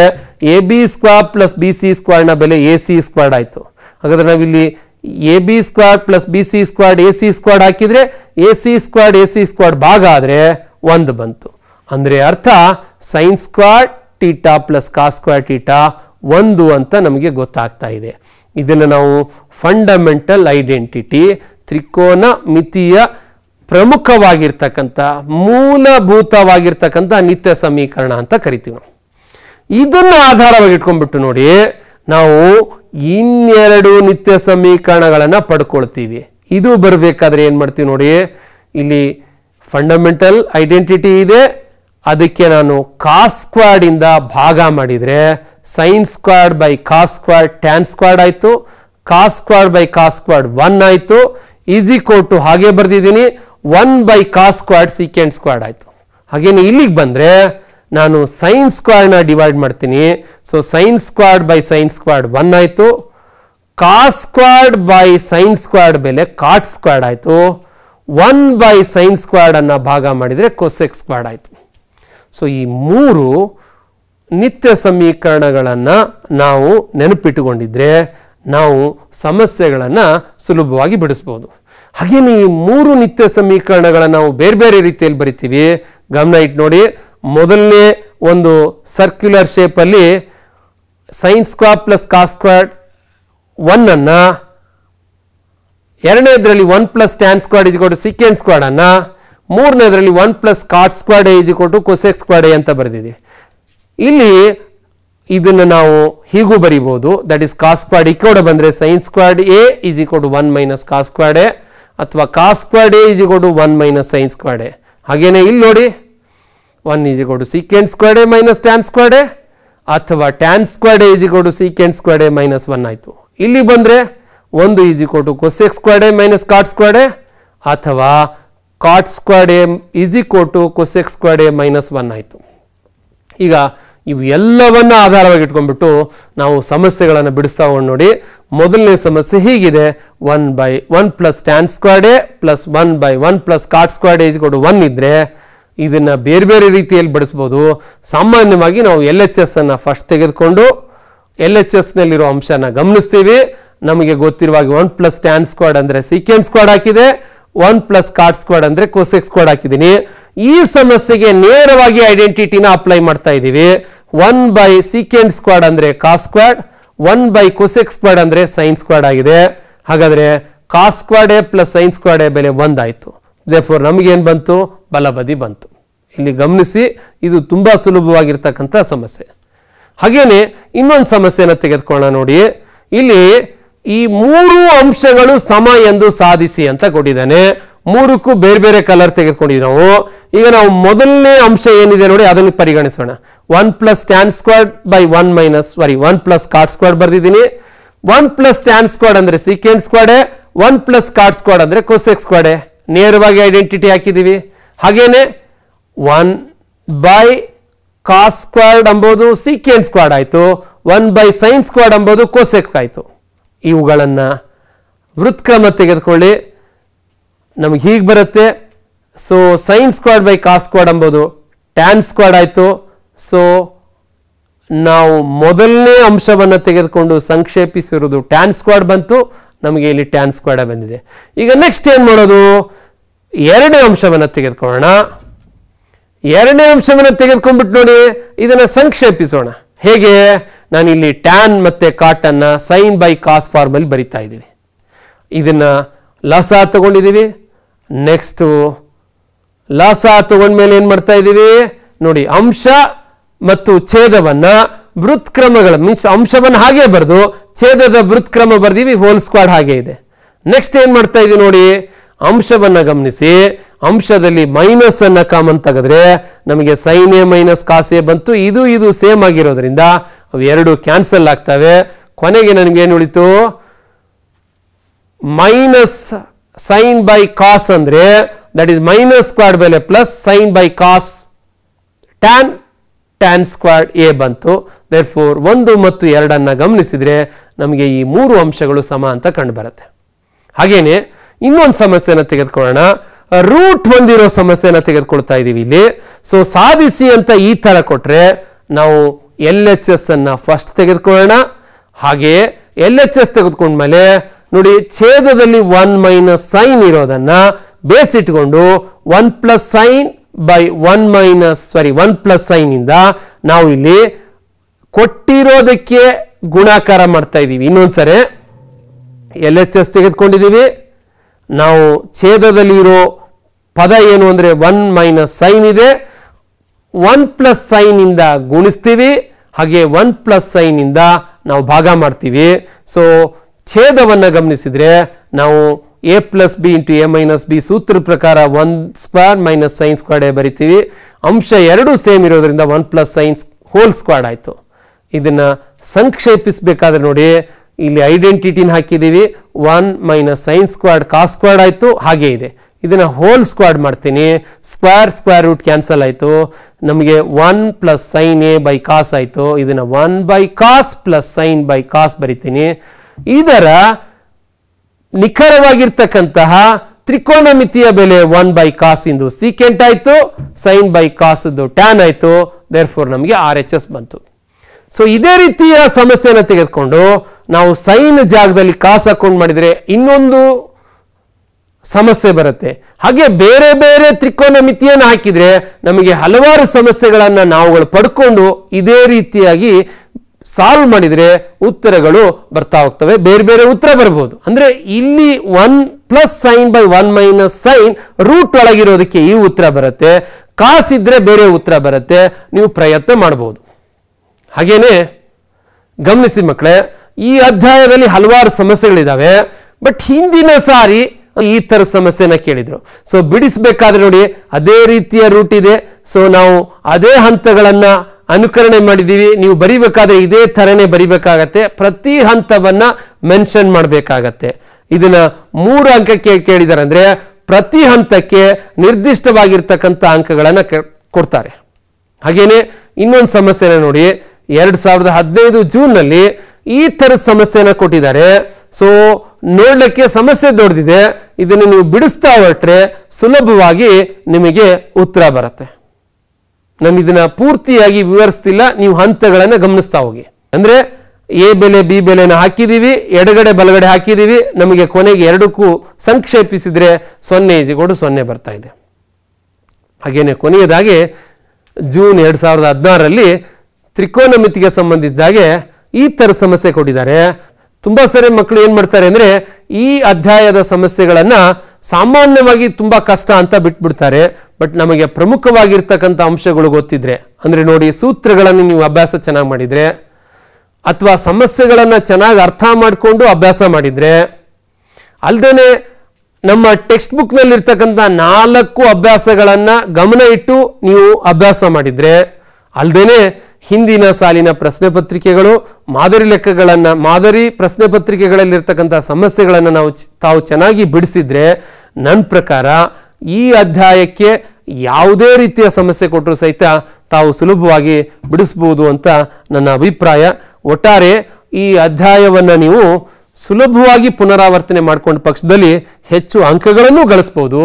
A B square plus B C ಸ್ಕ್ವಾಡ್ನ ಬೆಲೆ ಎ ಸಿ ಸ್ಕ್ವಾರ್ಡ್ ಆಯಿತು ಹಾಗಾದರೆ ನಾವಿಲ್ಲಿ A B squared plus B C squared A C squared ಹಾಕಿದರೆ A C squared A C squared ಭಾಗ ಆದರೆ ಒಂದು ಬಂತು ಅಂದರೆ ಅರ್ಥ sine squared theta plus cos squared theta ಒಂದು ಅಂತ ನಮಗೆ ಗೊತ್ತಾಗ್ತಾ ಇದೆ ಇದನ್ನು ನಾವು ಫಂಡಮೆಂಟಲ್ ಐಡೆಂಟಿಟಿ ತ್ರಿಕೋನ ಮಿತಿಯ ಪ್ರಮುಖವಾಗಿರ್ತಕ್ಕಂಥ ಮೂಲಭೂತವಾಗಿರ್ತಕ್ಕಂಥ ನಿತ್ಯ ಸಮೀಕರಣ ಅಂತ ಕರಿತೀವಿ ನಾವು ಇದನ್ನು ಆಧಾರವಾಗಿ ಇಟ್ಕೊಂಡ್ಬಿಟ್ಟು ನೋಡಿ ನಾವು ಇನ್ನೆರಡು ನಿತ್ಯ ಸಮೀಕರಣಗಳನ್ನು ಪಡ್ಕೊಳ್ತೀವಿ ಇದು ಬರಬೇಕಾದ್ರೆ ಏನು ಮಾಡ್ತೀವಿ ನೋಡಿ ಇಲ್ಲಿ ಫಂಡಮೆಂಟಲ್ ಐಡೆಂಟಿಟಿ ಇದೆ ಅದಕ್ಕೆ ನಾನು ಕಾಸ್ ಸ್ಕ್ವಾಡಿಂದ ಭಾಗ ಮಾಡಿದರೆ sine squared by cos squared tan squared ಆಯಿತು ಕಾಸ್ಕ್ವಾಡ್ ಬೈ ಕಾಸ್ಕ್ವಾಡ್ ಒನ್ ಆಯಿತು ಈಸಿ ಈಕ್ವಲ್ ಟು ಹಾಗೆ ಬರೆದಿದ್ದೀನಿ one by cos squared secant squared ಆಯಿತು ಹಾಗೇನೆ ಇಲ್ಲಿಗೆ ಬಂದರೆ ನಾನು ಸೈನ್ ಸ್ಕ್ವಾಡ್ನ ಡಿವೈಡ್ ಮಾಡ್ತೀನಿ so sine squared by sine squared one ಆಯಿತು cos squared by sine squared ಮೇಲೆ ಕಾಟ್ ಸ್ಕ್ವಾಡ್ ಆಯಿತು ಒನ್ ಬೈ ಸೈನ್ ಸ್ಕ್ವಾಡನ್ನು ಭಾಗ ಮಾಡಿದರೆ ಕೊಸೆಕ್ ಸ್ಕ್ವಾಡ್ ಆಯಿತು ಸೊ ಈ ಮೂರು ನಿತ್ಯ ಸಮೀಕರಣಗಳನ್ನು ನಾವು ನೆನಪಿಟ್ಟುಕೊಂಡಿದ್ರೆ ನಾವು ಸಮಸ್ಯೆಗಳನ್ನು ಸುಲಭವಾಗಿ ಬಿಡಿಸ್ಬೋದು ಹಾಗೆಯೇ ಈ ಮೂರು ನಿತ್ಯ ಸಮೀಕರಣಗಳನ್ನು ನಾವು ಬೇರೆ ಬೇರೆ ರೀತಿಯಲ್ಲಿ ಬರಿತೀವಿ ಗಮನ ಇಟ್ಟು ನೋಡಿ ಮೊದಲನೇ ಒಂದು ಸರ್ಕ್ಯುಲರ್ ಶೇಪಲ್ಲಿ sine square plus cos squared ಒನ್ನನ್ನು ಎರಡನೇದರಲ್ಲಿ ಒನ್ ಪ್ಲಸ್ ಟ್ಯಾನ್ ಸ್ಕ್ವಾಡ್ ಇದ್ಕೊಟ್ಟು ಸಿಕೆಂಡ್ ಸ್ಕ್ವಾಡನ್ನು ಮೂರನೇದರಲ್ಲಿ ಒನ್ ಪ್ಲಸ್ ಕಾಟ್ ಸ್ಕ್ವಾಡ್ ಎ ಕೊಟ್ಟು ಕೊಸೆಕ್ ಸ್ಕ್ವಾಡ್ ಅಂತ ಬರೆದಿದೆ ಇಲ್ಲಿ ಇದನ್ನು ನಾವು ಹೀಗೂ ಬರಿಬೋದು ದಟ್ ಈಸ್ ಕಾಸ್ ಈ ಕೂಡ ಬಂದರೆ sines squared A is equal to one minus cos ಅಥವಾ ಕಾಸ್ ಸ್ಕ್ವಾಡ್ ಎ ಈಜಿ to one minus sine squared A ಹಾಗೇನೆ ಇಲ್ಲಿ ನೋಡಿ ಒನ್ ಈಜಿ to secant squared minus tan squared A ಅಥವಾ ಟ್ಯಾನ್ ಸ್ಕ್ವಾಡೆ ಈಜಿ to secant squared minus one ಆಯಿತು ಇಲ್ಲಿ ಬಂದರೆ ಒಂದು ಈಜಿ ಕೊಟ್ಟು ಕೊಸೆಕ್ ಸ್ಕ್ವಾಡೆ ಮೈನಸ್ ಕಾಟ್ ಸ್ಕ್ವಾಡೆ ಅಥವಾ ಕಾಟ್ ಸ್ಕ್ವಾಡೆ ಎ to cosec squared minus one ಆಯಿತು ಈಗ ಇವು ಎಲ್ಲವನ್ನ ಆಧಾರವಾಗಿ ಇಟ್ಕೊಂಡ್ಬಿಟ್ಟು ನಾವು ಸಮಸ್ಯೆಗಳನ್ನು ಬಿಡಿಸ್ತಾ ಹೋಗಿ ನೋಡಿ ಮೊದಲನೇ ಸಮಸ್ಯೆ ಹೀಗಿದೆ one by one plus tan squared A plus one by one plus cot squared ಏಜ್ ಕೊಡು ಒನ್ ಇದ್ದರೆ ಇದನ್ನು ಬೇರೆ ಬೇರೆ ರೀತಿಯಲ್ಲಿ ಬಿಡಿಸ್ಬೋದು ಸಾಮಾನ್ಯವಾಗಿ ನಾವು ಎಲ್ ಎಚ್ ಎಸ್ ಅನ್ನು ಫಸ್ಟ್ ತೆಗೆದುಕೊಂಡು ಎಲ್ ಎಚ್ ಎಸ್ನಲ್ಲಿರೋ ಅಂಶನ ಗಮನಿಸ್ತೀವಿ ನಮಗೆ ಗೊತ್ತಿರುವಾಗ ಒನ್ ಪ್ಲಸ್ ಟ್ಯಾನ್ ಸ್ಕ್ವಾಡ್ ಅಂದರೆ ಸಿಕೆಂಡ್ ಸ್ಕ್ವಾಡ್ ಹಾಕಿದೆ ಒನ್ ಪ್ಲಸ್ ಕಾಟ್ ಸ್ಕ್ವಾಡ್ ಅಂದರೆ ಕೋಸೆಕ್ ಸ್ಕ್ವಾಡ್ ಹಾಕಿದ್ದೀನಿ ಈ ಸಮಸ್ಯೆಗೆ ನೇರವಾಗಿ ಐಡೆಂಟಿಟಿನ ಅಪ್ಲೈ ಮಾಡ್ತಾ ಇದ್ದೀವಿ ಒನ್ ಬೈ ಸೀಕೆಂಡ್ ಸ್ಕ್ವಾಡ್ ಅಂದರೆ cos squared squared one by cosec squared ಅಂದರೆ ಸೈನ್ ಸ್ಕ್ವಾಡ್ ಆಗಿದೆ ಹಾಗಾದ್ರೆ ಕಾಸ್ ಸ್ಕ್ವಾಡೆ ಪ್ಲಸ್ ಸೈನ್ ಸ್ಕ್ವಾಡೆ ಬೆಲೆ ಒಂದಾಯಿತು ದೇಫೋರ್ ಫೋರ್ ನಮಗೇನು ಬಂತು ಬಲಬದಿ ಬಂತು ಇಲ್ಲಿ ಗಮನಿಸಿ ಇದು ತುಂಬ ಸುಲಭವಾಗಿರ್ತಕ್ಕಂಥ ಸಮಸ್ಯೆ ಹಾಗೇನೆ ಇನ್ನೊಂದು ಸಮಸ್ಯೆಯನ್ನು ತೆಗೆದುಕೊಳ್ಳೋಣ ನೋಡಿ ಇಲ್ಲಿ ಈ ಮೂರು ಅಂಶಗಳು ಸಮ ಎಂದು ಸಾಧಿಸಿ ಅಂತ ಕೊಟ್ಟಿದ್ದಾನೆ ಮೂರಕ್ಕೂ ಬೇರೆ ಬೇರೆ ಕಲರ್ ತೆಗೆದುಕೊಂಡಿದ್ವಿ ನಾವು ಈಗ ನಾವು ಮೊದಲನೇ ಅಂಶ ಏನಿದೆ ನೋಡಿ ಅದನ್ನು ಪರಿಗಣಿಸೋಣ one plus tan squared by one minus sorry one plus cot squared ಬರೆದಿದ್ದೀನಿ ಒನ್ ಪ್ಲಸ್ ಟ್ಯಾನ್ ಸ್ಕ್ವಾಡ್ ಅಂದರೆ secant squared A one plus cot squared ಅಂದರೆ ಕೋಸೆಕ್ ಸ್ಕ್ವಾಡೆ ನೇರವಾಗಿ ಐಡೆಂಟಿಟಿ ಹಾಕಿದ್ದೀವಿ ಹಾಗೇನೆ ಒನ್ ಬೈ ಕಾಸ್ ಸ್ಕ್ವಾಡ್ ಅಂಬೋದು ಸೀಕೆಂಡ್ ಸ್ಕ್ವಾಡ್ ಆಯಿತು one by sine squared ಅಂಬೋದು cosecs ಆಯಿತು ಇವುಗಳನ್ನು ವೃತ್ಕ್ರಮ ತೆಗೆದುಕೊಳ್ಳಿ ನಮಗೆ ಹೀಗೆ ಬರುತ್ತೆ so sine squared by cos squared ಅಂಬೋದು ಟ್ಯಾನ್ ಸ್ಕ್ವಾಡ್ ಆಯಿತು ಸೊ ನಾವು ಮೊದಲನೇ ಅಂಶವನ್ನು ತೆಗೆದುಕೊಂಡು ಸಂಕ್ಷೇಪಿಸಿರೋದು ಟ್ಯಾನ್ ಸ್ಕ್ವಾಡ್ ಬಂತು ನಮಗೆ ಇಲ್ಲಿ ಟ್ಯಾನ್ ಸ್ಕ್ವಾಡ ಬಂದಿದೆ ಈಗ ನೆಕ್ಸ್ಟ್ ಏನು ಮಾಡೋದು ಎರಡನೇ ಅಂಶವನ್ನು ತೆಗೆದುಕೊಳ್ಳೋಣ ಎರಡನೇ ಅಂಶವನ್ನು ತೆಗೆದುಕೊಂಡ್ಬಿಟ್ಟು ನೋಡಿ ಇದನ್ನು ಸಂಕ್ಷೇಪಿಸೋಣ ಹೇಗೆ ಇಲ್ಲಿ ಟ್ಯಾನ್ ಮತ್ತು ಕಾಟನ್ನು ಸೈನ್ ಬೈ ಕಾಸ್ ಫಾರ್ಮಲ್ಲಿ ಬರಿತಾ ಇದ್ದೀವಿ ಇದನ್ನು ಲಸ ತಗೊಂಡಿದ್ದೀವಿ ನೆಕ್ಸ್ಟು ಲಸ ತಗೊಂಡ್ಮೇಲೆ ಏನು ಮಾಡ್ತಾ ಇದ್ದೀವಿ ನೋಡಿ ಅಂಶ ಮತ್ತು ಛೇದವನ್ನು ವೃತ್ಕ್ರಮಗಳ ಮೀನ್ಸ್ ಅಂಶವನ್ನು ಹಾಗೆ ಬರೆದು ಛೇದದ ವೃತ್ಕ್ರಮ ಬರ್ದೀವಿ ಹೋಲ್ ಸ್ಕ್ವಾಡ್ ಹಾಗೆ ಇದೆ ನೆಕ್ಸ್ಟ್ ಏನು ಮಾಡ್ತಾ ಇದೀವಿ ನೋಡಿ ಅಂಶವನ್ನು ಗಮನಿಸಿ ಅಂಶದಲ್ಲಿ ಮೈನಸ್ ಅನ್ನ ಕಾಮನ್ ತೆಗೆದ್ರೆ ನಮಗೆ ಸೈನ್ ಎ ಮೈನಸ್ ಕಾಸೇ ಬಂತು ಇದು ಇದು ಸೇಮ್ ಆಗಿರೋದ್ರಿಂದ ಅವು ಎರಡು ಕ್ಯಾನ್ಸಲ್ ಆಗ್ತವೆ ಕೊನೆಗೆ ನನಗೇನು ಉಳಿತು ಮೈನಸ್ ಸೈನ್ ಬೈ ಕಾಸ್ ಅಂದರೆ ದಟ್ ಈಸ್ ಮೈನಸ್ ಸ್ಕ್ವಾಡ್ ಮೇಲೆ plus sine by cos tan tan squared A ಬಂತು ದೇರ್ ಫೋರ್ ಒಂದು ಮತ್ತು ಎರಡನ್ನು ಗಮನಿಸಿದರೆ ನಮಗೆ ಈ ಮೂರು ಅಂಶಗಳು ಸಮ ಅಂತ ಕಂಡುಬರುತ್ತೆ ಹಾಗೇನೆ ಇನ್ನೊಂದು ಸಮಸ್ಯೆಯನ್ನು ತೆಗೆದುಕೊಳ್ಳೋಣ ರೂಟ್ ಹೊಂದಿರೋ ಸಮಸ್ಯೆಯನ್ನು ತೆಗೆದುಕೊಳ್ತಾ ಇದ್ದೀವಿ ಇಲ್ಲಿ ಸೊ ಸಾಧಿಸಿ ಅಂತ ಈ ಥರ ಕೊಟ್ಟರೆ ನಾವು ಎಲ್ ಎಚ್ ಎಸ್ ಅನ್ನು ಫಸ್ಟ್ ತೆಗೆದುಕೊಳ್ಳೋಣ ಹಾಗೆಯೇ ಎಲ್ ಎಚ್ ಎಸ್ ತೆಗೆದುಕೊಂಡ್ಮೇಲೆ ನೋಡಿ ಛೇದದಲ್ಲಿ ಒನ್ ಮೈನಸ್ ಸೈನ್ ಇರೋದನ್ನು ಬೇಸಿಟ್ಕೊಂಡು one plus sine by one minus sorry one plus ಸೈನಿಂದ ನಾವು ಇಲ್ಲಿ ಕೊಟ್ಟಿರೋದಕ್ಕೆ ಗುಣಾಕಾರ ಮಾಡ್ತಾ ಇದ್ದೀವಿ ಇನ್ನೊಂದ್ಸರಿ ಎಲ್ ಎಚ್ ಎಸ್ ತೆಗೆದುಕೊಂಡಿದ್ದೀವಿ ನಾವು ಛೇದದಲ್ಲಿ ಇರೋ ಪದ ಏನು ಅಂದರೆ ಒನ್ ಮೈನಸ್ ಸೈನ್ ಇದೆ ಒನ್ ಪ್ಲಸ್ ಸೈನಿಂದ ಗುಣಿಸ್ತೀವಿ ಹಾಗೆ ಒನ್ ಪ್ಲಸ್ ಸೈನಿಂದ ನಾವು ಭಾಗ ಮಾಡ್ತೀವಿ ಸೊ ಛೇದವನ್ನು ಗಮನಿಸಿದರೆ ನಾವು A plus B into A minus B ಸೂತ್ರ ಪ್ರಕಾರ one square minus sine squared A ಬರಿತೀವಿ ಅಂಶ ಎರಡೂ ಸೇಮ್ ಇರೋದರಿಂದ one plus sines whole squared ಆಯಿತು ಇದನ್ನು ಸಂಕ್ಷೇಪಿಸಬೇಕಾದ್ರೆ ನೋಡಿ ಇಲ್ಲಿ ಐಡೆಂಟಿಟಿನ ಹಾಕಿದ್ದೀವಿ one minus sines squared cos squared ಆಯಿತು ಹಾಗೆ ಇದೆ ಇದನ್ನು ಹೋಲ್ ಸ್ಕ್ವಾಡ್ ಮಾಡ್ತೀನಿ ಸ್ಕ್ವೇರ್ ಸ್ಕ್ವೇರ್ ರೂಟ್ ಕ್ಯಾನ್ಸಲ್ ಆಯಿತು ನಮಗೆ one plus sine A by cos ಆಯಿತು ಇದನ್ನು one by cos plus sine by cos ಬರಿತೀನಿ ಇದರ ನಿಖರವಾಗಿರ್ತಕ್ಕಂತಹ ಮಿತಿಯ ಬೆಲೆ ಒನ್ ಬೈ ಕಾಸ್ ಇಂದು ಸೀಕೆಂಟ್ ಆಯಿತು ಸೈನ್ ಬೈ ಕಾಸದ್ದು ಟ್ಯಾನ್ ಆಯಿತು ದೇರ್ ಫೋರ್ ನಮಗೆ ಆರ್ ಎಚ್ ಎಸ್ ಬಂತು ಸೊ ಇದೇ ರೀತಿಯ ಸಮಸ್ಯೆಯನ್ನು ತೆಗೆದುಕೊಂಡು ನಾವು ಸೈನ್ ಜಾಗದಲ್ಲಿ ಕಾಸ್ ಹಾಕೊಂಡು ಮಾಡಿದರೆ ಇನ್ನೊಂದು ಸಮಸ್ಯೆ ಬರುತ್ತೆ ಹಾಗೆ ಬೇರೆ ಬೇರೆ ತ್ರಿಕೋನ ಮಿತಿಯನ್ನು ಹಾಕಿದರೆ ನಮಗೆ ಹಲವಾರು ಸಮಸ್ಯೆಗಳನ್ನು ನಾವುಗಳು ಪಡ್ಕೊಂಡು ಇದೇ ರೀತಿಯಾಗಿ ಸಾಲ್ವ್ ಮಾಡಿದರೆ ಉತ್ತರಗಳು ಬರ್ತಾ ಹೋಗ್ತವೆ ಬೇರೆ ಬೇರೆ ಉತ್ತರ ಬರ್ಬೋದು ಅಂದರೆ ಇಲ್ಲಿ one plus sine by one minus sine root ಒಳಗಿರೋದಕ್ಕೆ ಈ ಉತ್ತರ ಬರುತ್ತೆ ಕಾಸಿದ್ರೆ ಬೇರೆ ಉತ್ತರ ಬರುತ್ತೆ ನೀವು ಪ್ರಯತ್ನ ಮಾಡ್ಬೋದು ಹಾಗೇನೆ ಗಮನಿಸಿ ಮಕ್ಕಳೇ ಈ ಅಧ್ಯಾಯದಲ್ಲಿ ಹಲವಾರು ಸಮಸ್ಯೆಗಳಿದ್ದಾವೆ ಬಟ್ ಹಿಂದಿನ ಸಾರಿ ಈ ಥರ ಸಮಸ್ಯೆನ ಕೇಳಿದರು ಸೊ ಬಿಡಿಸ್ಬೇಕಾದ್ರೆ ನೋಡಿ ಅದೇ ರೀತಿಯ ರೂಟ್ ಇದೆ ಸೊ ನಾವು ಅದೇ ಹಂತಗಳನ್ನು ಅನುಕರಣೆ ಮಾಡಿದ್ದೀವಿ ನೀವು ಬರಿಬೇಕಾದ್ರೆ ಇದೇ ಥರನೇ ಬರಿಬೇಕಾಗತ್ತೆ ಪ್ರತಿ ಹಂತವನ್ನು ಮೆನ್ಷನ್ ಮಾಡಬೇಕಾಗತ್ತೆ ಇದನ್ನು ಮೂರು ಅಂಕಕ್ಕೆ ಕೇಳಿದಾರೆ ಅಂದರೆ ಪ್ರತಿ ಹಂತಕ್ಕೆ ನಿರ್ದಿಷ್ಟವಾಗಿರ್ತಕ್ಕಂಥ ಅಂಕಗಳನ್ನು ಕೊಡ್ತಾರೆ ಹಾಗೆಯೇ ಇನ್ನೊಂದು ಸಮಸ್ಯೆನ ನೋಡಿ ಎರಡು ಸಾವಿರದ ಹದಿನೈದು ಜೂನ್ನಲ್ಲಿ ಈ ಥರದ ಸಮಸ್ಯೆನ ಕೊಟ್ಟಿದ್ದಾರೆ ಸೊ ನೋಡಲಿಕ್ಕೆ ಸಮಸ್ಯೆ ದೊಡ್ದಿದೆ ಇದನ್ನು ನೀವು ಬಿಡಿಸ್ತಾ ಹೊರಟ್ರೆ ಸುಲಭವಾಗಿ ನಿಮಗೆ ಉತ್ತರ ಬರುತ್ತೆ ನಾನು ಇದನ್ನ ಪೂರ್ತಿಯಾಗಿ ವಿವರಿಸ್ತಿಲ್ಲ ನೀವು ಹಂತಗಳನ್ನು ಗಮನಿಸ್ತಾ ಹೋಗಿ ಅಂದರೆ ಎ ಬೆಲೆ ಬಿ ಬೆಲೆನ ಹಾಕಿದ್ದೀವಿ ಎಡಗಡೆ ಬಲಗಡೆ ಹಾಕಿದ್ದೀವಿ ನಮಗೆ ಕೊನೆಗೆ ಎರಡಕ್ಕೂ ಸಂಕ್ಷೇಪಿಸಿದರೆ ಸೊನ್ನೆ ಕೊಡು ಸೊನ್ನೆ ಬರ್ತಾ ಇದೆ ಹಾಗೇನೆ ಕೊನೆಯದಾಗಿ ಜೂನ್ ಎರಡು ಸಾವಿರದ ಹದಿನಾರರಲ್ಲಿ ಮಿತಿಗೆ ಸಂಬಂಧಿಸಿದಾಗೆ ಈ ಥರ ಸಮಸ್ಯೆ ಕೊಟ್ಟಿದ್ದಾರೆ ತುಂಬ ಸರಿ ಮಕ್ಕಳು ಏನು ಮಾಡ್ತಾರೆ ಅಂದರೆ ಈ ಅಧ್ಯಾಯದ ಸಮಸ್ಯೆಗಳನ್ನು ಸಾಮಾನ್ಯವಾಗಿ ತುಂಬ ಕಷ್ಟ ಅಂತ ಬಿಟ್ಬಿಡ್ತಾರೆ ಬಟ್ ನಮಗೆ ಪ್ರಮುಖವಾಗಿರ್ತಕ್ಕಂಥ ಅಂಶಗಳು ಗೊತ್ತಿದ್ರೆ ಅಂದರೆ ನೋಡಿ ಸೂತ್ರಗಳನ್ನು ನೀವು ಅಭ್ಯಾಸ ಚೆನ್ನಾಗಿ ಮಾಡಿದರೆ ಅಥವಾ ಸಮಸ್ಯೆಗಳನ್ನು ಚೆನ್ನಾಗಿ ಅರ್ಥ ಮಾಡಿಕೊಂಡು ಅಭ್ಯಾಸ ಮಾಡಿದರೆ ಅಲ್ಲದೇ ನಮ್ಮ ಟೆಕ್ಸ್ಟ್ ಬುಕ್ನಲ್ಲಿರ್ತಕ್ಕಂಥ ನಾಲ್ಕು ಅಭ್ಯಾಸಗಳನ್ನು ಗಮನ ಇಟ್ಟು ನೀವು ಅಭ್ಯಾಸ ಮಾಡಿದರೆ ಅಲ್ಲದೇ ಹಿಂದಿನ ಸಾಲಿನ ಪ್ರಶ್ನೆ ಪತ್ರಿಕೆಗಳು ಮಾದರಿ ಲೆಕ್ಕಗಳನ್ನು ಮಾದರಿ ಪ್ರಶ್ನೆ ಪತ್ರಿಕೆಗಳಲ್ಲಿರ್ತಕ್ಕಂಥ ಸಮಸ್ಯೆಗಳನ್ನು ನಾವು ತಾವು ಚೆನ್ನಾಗಿ ಬಿಡಿಸಿದ್ರೆ ನನ್ನ ಪ್ರಕಾರ ಈ ಅಧ್ಯಾಯಕ್ಕೆ ಯಾವುದೇ ರೀತಿಯ ಸಮಸ್ಯೆ ಕೊಟ್ಟರು ಸಹಿತ ತಾವು ಸುಲಭವಾಗಿ ಬಿಡಿಸ್ಬೋದು ಅಂತ ನನ್ನ ಅಭಿಪ್ರಾಯ ಒಟ್ಟಾರೆ ಈ ಅಧ್ಯಾಯವನ್ನು ನೀವು ಸುಲಭವಾಗಿ ಪುನರಾವರ್ತನೆ ಮಾಡ್ಕೊಂಡು ಪಕ್ಷದಲ್ಲಿ ಹೆಚ್ಚು ಅಂಕಗಳನ್ನು ಗಳಿಸ್ಬೋದು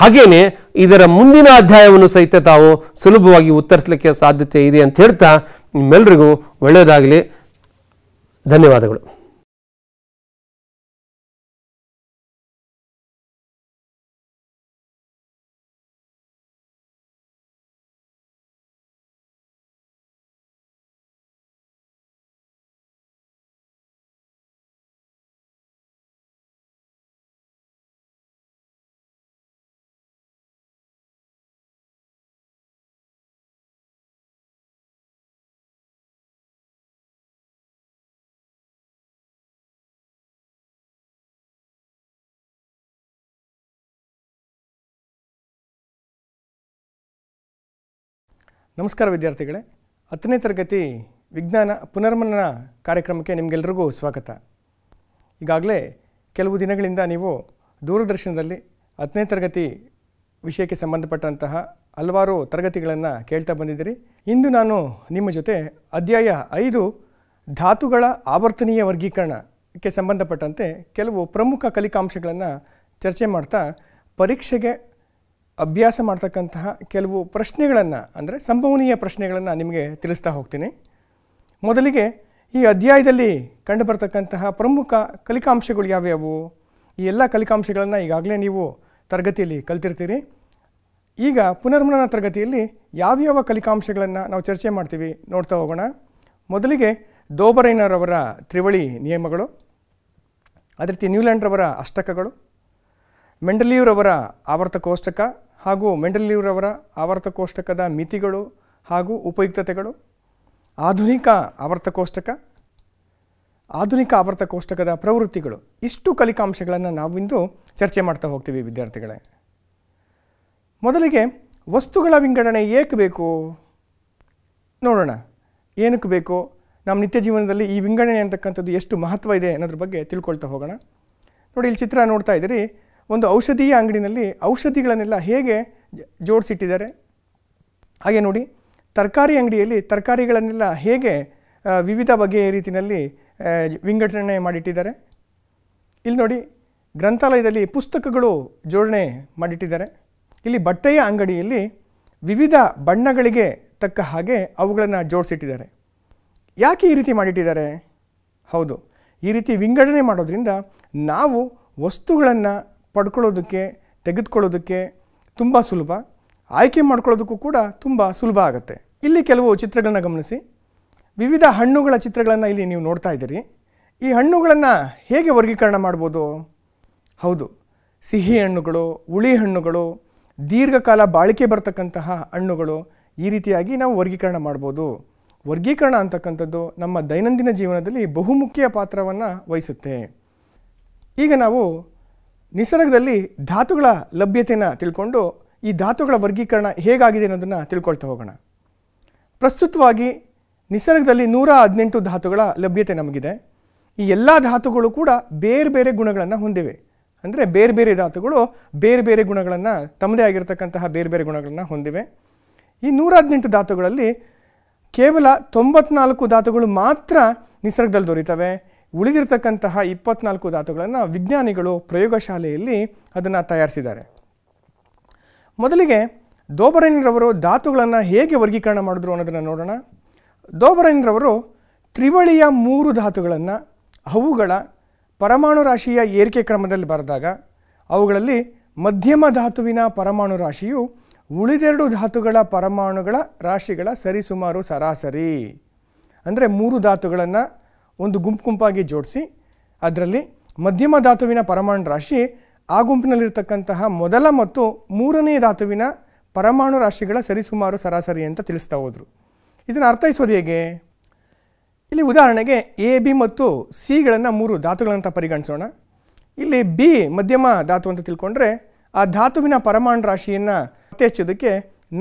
ಹಾಗೇನೆ ಇದರ ಮುಂದಿನ ಅಧ್ಯಾಯವನ್ನು ಸಹಿತ ತಾವು ಸುಲಭವಾಗಿ ಉತ್ತರಿಸಲಿಕ್ಕೆ ಸಾಧ್ಯತೆ ಇದೆ ಅಂತ ಹೇಳ್ತಾ ನಿಮ್ಮೆಲ್ಲರಿಗೂ ಒಳ್ಳೆಯದಾಗಲಿ ಧನ್ಯವಾದಗಳು ನಮಸ್ಕಾರ ವಿದ್ಯಾರ್ಥಿಗಳೇ ಹತ್ತನೇ ತರಗತಿ ವಿಜ್ಞಾನ ಪುನರ್ಮನನ ಕಾರ್ಯಕ್ರಮಕ್ಕೆ ನಿಮಗೆಲ್ಲರಿಗೂ ಸ್ವಾಗತ ಈಗಾಗಲೇ ಕೆಲವು ದಿನಗಳಿಂದ ನೀವು ದೂರದರ್ಶನದಲ್ಲಿ ಹತ್ತನೇ ತರಗತಿ ವಿಷಯಕ್ಕೆ ಸಂಬಂಧಪಟ್ಟಂತಹ ಹಲವಾರು ತರಗತಿಗಳನ್ನು ಕೇಳ್ತಾ ಬಂದಿದ್ದೀರಿ ಇಂದು ನಾನು ನಿಮ್ಮ ಜೊತೆ ಅಧ್ಯಾಯ ಐದು ಧಾತುಗಳ ಆವರ್ತನೀಯ ವರ್ಗೀಕರಣಕ್ಕೆ ಸಂಬಂಧಪಟ್ಟಂತೆ ಕೆಲವು ಪ್ರಮುಖ ಕಲಿಕಾಂಶಗಳನ್ನು ಚರ್ಚೆ ಮಾಡ್ತಾ ಪರೀಕ್ಷೆಗೆ ಅಭ್ಯಾಸ ಮಾಡ್ತಕ್ಕಂತಹ ಕೆಲವು ಪ್ರಶ್ನೆಗಳನ್ನು ಅಂದರೆ ಸಂಭವನೀಯ ಪ್ರಶ್ನೆಗಳನ್ನು ನಿಮಗೆ ತಿಳಿಸ್ತಾ ಹೋಗ್ತೀನಿ ಮೊದಲಿಗೆ ಈ ಅಧ್ಯಾಯದಲ್ಲಿ ಕಂಡುಬರ್ತಕ್ಕಂತಹ ಪ್ರಮುಖ ಕಲಿಕಾಂಶಗಳು ಯಾವ್ಯಾವು ಈ ಎಲ್ಲ ಕಲಿಕಾಂಶಗಳನ್ನು ಈಗಾಗಲೇ ನೀವು ತರಗತಿಯಲ್ಲಿ ಕಲ್ತಿರ್ತೀರಿ ಈಗ ಪುನರ್ಮನನ ತರಗತಿಯಲ್ಲಿ ಯಾವ್ಯಾವ ಕಲಿಕಾಂಶಗಳನ್ನು ನಾವು ಚರ್ಚೆ ಮಾಡ್ತೀವಿ ನೋಡ್ತಾ ಹೋಗೋಣ ಮೊದಲಿಗೆ ದೋಬರೈನರವರ ತ್ರಿವಳಿ ನಿಯಮಗಳು ಅದೇ ರೀತಿ ನ್ಯೂಲ್ಯಾಂಡ್ರವರ ಅಷ್ಟಕಗಳು ಮೆಂಡಲಿಯೂರವರ ಕೋಷ್ಟಕ ಹಾಗೂ ಮೆಂಡಲಿಯೂರವರ ಕೋಷ್ಟಕದ ಮಿತಿಗಳು ಹಾಗೂ ಉಪಯುಕ್ತತೆಗಳು ಆಧುನಿಕ ಕೋಷ್ಟಕ ಆಧುನಿಕ ಕೋಷ್ಟಕದ ಪ್ರವೃತ್ತಿಗಳು ಇಷ್ಟು ಕಲಿಕಾಂಶಗಳನ್ನು ನಾವಿಂದು ಚರ್ಚೆ ಮಾಡ್ತಾ ಹೋಗ್ತೀವಿ ವಿದ್ಯಾರ್ಥಿಗಳೇ ಮೊದಲಿಗೆ ವಸ್ತುಗಳ ವಿಂಗಡಣೆ ಏಕೆ ಬೇಕು ನೋಡೋಣ ಏನಕ್ಕೆ ಬೇಕು ನಮ್ಮ ನಿತ್ಯ ಜೀವನದಲ್ಲಿ ಈ ವಿಂಗಡಣೆ ಅಂತಕ್ಕಂಥದ್ದು ಎಷ್ಟು ಮಹತ್ವ ಇದೆ ಅನ್ನೋದ್ರ ಬಗ್ಗೆ ತಿಳ್ಕೊಳ್ತಾ ಹೋಗೋಣ ನೋಡಿ ಇಲ್ಲಿ ಚಿತ್ರ ನೋಡ್ತಾ ಇದ್ದೀರಿ ಒಂದು ಔಷಧೀಯ ಅಂಗಡಿನಲ್ಲಿ ಔಷಧಿಗಳನ್ನೆಲ್ಲ ಹೇಗೆ ಜೋಡಿಸಿಟ್ಟಿದ್ದಾರೆ ಹಾಗೆ ನೋಡಿ ತರಕಾರಿ ಅಂಗಡಿಯಲ್ಲಿ ತರಕಾರಿಗಳನ್ನೆಲ್ಲ ಹೇಗೆ ವಿವಿಧ ಬಗೆಯ ರೀತಿಯಲ್ಲಿ ವಿಂಗಡಣೆ ಮಾಡಿಟ್ಟಿದ್ದಾರೆ ಇಲ್ಲಿ ನೋಡಿ ಗ್ರಂಥಾಲಯದಲ್ಲಿ ಪುಸ್ತಕಗಳು ಜೋಡಣೆ ಮಾಡಿಟ್ಟಿದ್ದಾರೆ ಇಲ್ಲಿ ಬಟ್ಟೆಯ ಅಂಗಡಿಯಲ್ಲಿ ವಿವಿಧ ಬಣ್ಣಗಳಿಗೆ ತಕ್ಕ ಹಾಗೆ ಅವುಗಳನ್ನು ಜೋಡಿಸಿಟ್ಟಿದ್ದಾರೆ ಯಾಕೆ ಈ ರೀತಿ ಮಾಡಿಟ್ಟಿದ್ದಾರೆ ಹೌದು ಈ ರೀತಿ ವಿಂಗಡಣೆ ಮಾಡೋದ್ರಿಂದ ನಾವು ವಸ್ತುಗಳನ್ನು ಪಡ್ಕೊಳ್ಳೋದಕ್ಕೆ ತೆಗೆದುಕೊಳ್ಳೋದಕ್ಕೆ ತುಂಬ ಸುಲಭ ಆಯ್ಕೆ ಮಾಡ್ಕೊಳ್ಳೋದಕ್ಕೂ ಕೂಡ ತುಂಬ ಸುಲಭ ಆಗುತ್ತೆ ಇಲ್ಲಿ ಕೆಲವು ಚಿತ್ರಗಳನ್ನ ಗಮನಿಸಿ ವಿವಿಧ ಹಣ್ಣುಗಳ ಚಿತ್ರಗಳನ್ನು ಇಲ್ಲಿ ನೀವು ನೋಡ್ತಾ ಇದ್ದೀರಿ ಈ ಹಣ್ಣುಗಳನ್ನು ಹೇಗೆ ವರ್ಗೀಕರಣ ಮಾಡ್ಬೋದು ಹೌದು ಸಿಹಿ ಹಣ್ಣುಗಳು ಹುಳಿ ಹಣ್ಣುಗಳು ದೀರ್ಘಕಾಲ ಬಾಳಿಕೆ ಬರ್ತಕ್ಕಂತಹ ಹಣ್ಣುಗಳು ಈ ರೀತಿಯಾಗಿ ನಾವು ವರ್ಗೀಕರಣ ಮಾಡ್ಬೋದು ವರ್ಗೀಕರಣ ಅಂತಕ್ಕಂಥದ್ದು ನಮ್ಮ ದೈನಂದಿನ ಜೀವನದಲ್ಲಿ ಬಹುಮುಖ್ಯ ಪಾತ್ರವನ್ನು ವಹಿಸುತ್ತೆ ಈಗ ನಾವು ನಿಸರ್ಗದಲ್ಲಿ ಧಾತುಗಳ ಲಭ್ಯತೆಯನ್ನು ತಿಳ್ಕೊಂಡು ಈ ಧಾತುಗಳ ವರ್ಗೀಕರಣ ಹೇಗಾಗಿದೆ ಅನ್ನೋದನ್ನು ತಿಳ್ಕೊಳ್ತಾ ಹೋಗೋಣ ಪ್ರಸ್ತುತವಾಗಿ ನಿಸರ್ಗದಲ್ಲಿ ನೂರ ಹದಿನೆಂಟು ಧಾತುಗಳ ಲಭ್ಯತೆ ನಮಗಿದೆ ಈ ಎಲ್ಲ ಧಾತುಗಳು ಕೂಡ ಬೇರೆ ಬೇರೆ ಗುಣಗಳನ್ನು ಹೊಂದಿವೆ ಅಂದರೆ ಬೇರೆ ಬೇರೆ ಧಾತುಗಳು ಬೇರೆ ಬೇರೆ ಗುಣಗಳನ್ನು ತಮ್ಮದೇ ಆಗಿರತಕ್ಕಂತಹ ಬೇರೆ ಬೇರೆ ಗುಣಗಳನ್ನು ಹೊಂದಿವೆ ಈ ನೂರ ಹದಿನೆಂಟು ಧಾತುಗಳಲ್ಲಿ ಕೇವಲ ತೊಂಬತ್ನಾಲ್ಕು ಧಾತುಗಳು ಮಾತ್ರ ನಿಸರ್ಗದಲ್ಲಿ ದೊರೀತವೆ ಉಳಿದಿರತಕ್ಕಂತಹ ಇಪ್ಪತ್ನಾಲ್ಕು ಧಾತುಗಳನ್ನು ವಿಜ್ಞಾನಿಗಳು ಪ್ರಯೋಗಶಾಲೆಯಲ್ಲಿ ಅದನ್ನು ತಯಾರಿಸಿದ್ದಾರೆ ಮೊದಲಿಗೆ ದೋಬರೈನ್ರವರು ಧಾತುಗಳನ್ನು ಹೇಗೆ ವರ್ಗೀಕರಣ ಮಾಡಿದ್ರು ಅನ್ನೋದನ್ನು ನೋಡೋಣ ದೋಬರೈನ್ರವರು ತ್ರಿವಳಿಯ ಮೂರು ಧಾತುಗಳನ್ನು ಅವುಗಳ ಪರಮಾಣು ರಾಶಿಯ ಏರಿಕೆ ಕ್ರಮದಲ್ಲಿ ಬರೆದಾಗ ಅವುಗಳಲ್ಲಿ ಮಧ್ಯಮ ಧಾತುವಿನ ಪರಮಾಣು ರಾಶಿಯು ಉಳಿದೆರಡು ಧಾತುಗಳ ಪರಮಾಣುಗಳ ರಾಶಿಗಳ ಸರಿಸುಮಾರು ಸರಾಸರಿ ಅಂದರೆ ಮೂರು ಧಾತುಗಳನ್ನು ಒಂದು ಗುಂಪು ಗುಂಪಾಗಿ ಜೋಡಿಸಿ ಅದರಲ್ಲಿ ಮಧ್ಯಮ ಧಾತುವಿನ ಪರಮಾಣು ರಾಶಿ ಆ ಗುಂಪಿನಲ್ಲಿರ್ತಕ್ಕಂತಹ ಮೊದಲ ಮತ್ತು ಮೂರನೇ ಧಾತುವಿನ ಪರಮಾಣು ರಾಶಿಗಳ ಸರಿಸುಮಾರು ಸರಾಸರಿ ಅಂತ ತಿಳಿಸ್ತಾ ಹೋದರು ಇದನ್ನು ಅರ್ಥೈಸೋದು ಹೇಗೆ ಇಲ್ಲಿ ಉದಾಹರಣೆಗೆ ಎ ಬಿ ಮತ್ತು ಸಿಗಳನ್ನು ಮೂರು ಧಾತುಗಳಂತ ಪರಿಗಣಿಸೋಣ ಇಲ್ಲಿ ಬಿ ಮಧ್ಯಮ ಧಾತು ಅಂತ ತಿಳ್ಕೊಂಡ್ರೆ ಆ ಧಾತುವಿನ ಪರಮಾಣು ರಾಶಿಯನ್ನು ಪತ್ತೆ ಹಚ್ಚೋದಕ್ಕೆ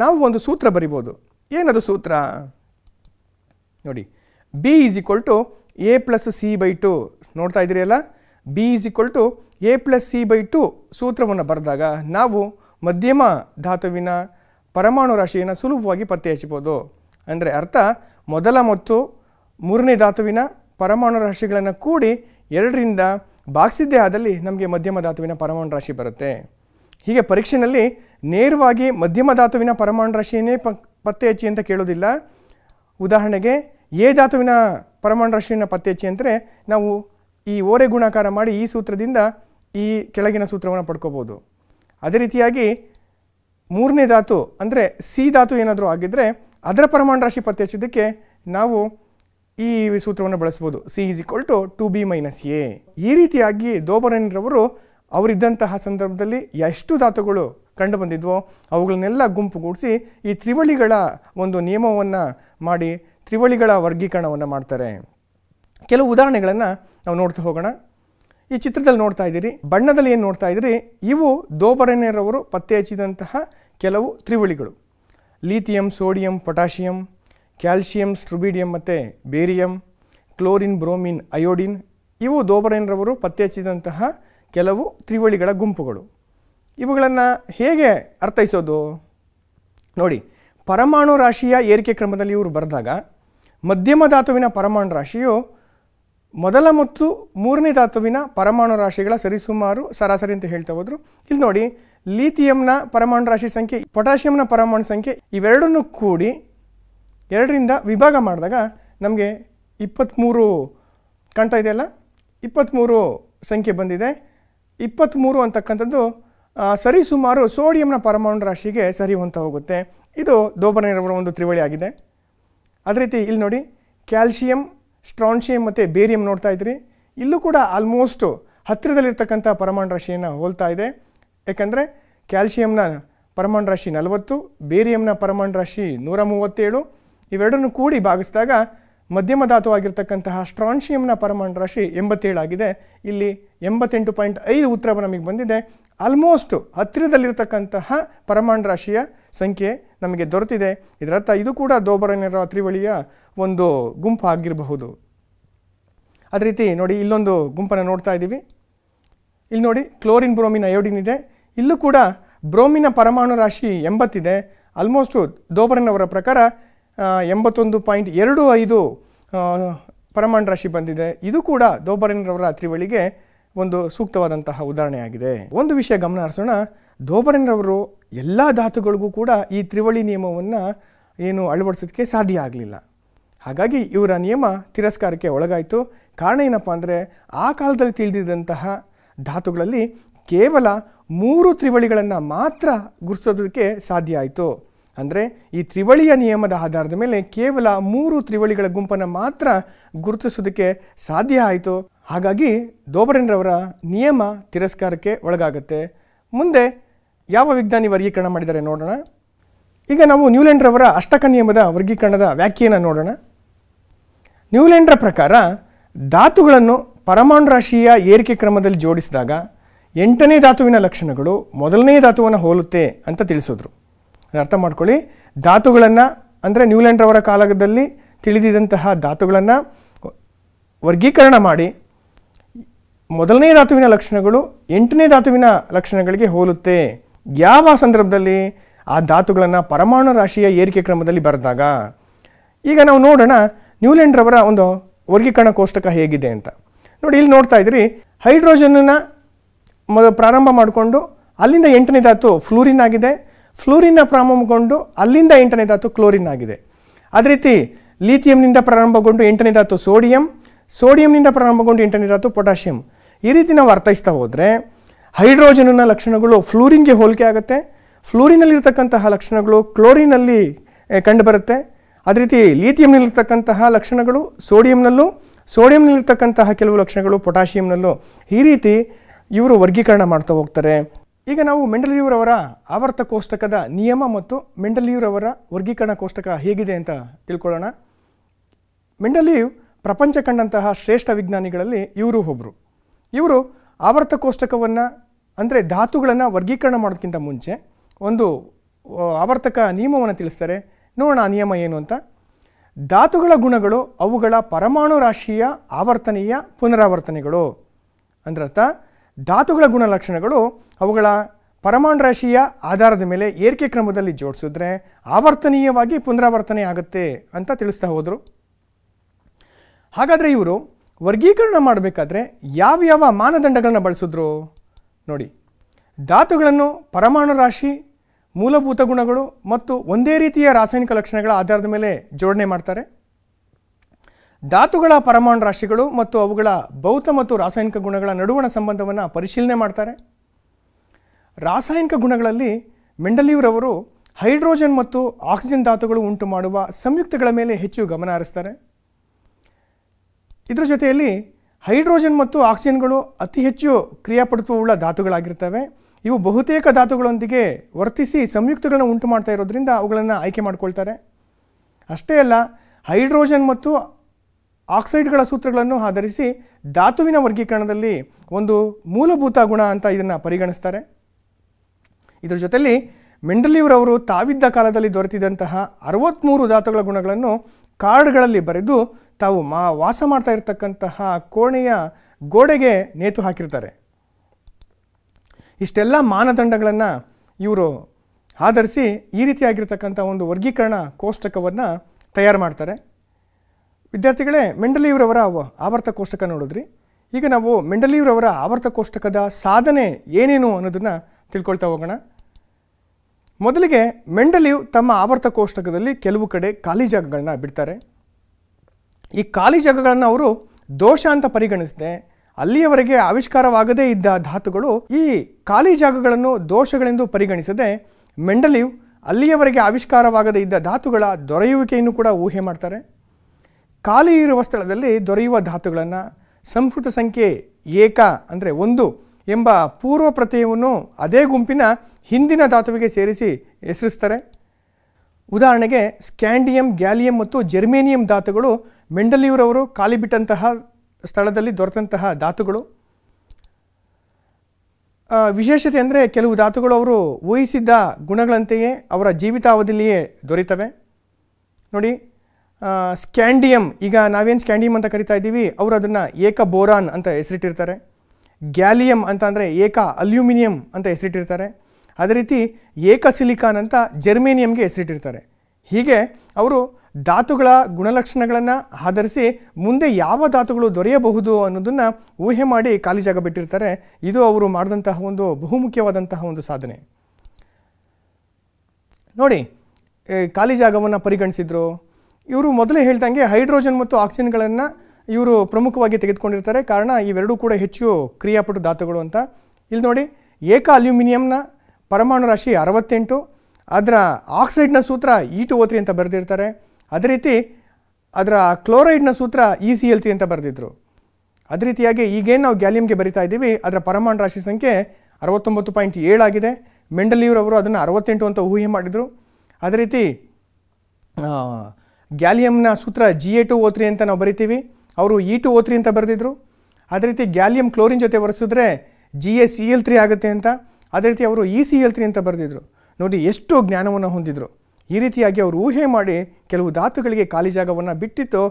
ನಾವು ಒಂದು ಸೂತ್ರ ಬರಿಬೋದು ಏನದು ಸೂತ್ರ ನೋಡಿ B is equal to A plus C by two ನೋಡ್ತಾ ಇದ್ದೀರಿ B is equal to A plus C by two ಸೂತ್ರವನ್ನು ಬರೆದಾಗ ನಾವು ಮಧ್ಯಮ ಧಾತುವಿನ ಪರಮಾಣು ರಾಶಿಯನ್ನು ಸುಲಭವಾಗಿ ಪತ್ತೆ ಹಚ್ಚಬಹುದು ಅಂದರೆ ಅರ್ಥ ಮೊದಲ ಮತ್ತು ಮೂರನೇ ಧಾತುವಿನ ಪರಮಾಣು ರಾಶಿಗಳನ್ನು ಕೂಡಿ ಎರಡರಿಂದ ಬಾಗಿಸಿದ್ದೇ ಆದಲ್ಲಿ ನಮಗೆ ಮಧ್ಯಮ ಧಾತುವಿನ ಪರಮಾಣು ರಾಶಿ ಬರುತ್ತೆ ಹೀಗೆ ಪರೀಕ್ಷೆಯಲ್ಲಿ ನೇರವಾಗಿ ಮಧ್ಯಮ ಧಾತುವಿನ ಪರಮಾಣು ರಾಶಿಯನ್ನೇ ಪತ್ತೆ ಹಚ್ಚಿ ಅಂತ ಕೇಳೋದಿಲ್ಲ ಉದಾಹರಣೆಗೆ ಎ ಧಾತುವಿನ ಪರಮಾಣು ರಾಶಿಯನ್ನು ಪತ್ತೆ ಹಚ್ಚಿ ಅಂದರೆ ನಾವು ಈ ಓರೆ ಗುಣಾಕಾರ ಮಾಡಿ ಈ ಸೂತ್ರದಿಂದ ಈ ಕೆಳಗಿನ ಸೂತ್ರವನ್ನು ಪಡ್ಕೋಬೋದು ಅದೇ ರೀತಿಯಾಗಿ ಮೂರನೇ ಧಾತು ಅಂದರೆ ಸಿ ಧಾತು ಏನಾದರೂ ಆಗಿದ್ದರೆ ಅದರ ಪರಮಾಣು ರಾಶಿ ಪತ್ತೆ ಹಚ್ಚಿದ್ದಕ್ಕೆ ನಾವು ಈ ಸೂತ್ರವನ್ನು ಬಳಸ್ಬೋದು C is equal to two B minus A ಈ ರೀತಿಯಾಗಿ ದೋಬರನ್ರವರು ಅವರಿದ್ದಂತಹ ಸಂದರ್ಭದಲ್ಲಿ ಎಷ್ಟು ಧಾತುಗಳು ಕಂಡು ಬಂದಿದ್ವೋ ಅವುಗಳನ್ನೆಲ್ಲ ಗುಂಪುಗೂಡಿಸಿ ಈ ತ್ರಿವಳಿಗಳ ಒಂದು ನಿಯಮವನ್ನು ಮಾಡಿ ತ್ರಿವಳಿಗಳ ವರ್ಗೀಕರಣವನ್ನು ಮಾಡ್ತಾರೆ ಕೆಲವು ಉದಾಹರಣೆಗಳನ್ನು ನಾವು ನೋಡ್ತಾ ಹೋಗೋಣ ಈ ಚಿತ್ರದಲ್ಲಿ ನೋಡ್ತಾ ಇದ್ದೀರಿ ಬಣ್ಣದಲ್ಲಿ ಏನು ನೋಡ್ತಾ ಇದ್ದೀರಿ ಇವು ದೋಬರನೆಯರವರು ಪತ್ತೆ ಹಚ್ಚಿದಂತಹ ಕೆಲವು ತ್ರಿವಳಿಗಳು ಲೀಥಿಯಂ ಸೋಡಿಯಂ ಪೊಟ್ಯಾಷಿಯಂ ಕ್ಯಾಲ್ಶಿಯಂ ಸ್ಟ್ರುಬಿಡಿಯಂ ಮತ್ತು ಬೇರಿಯಂ ಕ್ಲೋರಿನ್ ಬ್ರೋಮಿನ್ ಅಯೋಡಿನ್ ಇವು ದೋಬರನ್ರವರು ಪತ್ತೆ ಹಚ್ಚಿದಂತಹ ಕೆಲವು ತ್ರಿವಳಿಗಳ ಗುಂಪುಗಳು ಇವುಗಳನ್ನು ಹೇಗೆ ಅರ್ಥೈಸೋದು ನೋಡಿ ಪರಮಾಣು ರಾಶಿಯ ಏರಿಕೆ ಕ್ರಮದಲ್ಲಿ ಇವರು ಬರೆದಾಗ ಮಧ್ಯಮ ಧಾತುವಿನ ಪರಮಾಣು ರಾಶಿಯು ಮೊದಲ ಮತ್ತು ಮೂರನೇ ಧಾತುವಿನ ಪರಮಾಣು ರಾಶಿಗಳ ಸರಿಸುಮಾರು ಸರಾಸರಿ ಅಂತ ಹೇಳ್ತಾ ಹೋದರು ಇಲ್ಲಿ ನೋಡಿ ಲೀಥಿಯಂನ ಪರಮಾಣು ರಾಶಿ ಸಂಖ್ಯೆ ಪೊಟ್ಯಾಷಿಯಂನ ಪರಮಾಣು ಸಂಖ್ಯೆ ಇವೆರಡನ್ನೂ ಕೂಡಿ ಎರಡರಿಂದ ವಿಭಾಗ ಮಾಡಿದಾಗ ನಮಗೆ ಇಪ್ಪತ್ತ್ಮೂರು ಕಾಣ್ತಾ ಇದೆಯಲ್ಲ ಇಪ್ಪತ್ತ್ಮೂರು ಸಂಖ್ಯೆ ಬಂದಿದೆ ಇಪ್ಪತ್ತ್ಮೂರು ಅಂತಕ್ಕಂಥದ್ದು ಸರಿಸುಮಾರು ಸೋಡಿಯಂನ ಪರಮಾಣು ರಾಶಿಗೆ ಸರಿ ಹೊಂತ ಹೋಗುತ್ತೆ ಇದು ದೋಬರ್ನೇರವರ ಒಂದು ತ್ರಿವಳಿ ಆಗಿದೆ ಅದೇ ರೀತಿ ಇಲ್ಲಿ ನೋಡಿ ಕ್ಯಾಲ್ಶಿಯಂ ಸ್ಟ್ರಾನ್ಶಿಯಂ ಮತ್ತು ಬೇರಿಯಂ ನೋಡ್ತಾ ಇದ್ರಿ ಇಲ್ಲೂ ಕೂಡ ಆಲ್ಮೋಸ್ಟು ಹತ್ತಿರದಲ್ಲಿರ್ತಕ್ಕಂಥ ಪರಮಾಣು ರಾಶಿಯನ್ನು ಹೋಲ್ತಾ ಇದೆ ಯಾಕಂದರೆ ಕ್ಯಾಲ್ಶಿಯಂನ ಪರಮಾಣು ರಾಶಿ ನಲವತ್ತು ಬೇರಿಯಂನ ಪರಮಾಣು ರಾಶಿ ನೂರ ಮೂವತ್ತೇಳು ಇವೆರಡನ್ನು ಕೂಡಿ ಭಾಗಿಸಿದಾಗ ಮಧ್ಯಮ ಧಾತುವಾಗಿರ್ತಕ್ಕಂತಹ ಸ್ಟ್ರಾನ್ಶಿಯಂನ ಪರಮಾಣು ರಾಶಿ ಎಂಬತ್ತೇಳಾಗಿದೆ ಇಲ್ಲಿ ಎಂಬತ್ತೆಂಟು ಪಾಯಿಂಟ್ ಐದು ಉತ್ತರ ನಮಗೆ ಬಂದಿದೆ ಆಲ್ಮೋಸ್ಟು ಹತ್ತಿರದಲ್ಲಿರತಕ್ಕಂತಹ ಪರಮಾಣು ರಾಶಿಯ ಸಂಖ್ಯೆ ನಮಗೆ ದೊರೆತಿದೆ ಇದರರ್ಥ ಇದು ಕೂಡ ದೋಬರನೇರ ತ್ರಿವಳಿಯ ಒಂದು ಗುಂಪು ಆಗಿರಬಹುದು ಅದೇ ರೀತಿ ನೋಡಿ ಇಲ್ಲೊಂದು ಗುಂಪನ್ನು ನೋಡ್ತಾ ಇದ್ದೀವಿ ಇಲ್ಲಿ ನೋಡಿ ಕ್ಲೋರಿನ್ ಬ್ರೋಮಿನ್ ಅಯೋಡಿನ್ ಇದೆ ಇಲ್ಲೂ ಕೂಡ ಬ್ರೋಮಿನ ಪರಮಾಣು ರಾಶಿ ಎಂಬತ್ತಿದೆ ಆಲ್ಮೋಸ್ಟು ದೋಬರನ್ ಅವರ ಪ್ರಕಾರ ಎಂಬತ್ತೊಂದು ಪಾಯಿಂಟ್ ಎರಡು ಐದು ಪರಮಾಣು ರಾಶಿ ಬಂದಿದೆ ಇದು ಕೂಡ ಅವರ ತ್ರಿವಳಿಗೆ ಒಂದು ಸೂಕ್ತವಾದಂತಹ ಉದಾಹರಣೆಯಾಗಿದೆ ಒಂದು ವಿಷಯ ಗಮನ ಹರಿಸೋಣ ದೋಬರನ್ರವರು ಎಲ್ಲ ಧಾತುಗಳಿಗೂ ಕೂಡ ಈ ತ್ರಿವಳಿ ನಿಯಮವನ್ನು ಏನು ಅಳವಡಿಸೋದಕ್ಕೆ ಸಾಧ್ಯ ಆಗಲಿಲ್ಲ ಹಾಗಾಗಿ ಇವರ ನಿಯಮ ತಿರಸ್ಕಾರಕ್ಕೆ ಒಳಗಾಯಿತು ಕಾರಣ ಏನಪ್ಪ ಅಂದರೆ ಆ ಕಾಲದಲ್ಲಿ ತಿಳಿದಿದ್ದಂತಹ ಧಾತುಗಳಲ್ಲಿ ಕೇವಲ ಮೂರು ತ್ರಿವಳಿಗಳನ್ನು ಮಾತ್ರ ಗುರುತಿಸೋದಕ್ಕೆ ಸಾಧ್ಯ ಆಯಿತು ಅಂದರೆ ಈ ತ್ರಿವಳಿಯ ನಿಯಮದ ಆಧಾರದ ಮೇಲೆ ಕೇವಲ ಮೂರು ತ್ರಿವಳಿಗಳ ಗುಂಪನ್ನು ಮಾತ್ರ ಗುರುತಿಸೋದಕ್ಕೆ ಸಾಧ್ಯ ಆಯಿತು ಹಾಗಾಗಿ ದೋಬರಿನ್ರವರ ನಿಯಮ ತಿರಸ್ಕಾರಕ್ಕೆ ಒಳಗಾಗುತ್ತೆ ಮುಂದೆ ಯಾವ ವಿಜ್ಞಾನಿ ವರ್ಗೀಕರಣ ಮಾಡಿದ್ದಾರೆ ನೋಡೋಣ ಈಗ ನಾವು ನ್ಯೂಲೆಂಡ್ರವರ ಅಷ್ಟಕ ನಿಯಮದ ವರ್ಗೀಕರಣದ ವ್ಯಾಖ್ಯೆಯನ್ನು ನೋಡೋಣ ನ್ಯೂಲೆಂಡ್ರ ಪ್ರಕಾರ ಧಾತುಗಳನ್ನು ಪರಮಾಣು ರಾಶಿಯ ಏರಿಕೆ ಕ್ರಮದಲ್ಲಿ ಜೋಡಿಸಿದಾಗ ಎಂಟನೇ ಧಾತುವಿನ ಲಕ್ಷಣಗಳು ಮೊದಲನೇ ಧಾತುವನ್ನು ಹೋಲುತ್ತೆ ಅಂತ ತಿಳಿಸಿದ್ರು ಅರ್ಥ ಮಾಡ್ಕೊಳ್ಳಿ ಧಾತುಗಳನ್ನು ಅಂದರೆ ನ್ಯೂಲೆಂಡ್ರವರ ಕಾಲದಲ್ಲಿ ತಿಳಿದಿದಂತಹ ಧಾತುಗಳನ್ನು ವರ್ಗೀಕರಣ ಮಾಡಿ ಮೊದಲನೇ ಧಾತುವಿನ ಲಕ್ಷಣಗಳು ಎಂಟನೇ ಧಾತುವಿನ ಲಕ್ಷಣಗಳಿಗೆ ಹೋಲುತ್ತೆ ಯಾವ ಸಂದರ್ಭದಲ್ಲಿ ಆ ಧಾತುಗಳನ್ನು ಪರಮಾಣು ರಾಶಿಯ ಏರಿಕೆ ಕ್ರಮದಲ್ಲಿ ಬರೆದಾಗ ಈಗ ನಾವು ನೋಡೋಣ ನ್ಯೂಲ್ಯಾಂಡ್ರವರ ಒಂದು ವರ್ಗೀಕರಣ ಕೋಷ್ಟಕ ಹೇಗಿದೆ ಅಂತ ನೋಡಿ ಇಲ್ಲಿ ನೋಡ್ತಾ ಇದ್ರಿ ಹೈಡ್ರೋಜನ್ನ ಮೊದ ಪ್ರಾರಂಭ ಮಾಡಿಕೊಂಡು ಅಲ್ಲಿಂದ ಎಂಟನೇ ಧಾತು ಫ್ಲೂರಿನ್ ಆಗಿದೆ ಫ್ಲೂರಿನ್ನ ಪ್ರಾರಂಭಗೊಂಡು ಅಲ್ಲಿಂದ ಎಂಟನೇ ಧಾತು ಕ್ಲೋರಿನ್ ಆಗಿದೆ ಅದೇ ರೀತಿ ಲೀಥಿಯಂನಿಂದ ಪ್ರಾರಂಭಗೊಂಡು ಎಂಟನೇ ಧಾತು ಸೋಡಿಯಂ ಸೋಡಿಯಂನಿಂದ ಪ್ರಾರಂಭಗೊಂಡು ಎಂಟನೇ ಧಾತು ಪೊಟ್ಯಾಷಿಯಂ ಈ ರೀತಿ ನಾವು ಅರ್ಥೈಸ್ತಾ ಹೋದರೆ ಹೈಡ್ರೋಜನ್ನ ಲಕ್ಷಣಗಳು ಫ್ಲೂರಿನ್ಗೆ ಹೋಲಿಕೆ ಆಗುತ್ತೆ ಫ್ಲೂರಿನಲ್ಲಿರ್ತಕ್ಕಂತಹ ಲಕ್ಷಣಗಳು ಕ್ಲೋರಿನಲ್ಲಿ ಕಂಡುಬರುತ್ತೆ ಅದೇ ರೀತಿ ಲೀಥಿಯಂನಲ್ಲಿರ್ತಕ್ಕಂತಹ ಲಕ್ಷಣಗಳು ಸೋಡಿಯಂನಲ್ಲೂ ಸೋಡಿಯಂನಲ್ಲಿರ್ತಕ್ಕಂತಹ ಕೆಲವು ಲಕ್ಷಣಗಳು ಪೊಟ್ಯಾಷಿಯಂನಲ್ಲೂ ಈ ರೀತಿ ಇವರು ವರ್ಗೀಕರಣ ಮಾಡ್ತಾ ಹೋಗ್ತಾರೆ ಈಗ ನಾವು ಮೆಂಡಲಿಯೂರವರ ಆವರ್ತ ಕೋಷ್ಟಕದ ನಿಯಮ ಮತ್ತು ಮೆಂಡಲಿಯೂರವರ ವರ್ಗೀಕರಣ ಕೋಷ್ಟಕ ಹೇಗಿದೆ ಅಂತ ತಿಳ್ಕೊಳ್ಳೋಣ ಮೆಂಡಲಿಯು ಪ್ರಪಂಚ ಕಂಡಂತಹ ಶ್ರೇಷ್ಠ ವಿಜ್ಞಾನಿಗಳಲ್ಲಿ ಇವರು ಒಬ್ಬರು ಇವರು ಆವರ್ತ ಕೋಷ್ಟಕವನ್ನು ಅಂದರೆ ಧಾತುಗಳನ್ನು ವರ್ಗೀಕರಣ ಮಾಡೋದಕ್ಕಿಂತ ಮುಂಚೆ ಒಂದು ಆವರ್ತಕ ನಿಯಮವನ್ನು ತಿಳಿಸ್ತಾರೆ ನೋಡೋಣ ಆ ನಿಯಮ ಏನು ಅಂತ ಧಾತುಗಳ ಗುಣಗಳು ಅವುಗಳ ಪರಮಾಣು ರಾಶಿಯ ಆವರ್ತನೀಯ ಪುನರಾವರ್ತನೆಗಳು ಅಂದ್ರರ್ಥ ಧಾತುಗಳ ಗುಣಲಕ್ಷಣಗಳು ಅವುಗಳ ಪರಮಾಣು ರಾಶಿಯ ಆಧಾರದ ಮೇಲೆ ಏರಿಕೆ ಕ್ರಮದಲ್ಲಿ ಜೋಡಿಸಿದ್ರೆ ಆವರ್ತನೀಯವಾಗಿ ಪುನರಾವರ್ತನೆ ಆಗುತ್ತೆ ಅಂತ ತಿಳಿಸ್ತಾ ಹೋದರು ಹಾಗಾದರೆ ಇವರು ವರ್ಗೀಕರಣ ಮಾಡಬೇಕಾದ್ರೆ ಯಾವ್ಯಾವ ಮಾನದಂಡಗಳನ್ನು ಬಳಸಿದ್ರು ನೋಡಿ ಧಾತುಗಳನ್ನು ಪರಮಾಣು ರಾಶಿ ಮೂಲಭೂತ ಗುಣಗಳು ಮತ್ತು ಒಂದೇ ರೀತಿಯ ರಾಸಾಯನಿಕ ಲಕ್ಷಣಗಳ ಆಧಾರದ ಮೇಲೆ ಜೋಡಣೆ ಮಾಡ್ತಾರೆ ಧಾತುಗಳ ಪರಮಾಣು ರಾಶಿಗಳು ಮತ್ತು ಅವುಗಳ ಭೌತ ಮತ್ತು ರಾಸಾಯನಿಕ ಗುಣಗಳ ನಡುವಣ ಸಂಬಂಧವನ್ನು ಪರಿಶೀಲನೆ ಮಾಡ್ತಾರೆ ರಾಸಾಯನಿಕ ಗುಣಗಳಲ್ಲಿ ಮೆಂಡಲಿವ್ರವರು ಹೈಡ್ರೋಜನ್ ಮತ್ತು ಆಕ್ಸಿಜನ್ ಧಾತುಗಳು ಉಂಟು ಮಾಡುವ ಸಂಯುಕ್ತಗಳ ಮೇಲೆ ಹೆಚ್ಚು ಗಮನ ಹರಿಸ್ತಾರೆ ಇದರ ಜೊತೆಯಲ್ಲಿ ಹೈಡ್ರೋಜನ್ ಮತ್ತು ಆಕ್ಸಿಜನ್ಗಳು ಅತಿ ಹೆಚ್ಚು ಕ್ರಿಯಾಪಟುತ್ವವುಳ್ಳ ಧಾತುಗಳಾಗಿರ್ತವೆ ಇವು ಬಹುತೇಕ ಧಾತುಗಳೊಂದಿಗೆ ವರ್ತಿಸಿ ಸಂಯುಕ್ತಗಳನ್ನು ಉಂಟು ಮಾಡ್ತಾ ಇರೋದ್ರಿಂದ ಅವುಗಳನ್ನು ಆಯ್ಕೆ ಮಾಡಿಕೊಳ್ತಾರೆ ಅಷ್ಟೇ ಅಲ್ಲ ಹೈಡ್ರೋಜನ್ ಮತ್ತು ಆಕ್ಸೈಡ್ಗಳ ಸೂತ್ರಗಳನ್ನು ಆಧರಿಸಿ ಧಾತುವಿನ ವರ್ಗೀಕರಣದಲ್ಲಿ ಒಂದು ಮೂಲಭೂತ ಗುಣ ಅಂತ ಇದನ್ನು ಪರಿಗಣಿಸ್ತಾರೆ ಇದರ ಜೊತೆಯಲ್ಲಿ ಮೆಂಡಲಿಯವರವರು ತಾವಿದ್ದ ಕಾಲದಲ್ಲಿ ದೊರೆತಿದ್ದಂತಹ ಅರವತ್ತ್ಮೂರು ಧಾತುಗಳ ಗುಣಗಳನ್ನು ಕಾರ್ಡ್ಗಳಲ್ಲಿ ಬರೆದು ತಾವು ಮಾ ವಾಸ ಮಾಡ್ತಾ ಇರತಕ್ಕಂತಹ ಕೋಣೆಯ ಗೋಡೆಗೆ ನೇತು ಹಾಕಿರ್ತಾರೆ ಇಷ್ಟೆಲ್ಲ ಮಾನದಂಡಗಳನ್ನು ಇವರು ಆಧರಿಸಿ ಈ ರೀತಿಯಾಗಿರ್ತಕ್ಕಂಥ ಒಂದು ವರ್ಗೀಕರಣ ಕೋಷ್ಟಕವನ್ನು ತಯಾರು ಮಾಡ್ತಾರೆ ವಿದ್ಯಾರ್ಥಿಗಳೇ ಮೆಂಡಲಿಯವರವರ ಆವರ್ತ ಕೋಷ್ಟಕ ನೋಡಿದ್ರಿ ಈಗ ನಾವು ಮೆಂಡಲಿಯವರವರ ಆವರ್ತ ಕೋಷ್ಟಕದ ಸಾಧನೆ ಏನೇನು ಅನ್ನೋದನ್ನು ತಿಳ್ಕೊಳ್ತಾ ಹೋಗೋಣ ಮೊದಲಿಗೆ ಮೆಂಡಲಿಯು ತಮ್ಮ ಆವರ್ತ ಕೋಷ್ಟಕದಲ್ಲಿ ಕೆಲವು ಕಡೆ ಖಾಲಿ ಜಾಗಗಳನ್ನ ಬಿಡ್ತಾರೆ ಈ ಖಾಲಿ ಜಾಗಗಳನ್ನು ಅವರು ದೋಷ ಅಂತ ಪರಿಗಣಿಸದೆ ಅಲ್ಲಿಯವರೆಗೆ ಆವಿಷ್ಕಾರವಾಗದೇ ಇದ್ದ ಧಾತುಗಳು ಈ ಖಾಲಿ ಜಾಗಗಳನ್ನು ದೋಷಗಳೆಂದು ಪರಿಗಣಿಸದೆ ಮೆಂಡಲಿವ್ ಅಲ್ಲಿಯವರೆಗೆ ಆವಿಷ್ಕಾರವಾಗದೇ ಇದ್ದ ಧಾತುಗಳ ದೊರೆಯುವಿಕೆಯನ್ನು ಕೂಡ ಊಹೆ ಮಾಡ್ತಾರೆ ಖಾಲಿ ಇರುವ ಸ್ಥಳದಲ್ಲಿ ದೊರೆಯುವ ಧಾತುಗಳನ್ನು ಸಂಸ್ಕೃತ ಸಂಖ್ಯೆ ಏಕ ಅಂದರೆ ಒಂದು ಎಂಬ ಪೂರ್ವ ಪ್ರತ್ಯಯವನ್ನು ಅದೇ ಗುಂಪಿನ ಹಿಂದಿನ ಧಾತುವಿಗೆ ಸೇರಿಸಿ ಹೆಸರಿಸ್ತಾರೆ ಉದಾಹರಣೆಗೆ ಸ್ಕ್ಯಾಂಡಿಯಂ ಗ್ಯಾಲಿಯಂ ಮತ್ತು ಜರ್ಮೇನಿಯಂ ಧಾತುಗಳು ಖಾಲಿ ಕಾಲಿಬಿಟ್ಟಂತಹ ಸ್ಥಳದಲ್ಲಿ ದೊರೆತಂತಹ ಧಾತುಗಳು ವಿಶೇಷತೆ ಅಂದರೆ ಕೆಲವು ಧಾತುಗಳು ಅವರು ಊಹಿಸಿದ್ದ ಗುಣಗಳಂತೆಯೇ ಅವರ ಜೀವಿತಾವಧಿಯಲ್ಲಿಯೇ ದೊರೀತವೆ ನೋಡಿ ಸ್ಕ್ಯಾಂಡಿಯಂ ಈಗ ನಾವೇನು ಸ್ಕ್ಯಾಂಡಿಯಂ ಅಂತ ಕರಿತಾ ಇದ್ದೀವಿ ಅವರು ಅದನ್ನು ಏಕ ಬೋರಾನ್ ಅಂತ ಹೆಸರಿಟ್ಟಿರ್ತಾರೆ ಗ್ಯಾಲಿಯಂ ಅಂತ ಅಂದರೆ ಏಕ ಅಲ್ಯೂಮಿನಿಯಂ ಅಂತ ಹೆಸರಿಟ್ಟಿರ್ತಾರೆ ಅದೇ ರೀತಿ ಏಕ ಸಿಲಿಕಾನ್ ಅಂತ ಜರ್ಮೇನಿಯಂಗೆ ಹೆಸರಿಟ್ಟಿರ್ತಾರೆ ಹೀಗೆ ಅವರು ಧಾತುಗಳ ಗುಣಲಕ್ಷಣಗಳನ್ನು ಆಧರಿಸಿ ಮುಂದೆ ಯಾವ ಧಾತುಗಳು ದೊರೆಯಬಹುದು ಅನ್ನೋದನ್ನು ಊಹೆ ಮಾಡಿ ಖಾಲಿ ಜಾಗ ಬಿಟ್ಟಿರ್ತಾರೆ ಇದು ಅವರು ಮಾಡಿದಂತಹ ಒಂದು ಬಹುಮುಖ್ಯವಾದಂತಹ ಒಂದು ಸಾಧನೆ ನೋಡಿ ಖಾಲಿ ಜಾಗವನ್ನು ಪರಿಗಣಿಸಿದರು ಇವರು ಮೊದಲೇ ಹೇಳ್ದಂಗೆ ಹೈಡ್ರೋಜನ್ ಮತ್ತು ಆಕ್ಸಿಜನ್ಗಳನ್ನು ಇವರು ಪ್ರಮುಖವಾಗಿ ತೆಗೆದುಕೊಂಡಿರ್ತಾರೆ ಕಾರಣ ಇವೆರಡೂ ಕೂಡ ಹೆಚ್ಚು ಕ್ರಿಯಾಪಟು ಧಾತುಗಳು ಅಂತ ಇಲ್ಲಿ ನೋಡಿ ಏಕ ಅಲ್ಯೂಮಿನಿಯಂನ ಪರಮಾಣು ರಾಶಿ ಅರವತ್ತೆಂಟು ಅದರ ಆಕ್ಸೈಡ್ನ ಸೂತ್ರ ಇ ಟು ಓ ಅಂತ ಬರೆದಿರ್ತಾರೆ ಅದೇ ರೀತಿ ಅದರ ಕ್ಲೋರೈಡ್ನ ಸೂತ್ರ ಇ ಸಿ ಎಲ್ ತ್ರೀ ಅಂತ ಬರೆದಿದ್ರು ಅದೇ ರೀತಿಯಾಗಿ ಈಗೇನು ನಾವು ಗ್ಯಾಲಿಯಮ್ಗೆ ಬರಿತಾ ಇದ್ದೀವಿ ಅದರ ಪರಮಾಣು ರಾಶಿ ಸಂಖ್ಯೆ ಅರವತ್ತೊಂಬತ್ತು ಪಾಯಿಂಟ್ ಏಳಾಗಿದೆ ಮೆಂಡಲಿಯವ್ರವರು ಅದನ್ನು ಅರವತ್ತೆಂಟು ಅಂತ ಊಹೆ ಮಾಡಿದರು ಅದೇ ರೀತಿ ಗ್ಯಾಲಿಯಂನ ಸೂತ್ರ G A two O three ಅಂತ ನಾವು ಬರಿತೀವಿ ಅವರು ಇ ಟು ಓ ಅಂತ ಬರೆದಿದ್ರು ಅದೇ ರೀತಿ ಗ್ಯಾಲಿಯಂ ಕ್ಲೋರಿನ್ ಜೊತೆ ಒರೆಸಿದ್ರೆ G A C L three ಆಗುತ್ತೆ ಅಂತ ಅದೇ ರೀತಿ ಅವರು ಸಿ ಹೇಳ್ತೀನಿ ಅಂತ ಬರೆದಿದ್ರು ನೋಡಿ ಎಷ್ಟು ಜ್ಞಾನವನ್ನು ಹೊಂದಿದ್ರು ಈ ರೀತಿಯಾಗಿ ಅವರು ಊಹೆ ಮಾಡಿ ಕೆಲವು ಧಾತುಗಳಿಗೆ ಖಾಲಿ ಜಾಗವನ್ನು ಬಿಟ್ಟಿತ್ತು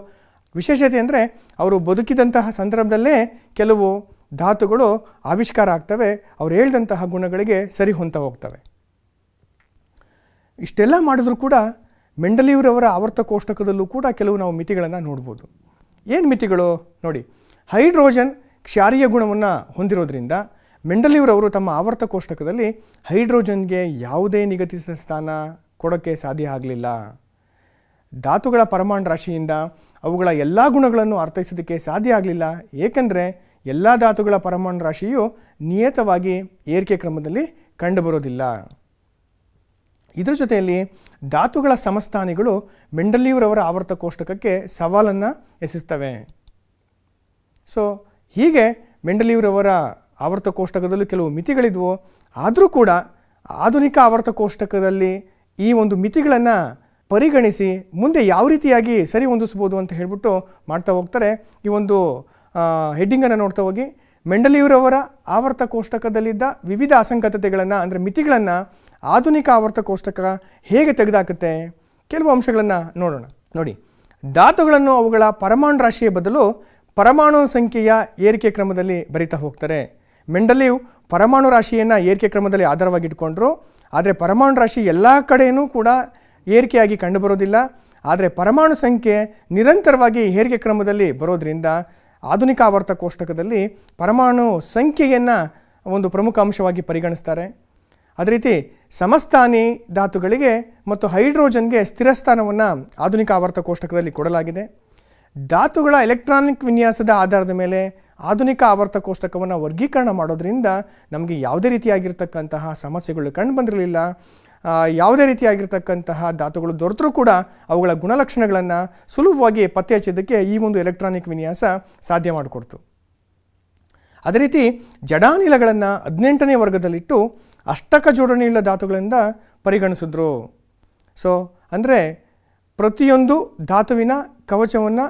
ವಿಶೇಷತೆ ಅಂದರೆ ಅವರು ಬದುಕಿದಂತಹ ಸಂದರ್ಭದಲ್ಲೇ ಕೆಲವು ಧಾತುಗಳು ಆವಿಷ್ಕಾರ ಆಗ್ತವೆ ಅವರು ಹೇಳ್ದಂತಹ ಗುಣಗಳಿಗೆ ಸರಿ ಹೊಂತಾ ಹೋಗ್ತವೆ ಇಷ್ಟೆಲ್ಲ ಮಾಡಿದ್ರು ಕೂಡ ಮೆಂಡಲಿಯವರವರ ಆವರ್ತ ಕೋಷ್ಟಕದಲ್ಲೂ ಕೂಡ ಕೆಲವು ನಾವು ಮಿತಿಗಳನ್ನು ನೋಡ್ಬೋದು ಏನು ಮಿತಿಗಳು ನೋಡಿ ಹೈಡ್ರೋಜನ್ ಕ್ಷಾರೀಯ ಗುಣವನ್ನು ಹೊಂದಿರೋದ್ರಿಂದ ಮೆಂಡಲೀವ್ರವರು ತಮ್ಮ ಆವರ್ತ ಕೋಷ್ಟಕದಲ್ಲಿ ಹೈಡ್ರೋಜನ್ಗೆ ಯಾವುದೇ ನಿಗದಿತ ಸ್ಥಾನ ಕೊಡೋಕ್ಕೆ ಸಾಧ್ಯ ಆಗಲಿಲ್ಲ ಧಾತುಗಳ ಪರಮಾಣು ರಾಶಿಯಿಂದ ಅವುಗಳ ಎಲ್ಲ ಗುಣಗಳನ್ನು ಅರ್ಥೈಸೋದಕ್ಕೆ ಸಾಧ್ಯ ಆಗಲಿಲ್ಲ ಏಕೆಂದರೆ ಎಲ್ಲ ಧಾತುಗಳ ಪರಮಾಣು ರಾಶಿಯು ನಿಯತವಾಗಿ ಏರಿಕೆ ಕ್ರಮದಲ್ಲಿ ಕಂಡುಬರೋದಿಲ್ಲ ಇದರ ಜೊತೆಯಲ್ಲಿ ಧಾತುಗಳ ಸಮಸ್ಥಾನಿಗಳು ಮೆಂಡಲಿಯವರವರ ಆವರ್ತ ಕೋಷ್ಟಕಕ್ಕೆ ಸವಾಲನ್ನು ಎಸಿಸ್ತವೆ ಸೊ ಹೀಗೆ ಮೆಂಡಲಿಯವರವರ ಆವರ್ತ ಕೋಷ್ಟಕದಲ್ಲೂ ಕೆಲವು ಮಿತಿಗಳಿದ್ವು ಆದರೂ ಕೂಡ ಆಧುನಿಕ ಆವರ್ತ ಕೋಷ್ಟಕದಲ್ಲಿ ಈ ಒಂದು ಮಿತಿಗಳನ್ನು ಪರಿಗಣಿಸಿ ಮುಂದೆ ಯಾವ ರೀತಿಯಾಗಿ ಸರಿ ಹೊಂದಿಸ್ಬೋದು ಅಂತ ಹೇಳಿಬಿಟ್ಟು ಮಾಡ್ತಾ ಹೋಗ್ತಾರೆ ಈ ಒಂದು ಹೆಡ್ಡಿಂಗನ್ನು ನೋಡ್ತಾ ಹೋಗಿ ಮೆಂಡಲಿಯೂರವರ ಆವರ್ತ ಕೋಷ್ಟಕದಲ್ಲಿದ್ದ ವಿವಿಧ ಅಸಂಗತತೆಗಳನ್ನು ಅಂದರೆ ಮಿತಿಗಳನ್ನು ಆಧುನಿಕ ಆವರ್ತ ಕೋಷ್ಟಕ ಹೇಗೆ ತೆಗೆದಾಕುತ್ತೆ ಕೆಲವು ಅಂಶಗಳನ್ನು ನೋಡೋಣ ನೋಡಿ ಧಾತುಗಳನ್ನು ಅವುಗಳ ಪರಮಾಣು ರಾಶಿಯ ಬದಲು ಪರಮಾಣು ಸಂಖ್ಯೆಯ ಏರಿಕೆ ಕ್ರಮದಲ್ಲಿ ಬರಿತಾ ಹೋಗ್ತಾರೆ ಮೆಂಡಲಿವ್ ಪರಮಾಣು ರಾಶಿಯನ್ನು ಏರಿಕೆ ಕ್ರಮದಲ್ಲಿ ಆಧಾರವಾಗಿಟ್ಕೊಂಡ್ರು ಆದರೆ ಪರಮಾಣು ರಾಶಿ ಎಲ್ಲ ಕಡೆಯೂ ಕೂಡ ಏರಿಕೆಯಾಗಿ ಕಂಡುಬರೋದಿಲ್ಲ ಆದರೆ ಪರಮಾಣು ಸಂಖ್ಯೆ ನಿರಂತರವಾಗಿ ಏರಿಕೆ ಕ್ರಮದಲ್ಲಿ ಬರೋದರಿಂದ ಆಧುನಿಕ ಆವರ್ತ ಕೋಷ್ಟಕದಲ್ಲಿ ಪರಮಾಣು ಸಂಖ್ಯೆಯನ್ನು ಒಂದು ಪ್ರಮುಖ ಅಂಶವಾಗಿ ಪರಿಗಣಿಸ್ತಾರೆ ಅದೇ ರೀತಿ ಸಮಸ್ಥಾನಿ ಧಾತುಗಳಿಗೆ ಮತ್ತು ಹೈಡ್ರೋಜನ್ಗೆ ಸ್ಥಿರಸ್ಥಾನವನ್ನು ಆಧುನಿಕ ಕೋಷ್ಟಕದಲ್ಲಿ ಕೊಡಲಾಗಿದೆ ಧಾತುಗಳ ಎಲೆಕ್ಟ್ರಾನಿಕ್ ವಿನ್ಯಾಸದ ಆಧಾರದ ಮೇಲೆ ಆಧುನಿಕ ಆವರ್ತಕೋಷ್ಟಕವನ್ನು ವರ್ಗೀಕರಣ ಮಾಡೋದ್ರಿಂದ ನಮಗೆ ಯಾವುದೇ ರೀತಿಯಾಗಿರ್ತಕ್ಕಂತಹ ಸಮಸ್ಯೆಗಳು ಕಂಡು ಬಂದಿರಲಿಲ್ಲ ಯಾವುದೇ ರೀತಿಯಾಗಿರ್ತಕ್ಕಂತಹ ಧಾತುಗಳು ದೊರೆತರೂ ಕೂಡ ಅವುಗಳ ಗುಣಲಕ್ಷಣಗಳನ್ನು ಸುಲಭವಾಗಿ ಪತ್ತೆ ಹಚ್ಚಿದ್ದಕ್ಕೆ ಈ ಒಂದು ಎಲೆಕ್ಟ್ರಾನಿಕ್ ವಿನ್ಯಾಸ ಸಾಧ್ಯ ಮಾಡಿಕೊಡ್ತು ಅದೇ ರೀತಿ ಜಡಾನಿಲಗಳನ್ನು ಹದಿನೆಂಟನೇ ವರ್ಗದಲ್ಲಿಟ್ಟು ಅಷ್ಟಕ ಜೋಡಣೆಯುಳ್ಳ ಧಾತುಗಳಿಂದ ಪರಿಗಣಿಸಿದ್ರು ಸೊ ಅಂದರೆ ಪ್ರತಿಯೊಂದು ಧಾತುವಿನ ಕವಚವನ್ನು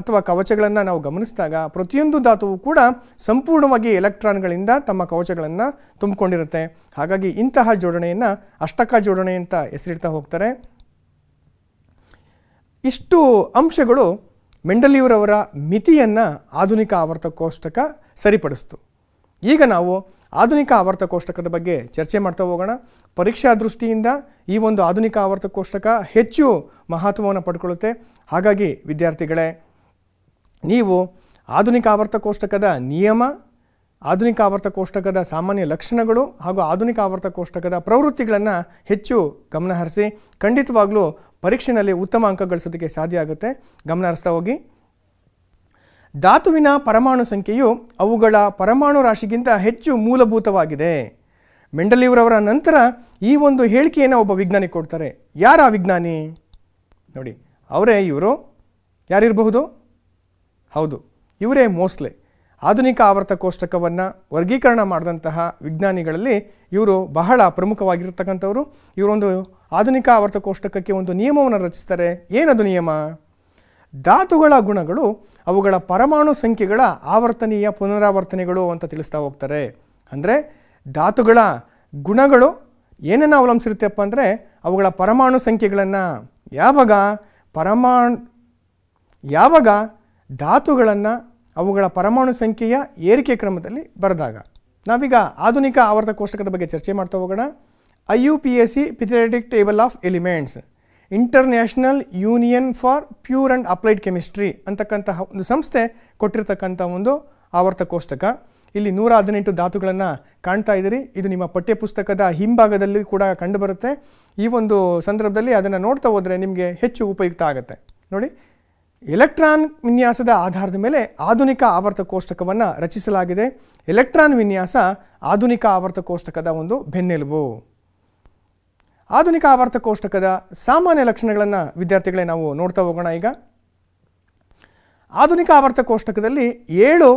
ಅಥವಾ ಕವಚಗಳನ್ನು ನಾವು ಗಮನಿಸಿದಾಗ ಪ್ರತಿಯೊಂದು ಧಾತುವು ಕೂಡ ಸಂಪೂರ್ಣವಾಗಿ ಎಲೆಕ್ಟ್ರಾನ್ಗಳಿಂದ ತಮ್ಮ ಕವಚಗಳನ್ನು ತುಂಬಿಕೊಂಡಿರುತ್ತೆ ಹಾಗಾಗಿ ಇಂತಹ ಜೋಡಣೆಯನ್ನು ಅಷ್ಟಕ ಜೋಡಣೆ ಅಂತ ಹೆಸರಿಡ್ತಾ ಹೋಗ್ತಾರೆ ಇಷ್ಟು ಅಂಶಗಳು ಮೆಂಡಲಿಯವರವರ ಮಿತಿಯನ್ನು ಆಧುನಿಕ ಆವರ್ತಕೋಷ್ಟಕ ಸರಿಪಡಿಸ್ತು ಈಗ ನಾವು ಆಧುನಿಕ ಕೋಷ್ಟಕದ ಬಗ್ಗೆ ಚರ್ಚೆ ಮಾಡ್ತಾ ಹೋಗೋಣ ಪರೀಕ್ಷಾ ದೃಷ್ಟಿಯಿಂದ ಈ ಒಂದು ಆಧುನಿಕ ಕೋಷ್ಟಕ ಹೆಚ್ಚು ಮಹತ್ವವನ್ನು ಪಡ್ಕೊಳ್ಳುತ್ತೆ ಹಾಗಾಗಿ ವಿದ್ಯಾರ್ಥಿಗಳೇ ನೀವು ಆಧುನಿಕ ಕೋಷ್ಟಕದ ನಿಯಮ ಆಧುನಿಕ ಕೋಷ್ಟಕದ ಸಾಮಾನ್ಯ ಲಕ್ಷಣಗಳು ಹಾಗೂ ಆಧುನಿಕ ಕೋಷ್ಟಕದ ಪ್ರವೃತ್ತಿಗಳನ್ನು ಹೆಚ್ಚು ಗಮನಹರಿಸಿ ಖಂಡಿತವಾಗಲೂ ಪರೀಕ್ಷೆಯಲ್ಲಿ ಉತ್ತಮ ಅಂಕ ಗಳಿಸೋದಕ್ಕೆ ಸಾಧ್ಯ ಆಗುತ್ತೆ ಗಮನಹರಿಸ್ತಾ ಹೋಗಿ ಧಾತುವಿನ ಪರಮಾಣು ಸಂಖ್ಯೆಯು ಅವುಗಳ ಪರಮಾಣು ರಾಶಿಗಿಂತ ಹೆಚ್ಚು ಮೂಲಭೂತವಾಗಿದೆ ಮೆಂಡಲಿಯವರವರ ನಂತರ ಈ ಒಂದು ಹೇಳಿಕೆಯನ್ನು ಒಬ್ಬ ವಿಜ್ಞಾನಿ ಕೊಡ್ತಾರೆ ಯಾರ ವಿಜ್ಞಾನಿ ನೋಡಿ ಅವರೇ ಇವರು ಯಾರಿರಬಹುದು ಹೌದು ಇವರೇ ಮೋಸ್ಟ್ಲಿ ಆಧುನಿಕ ಆವರ್ತ ಕೋಷ್ಟಕವನ್ನು ವರ್ಗೀಕರಣ ಮಾಡಿದಂತಹ ವಿಜ್ಞಾನಿಗಳಲ್ಲಿ ಇವರು ಬಹಳ ಪ್ರಮುಖವಾಗಿರ್ತಕ್ಕಂಥವರು ಇವರೊಂದು ಆಧುನಿಕ ಆವರ್ತ ಕೋಷ್ಟಕಕ್ಕೆ ಒಂದು ನಿಯಮವನ್ನು ರಚಿಸ್ತಾರೆ ಏನದು ನಿಯಮ ಧಾತುಗಳ ಗುಣಗಳು ಅವುಗಳ ಪರಮಾಣು ಸಂಖ್ಯೆಗಳ ಆವರ್ತನೀಯ ಪುನರಾವರ್ತನೆಗಳು ಅಂತ ತಿಳಿಸ್ತಾ ಹೋಗ್ತಾರೆ ಅಂದರೆ ಧಾತುಗಳ ಗುಣಗಳು ಏನನ್ನು ಅವಲಂಬಿಸಿರುತ್ತಪ್ಪ ಅಂದರೆ ಅವುಗಳ ಪರಮಾಣು ಸಂಖ್ಯೆಗಳನ್ನು ಯಾವಾಗ ಪರಮಾಣು ಯಾವಾಗ ಧಾತುಗಳನ್ನು ಅವುಗಳ ಪರಮಾಣು ಸಂಖ್ಯೆಯ ಏರಿಕೆ ಕ್ರಮದಲ್ಲಿ ಬರೆದಾಗ ನಾವೀಗ ಆಧುನಿಕ ಆವರ್ತ ಕೋಷ್ಟಕದ ಬಗ್ಗೆ ಚರ್ಚೆ ಮಾಡ್ತಾ ಹೋಗೋಣ I U P S C periodic table of elements international union for pure and applied chemistry ಅಂತಕ್ಕಂತಹ ಒಂದು ಸಂಸ್ಥೆ ಕೊಟ್ಟಿರ್ತಕ್ಕಂಥ ಒಂದು ಆವರ್ತ ಕೋಷ್ಟಕ ಇಲ್ಲಿ ನೂರ ಹದಿನೆಂಟು ಧಾತುಗಳನ್ನು ಕಾಣ್ತಾ ಇದ್ದೀರಿ ಇದು ನಿಮ್ಮ ಪಠ್ಯಪುಸ್ತಕದ ಹಿಂಭಾಗದಲ್ಲಿ ಕೂಡ ಕಂಡುಬರುತ್ತೆ ಈ ಒಂದು ಸಂದರ್ಭದಲ್ಲಿ ಅದನ್ನು ನೋಡ್ತಾ ಹೋದರೆ ನಿಮಗೆ ಹೆಚ್ಚು ಉಪಯುಕ್ತ ಆಗುತ್ತೆ ನೋಡಿ ಎಲೆಕ್ಟ್ರಾನ್ ವಿನ್ಯಾಸದ ಆಧಾರದ ಮೇಲೆ ಆಧುನಿಕ ಆವರ್ತ ಕೋಷ್ಟಕವನ್ನು ರಚಿಸಲಾಗಿದೆ ಎಲೆಕ್ಟ್ರಾನ್ ವಿನ್ಯಾಸ ಆಧುನಿಕ ಆವರ್ತ ಕೋಷ್ಟಕದ ಒಂದು ಬೆನ್ನೆಲುಬು ಆಧುನಿಕ ಆವರ್ತ ಕೋಷ್ಟಕದ ಸಾಮಾನ್ಯ ಲಕ್ಷಣಗಳನ್ನು ವಿದ್ಯಾರ್ಥಿಗಳೇ ನಾವು ನೋಡ್ತಾ ಹೋಗೋಣ ಈಗ ಆಧುನಿಕ ಆವರ್ತ ಕೋಷ್ಟಕದಲ್ಲಿ ಏಳು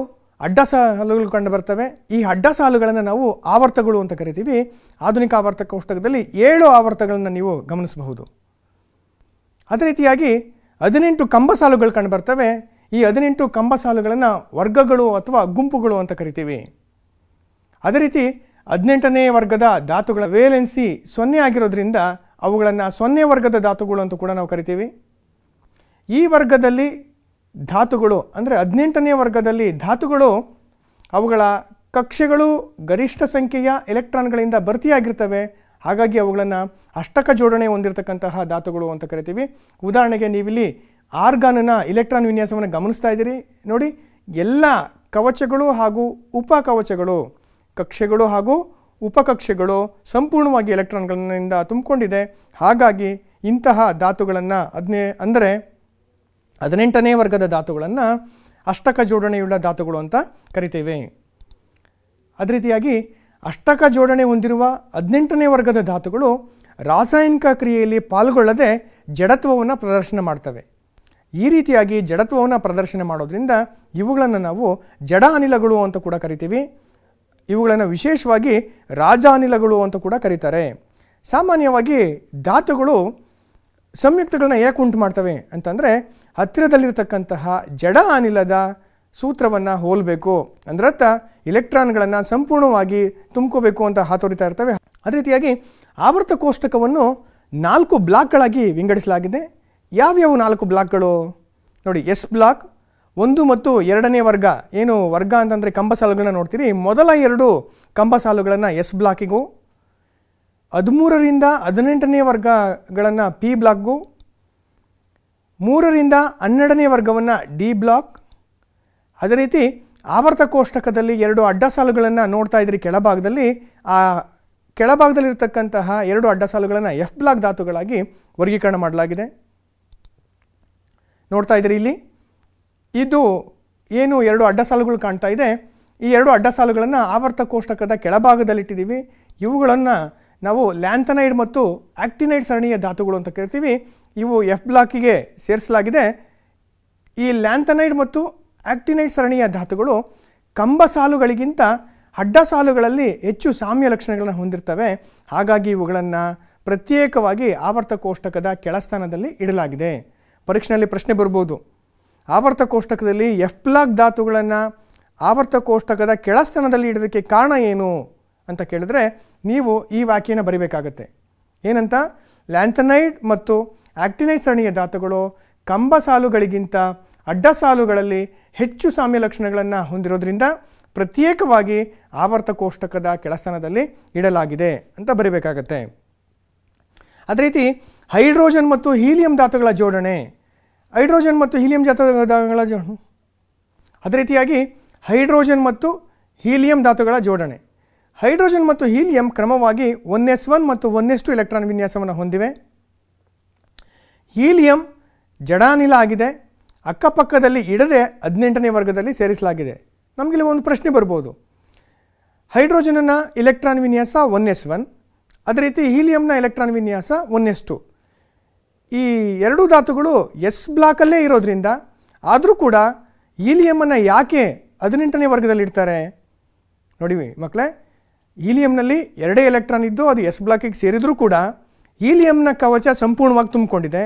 ಅಡ್ಡ ಸಾಲುಗಳು ಕಂಡು ಬರ್ತವೆ ಈ ಅಡ್ಡ ಸಾಲುಗಳನ್ನು ನಾವು ಆವರ್ತಗಳು ಅಂತ ಕರಿತೀವಿ ಆಧುನಿಕ ಆವರ್ತ ಕೋಷ್ಟಕದಲ್ಲಿ ಏಳು ಆವರ್ತಗಳನ್ನು ನೀವು ಗಮನಿಸಬಹುದು ಅದೇ ರೀತಿಯಾಗಿ ಹದಿನೆಂಟು ಕಂಬ ಸಾಲುಗಳು ಕಂಡುಬರ್ತವೆ ಈ ಹದಿನೆಂಟು ಕಂಬ ಸಾಲುಗಳನ್ನು ವರ್ಗಗಳು ಅಥವಾ ಗುಂಪುಗಳು ಅಂತ ಕರಿತೀವಿ ಅದೇ ರೀತಿ ಹದಿನೆಂಟನೇ ವರ್ಗದ ಧಾತುಗಳ ವೇಲೆನ್ಸಿ ಸೊನ್ನೆ ಆಗಿರೋದ್ರಿಂದ ಅವುಗಳನ್ನು ಸೊನ್ನೆ ವರ್ಗದ ಧಾತುಗಳು ಅಂತ ಕೂಡ ನಾವು ಕರಿತೀವಿ ಈ ವರ್ಗದಲ್ಲಿ ಧಾತುಗಳು ಅಂದರೆ ಹದಿನೆಂಟನೇ ವರ್ಗದಲ್ಲಿ ಧಾತುಗಳು ಅವುಗಳ ಕಕ್ಷೆಗಳು ಗರಿಷ್ಠ ಸಂಖ್ಯೆಯ ಎಲೆಕ್ಟ್ರಾನ್ಗಳಿಂದ ಭರ್ತಿಯಾಗಿರ್ತವೆ ಹಾಗಾಗಿ ಅವುಗಳನ್ನು ಅಷ್ಟಕ ಜೋಡಣೆ ಹೊಂದಿರತಕ್ಕಂತಹ ಧಾತುಗಳು ಅಂತ ಕರಿತೀವಿ ಉದಾಹರಣೆಗೆ ನೀವಿಲ್ಲಿ ಆರ್ಗಾನನ ಇಲೆಕ್ಟ್ರಾನ್ ವಿನ್ಯಾಸವನ್ನು ಗಮನಿಸ್ತಾ ಇದ್ದೀರಿ ನೋಡಿ ಎಲ್ಲ ಕವಚಗಳು ಹಾಗೂ ಉಪಕವಚಗಳು ಕಕ್ಷೆಗಳು ಹಾಗೂ ಉಪಕಕ್ಷೆಗಳು ಸಂಪೂರ್ಣವಾಗಿ ಎಲೆಕ್ಟ್ರಾನ್ಗಳಿಂದ ತುಂಬಿಕೊಂಡಿದೆ ಹಾಗಾಗಿ ಇಂತಹ ಧಾತುಗಳನ್ನು ಹದಿನೇ ಅಂದರೆ ಹದಿನೆಂಟನೇ ವರ್ಗದ ಧಾತುಗಳನ್ನು ಅಷ್ಟಕ ಜೋಡಣೆಯುಳ್ಳ ಧಾತುಗಳು ಅಂತ ಕರಿತೇವೆ ಅದೇ ರೀತಿಯಾಗಿ ಅಷ್ಟಕ ಜೋಡಣೆ ಹೊಂದಿರುವ ಹದಿನೆಂಟನೇ ವರ್ಗದ ಧಾತುಗಳು ರಾಸಾಯನಿಕ ಕ್ರಿಯೆಯಲ್ಲಿ ಪಾಲ್ಗೊಳ್ಳದೆ ಜಡತ್ವವನ್ನು ಪ್ರದರ್ಶನ ಮಾಡ್ತವೆ ಈ ರೀತಿಯಾಗಿ ಜಡತ್ವವನ್ನು ಪ್ರದರ್ಶನ ಮಾಡೋದ್ರಿಂದ ಇವುಗಳನ್ನು ನಾವು ಜಡ ಅನಿಲಗಳು ಅಂತ ಕೂಡ ಕರಿತೀವಿ ಇವುಗಳನ್ನು ವಿಶೇಷವಾಗಿ ರಾಜ ಅನಿಲಗಳು ಅಂತ ಕೂಡ ಕರೀತಾರೆ ಸಾಮಾನ್ಯವಾಗಿ ಧಾತುಗಳು ಸಂಯುಕ್ತಗಳನ್ನ ಏಕೆ ಉಂಟು ಮಾಡ್ತವೆ ಅಂತಂದರೆ ಹತ್ತಿರದಲ್ಲಿರತಕ್ಕಂತಹ ಜಡ ಅನಿಲದ ಸೂತ್ರವನ್ನು ಹೋಲಬೇಕು ಅಂದ್ರರ್ಥ ಇಲೆಕ್ಟ್ರಾನ್ಗಳನ್ನು ಸಂಪೂರ್ಣವಾಗಿ ತುಂಬ್ಕೋಬೇಕು ಅಂತ ಹಾತೊರಿತಾ ಇರ್ತವೆ ಅದೇ ರೀತಿಯಾಗಿ ಆವರ್ತ ಕೋಷ್ಟಕವನ್ನು ನಾಲ್ಕು ಬ್ಲಾಕ್ಗಳಾಗಿ ವಿಂಗಡಿಸಲಾಗಿದೆ ಯಾವ್ಯಾವ ನಾಲ್ಕು ಬ್ಲಾಕ್ಗಳು ನೋಡಿ ಎಸ್ ಬ್ಲಾಕ್ ಒಂದು ಮತ್ತು ಎರಡನೇ ವರ್ಗ ಏನು ವರ್ಗ ಅಂತಂದರೆ ಸಾಲುಗಳನ್ನ ನೋಡ್ತೀರಿ ಮೊದಲ ಎರಡು ಕಂಬ ಸಾಲುಗಳನ್ನು ಎಸ್ ಬ್ಲಾಕಿಗೂ ಹದಿಮೂರರಿಂದ ಹದಿನೆಂಟನೇ ವರ್ಗಗಳನ್ನು ಪಿ ಬ್ಲಾಕ್ಗೂ ಮೂರರಿಂದ ಹನ್ನೆರಡನೇ ವರ್ಗವನ್ನು ಡಿ ಬ್ಲಾಕ್ ಅದೇ ರೀತಿ ಆವರ್ತ ಕೋಷ್ಟಕದಲ್ಲಿ ಎರಡು ಅಡ್ಡ ಸಾಲುಗಳನ್ನು ನೋಡ್ತಾ ಇದ್ರಿ ಕೆಳಭಾಗದಲ್ಲಿ ಆ ಕೆಳಭಾಗದಲ್ಲಿರ್ತಕ್ಕಂತಹ ಎರಡು ಅಡ್ಡ ಸಾಲುಗಳನ್ನು ಎಫ್ ಬ್ಲಾಕ್ ಧಾತುಗಳಾಗಿ ವರ್ಗೀಕರಣ ಮಾಡಲಾಗಿದೆ ನೋಡ್ತಾ ಇದ್ದೀರಿ ಇಲ್ಲಿ ಇದು ಏನು ಎರಡು ಅಡ್ಡ ಸಾಲುಗಳು ಕಾಣ್ತಾ ಇದೆ ಈ ಎರಡು ಅಡ್ಡ ಸಾಲುಗಳನ್ನು ಆವರ್ತ ಕೋಷ್ಟಕದ ಕೆಳಭಾಗದಲ್ಲಿಟ್ಟಿದ್ದೀವಿ ಇವುಗಳನ್ನು ನಾವು ಲ್ಯಾಂಥನೈಡ್ ಮತ್ತು ಆಕ್ಟಿನೈಡ್ ಸರಣಿಯ ಧಾತುಗಳು ಅಂತ ಕರಿತೀವಿ ಇವು ಎಫ್ ಬ್ಲಾಕಿಗೆ ಸೇರಿಸಲಾಗಿದೆ ಈ ಲ್ಯಾಂಥನೈಡ್ ಮತ್ತು ಆಕ್ಟಿನೈಟ್ ಸರಣಿಯ ಧಾತುಗಳು ಕಂಬ ಸಾಲುಗಳಿಗಿಂತ ಅಡ್ಡ ಸಾಲುಗಳಲ್ಲಿ ಹೆಚ್ಚು ಸಾಮ್ಯ ಲಕ್ಷಣಗಳನ್ನು ಹೊಂದಿರ್ತವೆ ಹಾಗಾಗಿ ಇವುಗಳನ್ನು ಪ್ರತ್ಯೇಕವಾಗಿ ಆವರ್ತ ಕೋಷ್ಟಕದ ಕೆಳಸ್ಥಾನದಲ್ಲಿ ಇಡಲಾಗಿದೆ ಪರೀಕ್ಷೆಯಲ್ಲಿ ಪ್ರಶ್ನೆ ಬರ್ಬೋದು ಆವರ್ತ ಕೋಷ್ಟಕದಲ್ಲಿ ಎಫ್ ಪ್ಲಾಕ್ ಧಾತುಗಳನ್ನು ಆವರ್ತ ಕೋಷ್ಟಕದ ಕೆಳಸ್ಥಾನದಲ್ಲಿ ಇಡೋದಕ್ಕೆ ಕಾರಣ ಏನು ಅಂತ ಕೇಳಿದ್ರೆ ನೀವು ಈ ವಾಕ್ಯನ ಬರಿಬೇಕಾಗತ್ತೆ ಏನಂತ ಲ್ಯಾಂಥನೈಡ್ ಮತ್ತು ಆಕ್ಟಿನೈಡ್ ಸರಣಿಯ ಧಾತುಗಳು ಕಂಬ ಸಾಲುಗಳಿಗಿಂತ ಅಡ್ಡ ಸಾಲುಗಳಲ್ಲಿ ಹೆಚ್ಚು ಸಾಮ್ಯ ಲಕ್ಷಣಗಳನ್ನು ಹೊಂದಿರೋದ್ರಿಂದ ಪ್ರತ್ಯೇಕವಾಗಿ ಆವರ್ತ ಕೋಷ್ಟಕದ ಕೆಳಸ್ಥಾನದಲ್ಲಿ ಇಡಲಾಗಿದೆ ಅಂತ ಬರೀಬೇಕಾಗತ್ತೆ ಅದೇ ರೀತಿ ಹೈಡ್ರೋಜನ್ ಮತ್ತು ಹೀಲಿಯಂ ಧಾತುಗಳ ಜೋಡಣೆ ಹೈಡ್ರೋಜನ್ ಮತ್ತು ಹೀಲಿಯಂ ಧಾತುಗಳ ಜೋ ಅದೇ ರೀತಿಯಾಗಿ ಹೈಡ್ರೋಜನ್ ಮತ್ತು ಹೀಲಿಯಂ ಧಾತುಗಳ ಜೋಡಣೆ ಹೈಡ್ರೋಜನ್ ಮತ್ತು ಹೀಲಿಯಂ ಕ್ರಮವಾಗಿ ಒನ್ ಎಸ್ ಒನ್ ಮತ್ತು ಒನ್ ಎಸ್ ಟು ಎಲೆಕ್ಟ್ರಾನ್ ವಿನ್ಯಾಸವನ್ನು ಹೊಂದಿವೆ ಹೀಲಿಯಂ ಜಡಾನಿಲ ಆಗಿದೆ ಅಕ್ಕಪಕ್ಕದಲ್ಲಿ ಇಡದೆ ಹದಿನೆಂಟನೇ ವರ್ಗದಲ್ಲಿ ಸೇರಿಸಲಾಗಿದೆ ನಮಗಿಲ್ಲಿ ಒಂದು ಪ್ರಶ್ನೆ ಬರ್ಬೋದು ಹೈಡ್ರೋಜನನ್ನು ಇಲೆಕ್ಟ್ರಾನ್ ವಿನ್ಯಾಸ ಒನ್ ಎಸ್ ಒನ್ ಅದೇ ರೀತಿ ಹೀಲಿಯಂನ ಎಲೆಕ್ಟ್ರಾನ್ ವಿನ್ಯಾಸ ಒನ್ ಎಸ್ ಟು ಈ ಎರಡೂ ಧಾತುಗಳು ಎಸ್ ಬ್ಲಾಕಲ್ಲೇ ಇರೋದ್ರಿಂದ ಆದರೂ ಕೂಡ ಈಲಿಯಮನ್ನು ಯಾಕೆ ಹದಿನೆಂಟನೇ ವರ್ಗದಲ್ಲಿ ಇಡ್ತಾರೆ ನೋಡಿವಿ ಮಕ್ಕಳೇ ಹೀಲಿಯಂನಲ್ಲಿ ಎರಡೇ ಎಲೆಕ್ಟ್ರಾನ್ ಇದ್ದು ಅದು ಎಸ್ ಬ್ಲಾಕಿಗೆ ಸೇರಿದರೂ ಕೂಡ ಹೀಲಿಯಂನ ಕವಚ ಸಂಪೂರ್ಣವಾಗಿ ತುಂಬಿಕೊಂಡಿದೆ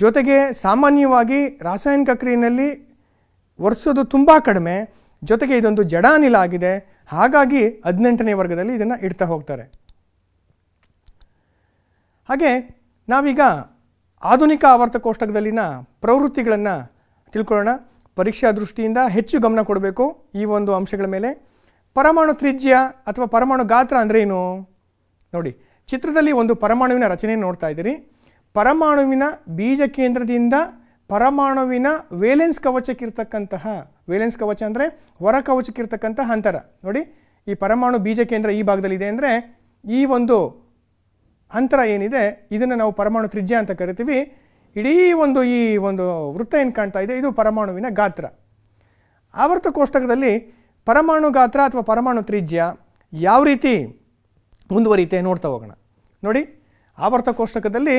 ಜೊತೆಗೆ ಸಾಮಾನ್ಯವಾಗಿ ರಾಸಾಯನಿಕ ಕ್ರಿಯೆಯಲ್ಲಿ ಒರೆಸೋದು ತುಂಬ ಕಡಿಮೆ ಜೊತೆಗೆ ಇದೊಂದು ಜಡಾನಿಲ ಆಗಿದೆ ಹಾಗಾಗಿ ಹದಿನೆಂಟನೇ ವರ್ಗದಲ್ಲಿ ಇದನ್ನು ಇಡ್ತಾ ಹೋಗ್ತಾರೆ ಹಾಗೆ ನಾವೀಗ ಆಧುನಿಕ ಆವರ್ತ ಕೋಷ್ಟಕದಲ್ಲಿನ ಪ್ರವೃತ್ತಿಗಳನ್ನು ತಿಳ್ಕೊಳ್ಳೋಣ ಪರೀಕ್ಷಾ ದೃಷ್ಟಿಯಿಂದ ಹೆಚ್ಚು ಗಮನ ಕೊಡಬೇಕು ಈ ಒಂದು ಅಂಶಗಳ ಮೇಲೆ ಪರಮಾಣು ತ್ರಿಜ್ಯ ಅಥವಾ ಪರಮಾಣು ಗಾತ್ರ ಅಂದರೆ ಏನು ನೋಡಿ ಚಿತ್ರದಲ್ಲಿ ಒಂದು ಪರಮಾಣುವಿನ ರಚನೆ ನೋಡ್ತಾ ಇದ್ದೀರಿ ಪರಮಾಣುವಿನ ಬೀಜ ಕೇಂದ್ರದಿಂದ ಪರಮಾಣುವಿನ ವೇಲೆನ್ಸ್ ಕವಚಕ್ಕಿರ್ತಕ್ಕಂತಹ ವೇಲೆನ್ಸ್ ಕವಚ ಅಂದರೆ ಹೊರ ಕವಚಕ್ಕಿರ್ತಕ್ಕಂತಹ ಅಂತರ ನೋಡಿ ಈ ಪರಮಾಣು ಬೀಜ ಕೇಂದ್ರ ಈ ಭಾಗದಲ್ಲಿದೆ ಅಂದರೆ ಈ ಒಂದು ಅಂತರ ಏನಿದೆ ಇದನ್ನು ನಾವು ಪರಮಾಣು ತ್ರಿಜ್ಯ ಅಂತ ಕರಿತೀವಿ ಇಡೀ ಒಂದು ಈ ಒಂದು ವೃತ್ತ ಏನು ಕಾಣ್ತಾ ಇದೆ ಇದು ಪರಮಾಣುವಿನ ಗಾತ್ರ ಆವರ್ತ ಕೋಷ್ಟಕದಲ್ಲಿ ಪರಮಾಣು ಗಾತ್ರ ಅಥವಾ ಪರಮಾಣು ತ್ರಿಜ್ಯ ಯಾವ ರೀತಿ ಮುಂದುವರಿಯುತ್ತೆ ನೋಡ್ತಾ ಹೋಗೋಣ ನೋಡಿ ಆವರ್ತ ಕೋಷ್ಟಕದಲ್ಲಿ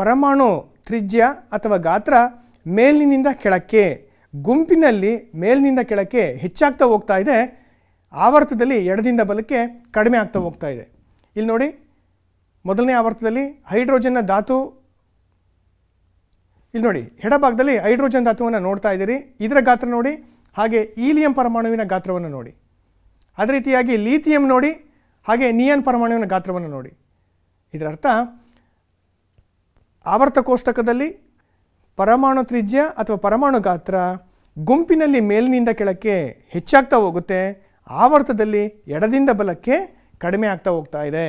ಪರಮಾಣು ತ್ರಿಜ್ಯ ಅಥವಾ ಗಾತ್ರ ಮೇಲಿನಿಂದ ಕೆಳಕ್ಕೆ ಗುಂಪಿನಲ್ಲಿ ಮೇಲಿನಿಂದ ಕೆಳಕ್ಕೆ ಹೆಚ್ಚಾಗ್ತಾ ಹೋಗ್ತಾ ಇದೆ ಆವರ್ತದಲ್ಲಿ ಎಡದಿಂದ ಬಲಕ್ಕೆ ಕಡಿಮೆ ಆಗ್ತಾ ಹೋಗ್ತಾ ಇದೆ ಇಲ್ಲಿ ನೋಡಿ ಮೊದಲನೇ ಆವರ್ತದಲ್ಲಿ ಹೈಡ್ರೋಜನ್ನ ಧಾತು ಇಲ್ಲಿ ನೋಡಿ ಎಡಭಾಗದಲ್ಲಿ ಹೈಡ್ರೋಜನ್ ಧಾತುವನ್ನು ನೋಡ್ತಾ ಇದ್ದೀರಿ ಇದರ ಗಾತ್ರ ನೋಡಿ ಹಾಗೆ ಈಲಿಯಂ ಪರಮಾಣುವಿನ ಗಾತ್ರವನ್ನು ನೋಡಿ ಅದೇ ರೀತಿಯಾಗಿ ಲೀಥಿಯಂ ನೋಡಿ ಹಾಗೆ ನಿಯನ್ ಪರಮಾಣುವಿನ ಗಾತ್ರವನ್ನು ನೋಡಿ ಇದರರ್ಥ ಆವರ್ತ ಕೋಷ್ಟಕದಲ್ಲಿ ಪರಮಾಣು ತ್ರಿಜ್ಯ ಅಥವಾ ಪರಮಾಣು ಗಾತ್ರ ಗುಂಪಿನಲ್ಲಿ ಮೇಲಿನಿಂದ ಕೆಳಕ್ಕೆ ಹೆಚ್ಚಾಗ್ತಾ ಹೋಗುತ್ತೆ ಆವರ್ತದಲ್ಲಿ ಎಡದಿಂದ ಬಲಕ್ಕೆ ಕಡಿಮೆ ಆಗ್ತಾ ಹೋಗ್ತಾ ಇದೆ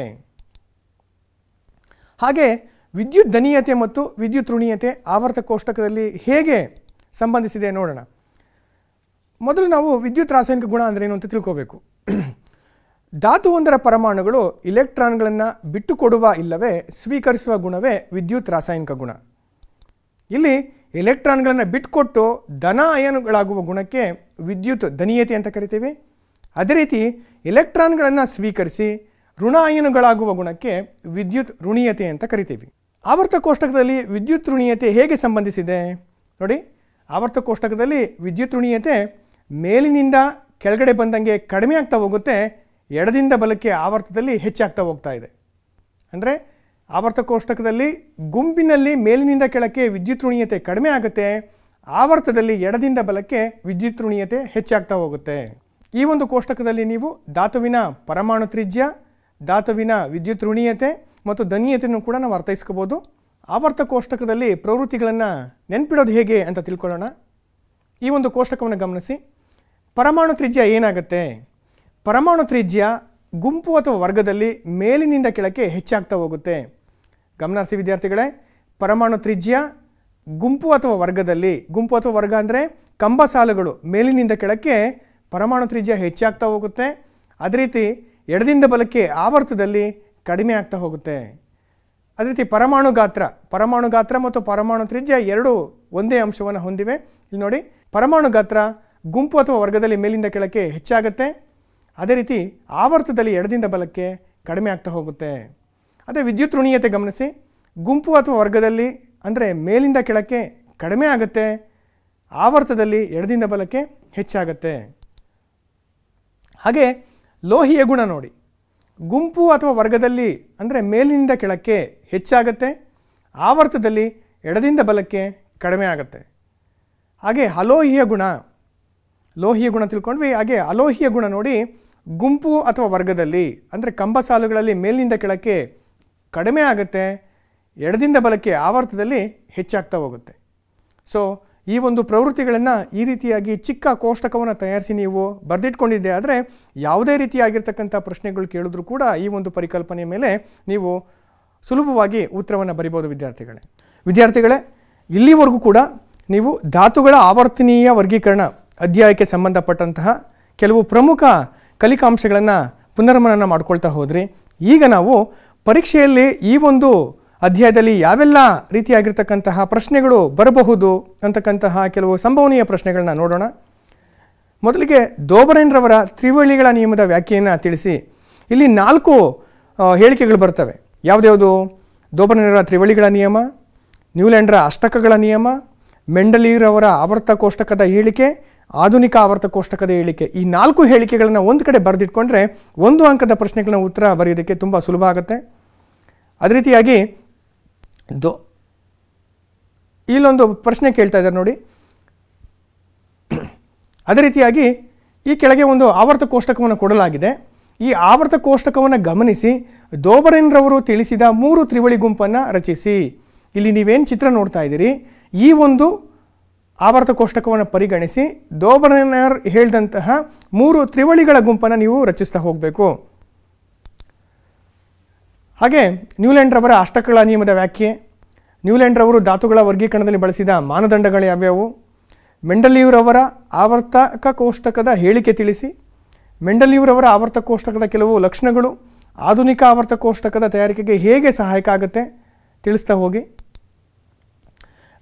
ಹಾಗೆ ವಿದ್ಯುತ್ ಧನೀಯತೆ ಮತ್ತು ವಿದ್ಯುತ್ ಋಣೀಯತೆ ಆವರ್ತ ಕೋಷ್ಟಕದಲ್ಲಿ ಹೇಗೆ ಸಂಬಂಧಿಸಿದೆ ನೋಡೋಣ ಮೊದಲು ನಾವು ವಿದ್ಯುತ್ ರಾಸಾಯನಿಕ ಗುಣ ಅಂದರೆ ಏನು ಅಂತ ತಿಳ್ಕೋಬೇಕು ಧಾತುವೊಂದರ ಪರಮಾಣುಗಳು ಇಲೆಕ್ಟ್ರಾನ್ಗಳನ್ನು ಬಿಟ್ಟುಕೊಡುವ ಇಲ್ಲವೇ ಸ್ವೀಕರಿಸುವ ಗುಣವೇ ವಿದ್ಯುತ್ ರಾಸಾಯನಿಕ ಗುಣ ಇಲ್ಲಿ ಇಲೆಕ್ಟ್ರಾನ್ಗಳನ್ನು ಬಿಟ್ಟುಕೊಟ್ಟು ಧನ ಅಯನುಗಳಾಗುವ ಗುಣಕ್ಕೆ ವಿದ್ಯುತ್ ಧನೀಯತೆ ಅಂತ ಕರಿತೀವಿ ಅದೇ ರೀತಿ ಇಲೆಕ್ಟ್ರಾನ್ಗಳನ್ನು ಸ್ವೀಕರಿಸಿ ಋಣ ಅಯನುಗಳಾಗುವ ಗುಣಕ್ಕೆ ವಿದ್ಯುತ್ ಋಣೀಯತೆ ಅಂತ ಕರಿತೀವಿ ಆವರ್ತ ಕೋಷ್ಟಕದಲ್ಲಿ ವಿದ್ಯುತ್ ಋಣೀಯತೆ ಹೇಗೆ ಸಂಬಂಧಿಸಿದೆ ನೋಡಿ ಆವರ್ತ ಕೋಷ್ಟಕದಲ್ಲಿ ವಿದ್ಯುತ್ ಋಣೀಯತೆ ಮೇಲಿನಿಂದ ಕೆಳಗಡೆ ಬಂದಂಗೆ ಕಡಿಮೆ ಆಗ್ತಾ ಹೋಗುತ್ತೆ ಎಡದಿಂದ ಬಲಕ್ಕೆ ಆವರ್ತದಲ್ಲಿ ಹೆಚ್ಚಾಗ್ತಾ ಹೋಗ್ತಾ ಇದೆ ಅಂದರೆ ಕೋಷ್ಟಕದಲ್ಲಿ ಗುಂಪಿನಲ್ಲಿ ಮೇಲಿನಿಂದ ಕೆಳಕ್ಕೆ ಋಣೀಯತೆ ಕಡಿಮೆ ಆಗುತ್ತೆ ಆವರ್ತದಲ್ಲಿ ಎಡದಿಂದ ಬಲಕ್ಕೆ ವಿದ್ಯುತ್ ಋಣೀಯತೆ ಹೆಚ್ಚಾಗ್ತಾ ಹೋಗುತ್ತೆ ಈ ಒಂದು ಕೋಷ್ಟಕದಲ್ಲಿ ನೀವು ಧಾತುವಿನ ಪರಮಾಣು ತ್ರಿಜ್ಯ ಧಾತುವಿನ ವಿದ್ಯುತ್ ಋಣೀಯತೆ ಮತ್ತು ಧನೀಯತೆಯನ್ನು ಕೂಡ ನಾವು ಅರ್ಥೈಸ್ಕೋಬೋದು ಆವರ್ತ ಕೋಷ್ಟಕದಲ್ಲಿ ಪ್ರವೃತ್ತಿಗಳನ್ನು ನೆನ್ಪಿಡೋದು ಹೇಗೆ ಅಂತ ತಿಳ್ಕೊಳ್ಳೋಣ ಈ ಒಂದು ಕೋಷ್ಟಕವನ್ನು ಗಮನಿಸಿ ಪರಮಾಣು ತ್ರಿಜ್ಯ ಏನಾಗುತ್ತೆ ಪರಮಾಣು ತ್ರಿಜ್ಯ ಗುಂಪು ಅಥವಾ ವರ್ಗದಲ್ಲಿ ಮೇಲಿನಿಂದ ಕೆಳಕ್ಕೆ ಹೆಚ್ಚಾಗ್ತಾ ಹೋಗುತ್ತೆ ಗಮನಾರ್ಸಿ ವಿದ್ಯಾರ್ಥಿಗಳೇ ಪರಮಾಣು ತ್ರಿಜ್ಯ ಗುಂಪು ಅಥವಾ ವರ್ಗದಲ್ಲಿ ಗುಂಪು ಅಥವಾ ವರ್ಗ ಅಂದರೆ ಕಂಬ ಸಾಲುಗಳು ಮೇಲಿನಿಂದ ಕೆಳಕ್ಕೆ ಪರಮಾಣು ತ್ರಿಜ್ಯ ಹೆಚ್ಚಾಗ್ತಾ ಹೋಗುತ್ತೆ ಅದೇ ರೀತಿ ಎಡದಿಂದ ಬಲಕ್ಕೆ ಆವರ್ತದಲ್ಲಿ ಕಡಿಮೆ ಆಗ್ತಾ ಹೋಗುತ್ತೆ ಅದೇ ರೀತಿ ಪರಮಾಣು ಗಾತ್ರ ಪರಮಾಣು ಗಾತ್ರ ಮತ್ತು ಪರಮಾಣು ತ್ರಿಜ್ಯ ಎರಡು ಒಂದೇ ಅಂಶವನ್ನು ಹೊಂದಿವೆ ಇಲ್ಲಿ ನೋಡಿ ಪರಮಾಣು ಗಾತ್ರ ಗುಂಪು ಅಥವಾ ವರ್ಗದಲ್ಲಿ ಮೇಲಿಂದ ಕೆಳಕ್ಕೆ ಹೆಚ್ಚಾಗುತ್ತೆ ಅದೇ ರೀತಿ ಆವರ್ತದಲ್ಲಿ ಎಡದಿಂದ ಬಲಕ್ಕೆ ಕಡಿಮೆ ಆಗ್ತಾ ಹೋಗುತ್ತೆ ಅದೇ ವಿದ್ಯುತ್ ಋಣೀಯತೆ ಗಮನಿಸಿ ಗುಂಪು ಅಥವಾ ವರ್ಗದಲ್ಲಿ ಅಂದರೆ ಮೇಲಿಂದ ಕೆಳಕ್ಕೆ ಕಡಿಮೆ ಆಗುತ್ತೆ ಆವರ್ತದಲ್ಲಿ ಎಡದಿಂದ ಬಲಕ್ಕೆ ಹೆಚ್ಚಾಗತ್ತೆ ಹಾಗೆ ಲೋಹಿಯ ಗುಣ ನೋಡಿ ಗುಂಪು ಅಥವಾ ವರ್ಗದಲ್ಲಿ ಅಂದರೆ ಮೇಲಿನಿಂದ ಕೆಳಕ್ಕೆ ಹೆಚ್ಚಾಗತ್ತೆ ಆವರ್ತದಲ್ಲಿ ಎಡದಿಂದ ಬಲಕ್ಕೆ ಕಡಿಮೆ ಆಗುತ್ತೆ ಹಾಗೆ ಅಲೋಹಿಯ ಗುಣ ಲೋಹಿಯ ಗುಣ ತಿಳ್ಕೊಂಡ್ವಿ ಹಾಗೆ ಅಲೋಹಿಯ ಗುಣ ನೋಡಿ ಗುಂಪು ಅಥವಾ ವರ್ಗದಲ್ಲಿ ಅಂದರೆ ಕಂಬ ಸಾಲುಗಳಲ್ಲಿ ಮೇಲಿನಿಂದ ಕೆಳಕ್ಕೆ ಕಡಿಮೆ ಆಗುತ್ತೆ ಎಡದಿಂದ ಬಲಕ್ಕೆ ಆವರ್ತದಲ್ಲಿ ಹೆಚ್ಚಾಗ್ತಾ ಹೋಗುತ್ತೆ ಸೊ ಈ ಒಂದು ಪ್ರವೃತ್ತಿಗಳನ್ನು ಈ ರೀತಿಯಾಗಿ ಚಿಕ್ಕ ಕೋಷ್ಟಕವನ್ನು ತಯಾರಿಸಿ ನೀವು ಬರೆದಿಟ್ಕೊಂಡಿದ್ದೆ ಆದರೆ ಯಾವುದೇ ರೀತಿಯಾಗಿರ್ತಕ್ಕಂಥ ಪ್ರಶ್ನೆಗಳು ಕೇಳಿದ್ರೂ ಕೂಡ ಈ ಒಂದು ಪರಿಕಲ್ಪನೆ ಮೇಲೆ ನೀವು ಸುಲಭವಾಗಿ ಉತ್ತರವನ್ನು ಬರಿಬೋದು ವಿದ್ಯಾರ್ಥಿಗಳೇ ವಿದ್ಯಾರ್ಥಿಗಳೇ ಇಲ್ಲಿವರೆಗೂ ಕೂಡ ನೀವು ಧಾತುಗಳ ಆವರ್ತನೀಯ ವರ್ಗೀಕರಣ ಅಧ್ಯಾಯಕ್ಕೆ ಸಂಬಂಧಪಟ್ಟಂತಹ ಕೆಲವು ಪ್ರಮುಖ ಕಲಿಕಾಂಶಗಳನ್ನು ಪುನರ್ಮನನ ಮಾಡ್ಕೊಳ್ತಾ ಹೋದ್ರಿ ಈಗ ನಾವು ಪರೀಕ್ಷೆಯಲ್ಲಿ ಈ ಒಂದು ಅಧ್ಯಾಯದಲ್ಲಿ ಯಾವೆಲ್ಲ ರೀತಿಯಾಗಿರ್ತಕ್ಕಂತಹ ಪ್ರಶ್ನೆಗಳು ಬರಬಹುದು ಅಂತಕ್ಕಂತಹ ಕೆಲವು ಸಂಭವನೀಯ ಪ್ರಶ್ನೆಗಳನ್ನ ನೋಡೋಣ ಮೊದಲಿಗೆ ದೋಬರೇನ್ರವರ ತ್ರಿವಳಿಗಳ ನಿಯಮದ ವ್ಯಾಖ್ಯೆಯನ್ನು ತಿಳಿಸಿ ಇಲ್ಲಿ ನಾಲ್ಕು ಹೇಳಿಕೆಗಳು ಬರ್ತವೆ ಯಾವುದ್ಯಾವುದು ದೋಬರೇನ್ರವರ ತ್ರಿವಳಿಗಳ ನಿಯಮ ನ್ಯೂಲ್ಯಾಂಡ್ರ ಅಷ್ಟಕಗಳ ನಿಯಮ ಮೆಂಡಲೀರವರ ಕೋಷ್ಟಕದ ಹೇಳಿಕೆ ಆಧುನಿಕ ಕೋಷ್ಟಕದ ಹೇಳಿಕೆ ಈ ನಾಲ್ಕು ಹೇಳಿಕೆಗಳನ್ನು ಒಂದು ಕಡೆ ಬರೆದಿಟ್ಕೊಂಡ್ರೆ ಒಂದು ಅಂಕದ ಪ್ರಶ್ನೆಗಳನ್ನ ಉತ್ತರ ಬರೆಯೋದಕ್ಕೆ ತುಂಬ ಸುಲಭ ಆಗುತ್ತೆ ಅದೇ ರೀತಿಯಾಗಿ ದೊ ಇಲ್ಲೊಂದು ಪ್ರಶ್ನೆ ಕೇಳ್ತಾ ಇದ್ದಾರೆ ನೋಡಿ ಅದೇ ರೀತಿಯಾಗಿ ಈ ಕೆಳಗೆ ಒಂದು ಆವರ್ತ ಕೋಷ್ಟಕವನ್ನು ಕೊಡಲಾಗಿದೆ ಈ ಆವರ್ತ ಕೋಷ್ಟಕವನ್ನು ಗಮನಿಸಿ ದೋಬರನ್ರವರು ತಿಳಿಸಿದ ಮೂರು ತ್ರಿವಳಿ ಗುಂಪನ್ನು ರಚಿಸಿ ಇಲ್ಲಿ ನೀವೇನು ಚಿತ್ರ ನೋಡ್ತಾ ಇದ್ದೀರಿ ಈ ಒಂದು ಆವರ್ತ ಕೋಷ್ಟಕವನ್ನು ಪರಿಗಣಿಸಿ ದೋಬರ್ನರ್ ಹೇಳಿದಂತಹ ಮೂರು ತ್ರಿವಳಿಗಳ ಗುಂಪನ್ನು ನೀವು ರಚಿಸ್ತಾ ಹೋಗಬೇಕು ಹಾಗೆ ನ್ಯೂಲ್ಯಾಂಡ್ರವರ ಅಷ್ಟಕಗಳ ನಿಯಮದ ವ್ಯಾಖ್ಯೆ ನ್ಯೂಲೆಂಡ್ರವರು ಧಾತುಗಳ ವರ್ಗೀಕರಣದಲ್ಲಿ ಬಳಸಿದ ಮಾನದಂಡಗಳು ಯಾವ್ಯಾವು ಮೆಂಡಲಿಯೂರವರ ಆವರ್ತಕ ಕೋಷ್ಟಕದ ಹೇಳಿಕೆ ತಿಳಿಸಿ ಮೆಂಡಲಿಯೂರವರ ಆವರ್ತ ಕೋಷ್ಟಕದ ಕೆಲವು ಲಕ್ಷಣಗಳು ಆಧುನಿಕ ಆವರ್ತ ಕೋಷ್ಟಕದ ತಯಾರಿಕೆಗೆ ಹೇಗೆ ಸಹಾಯಕ ಆಗುತ್ತೆ ತಿಳಿಸ್ತಾ ಹೋಗಿ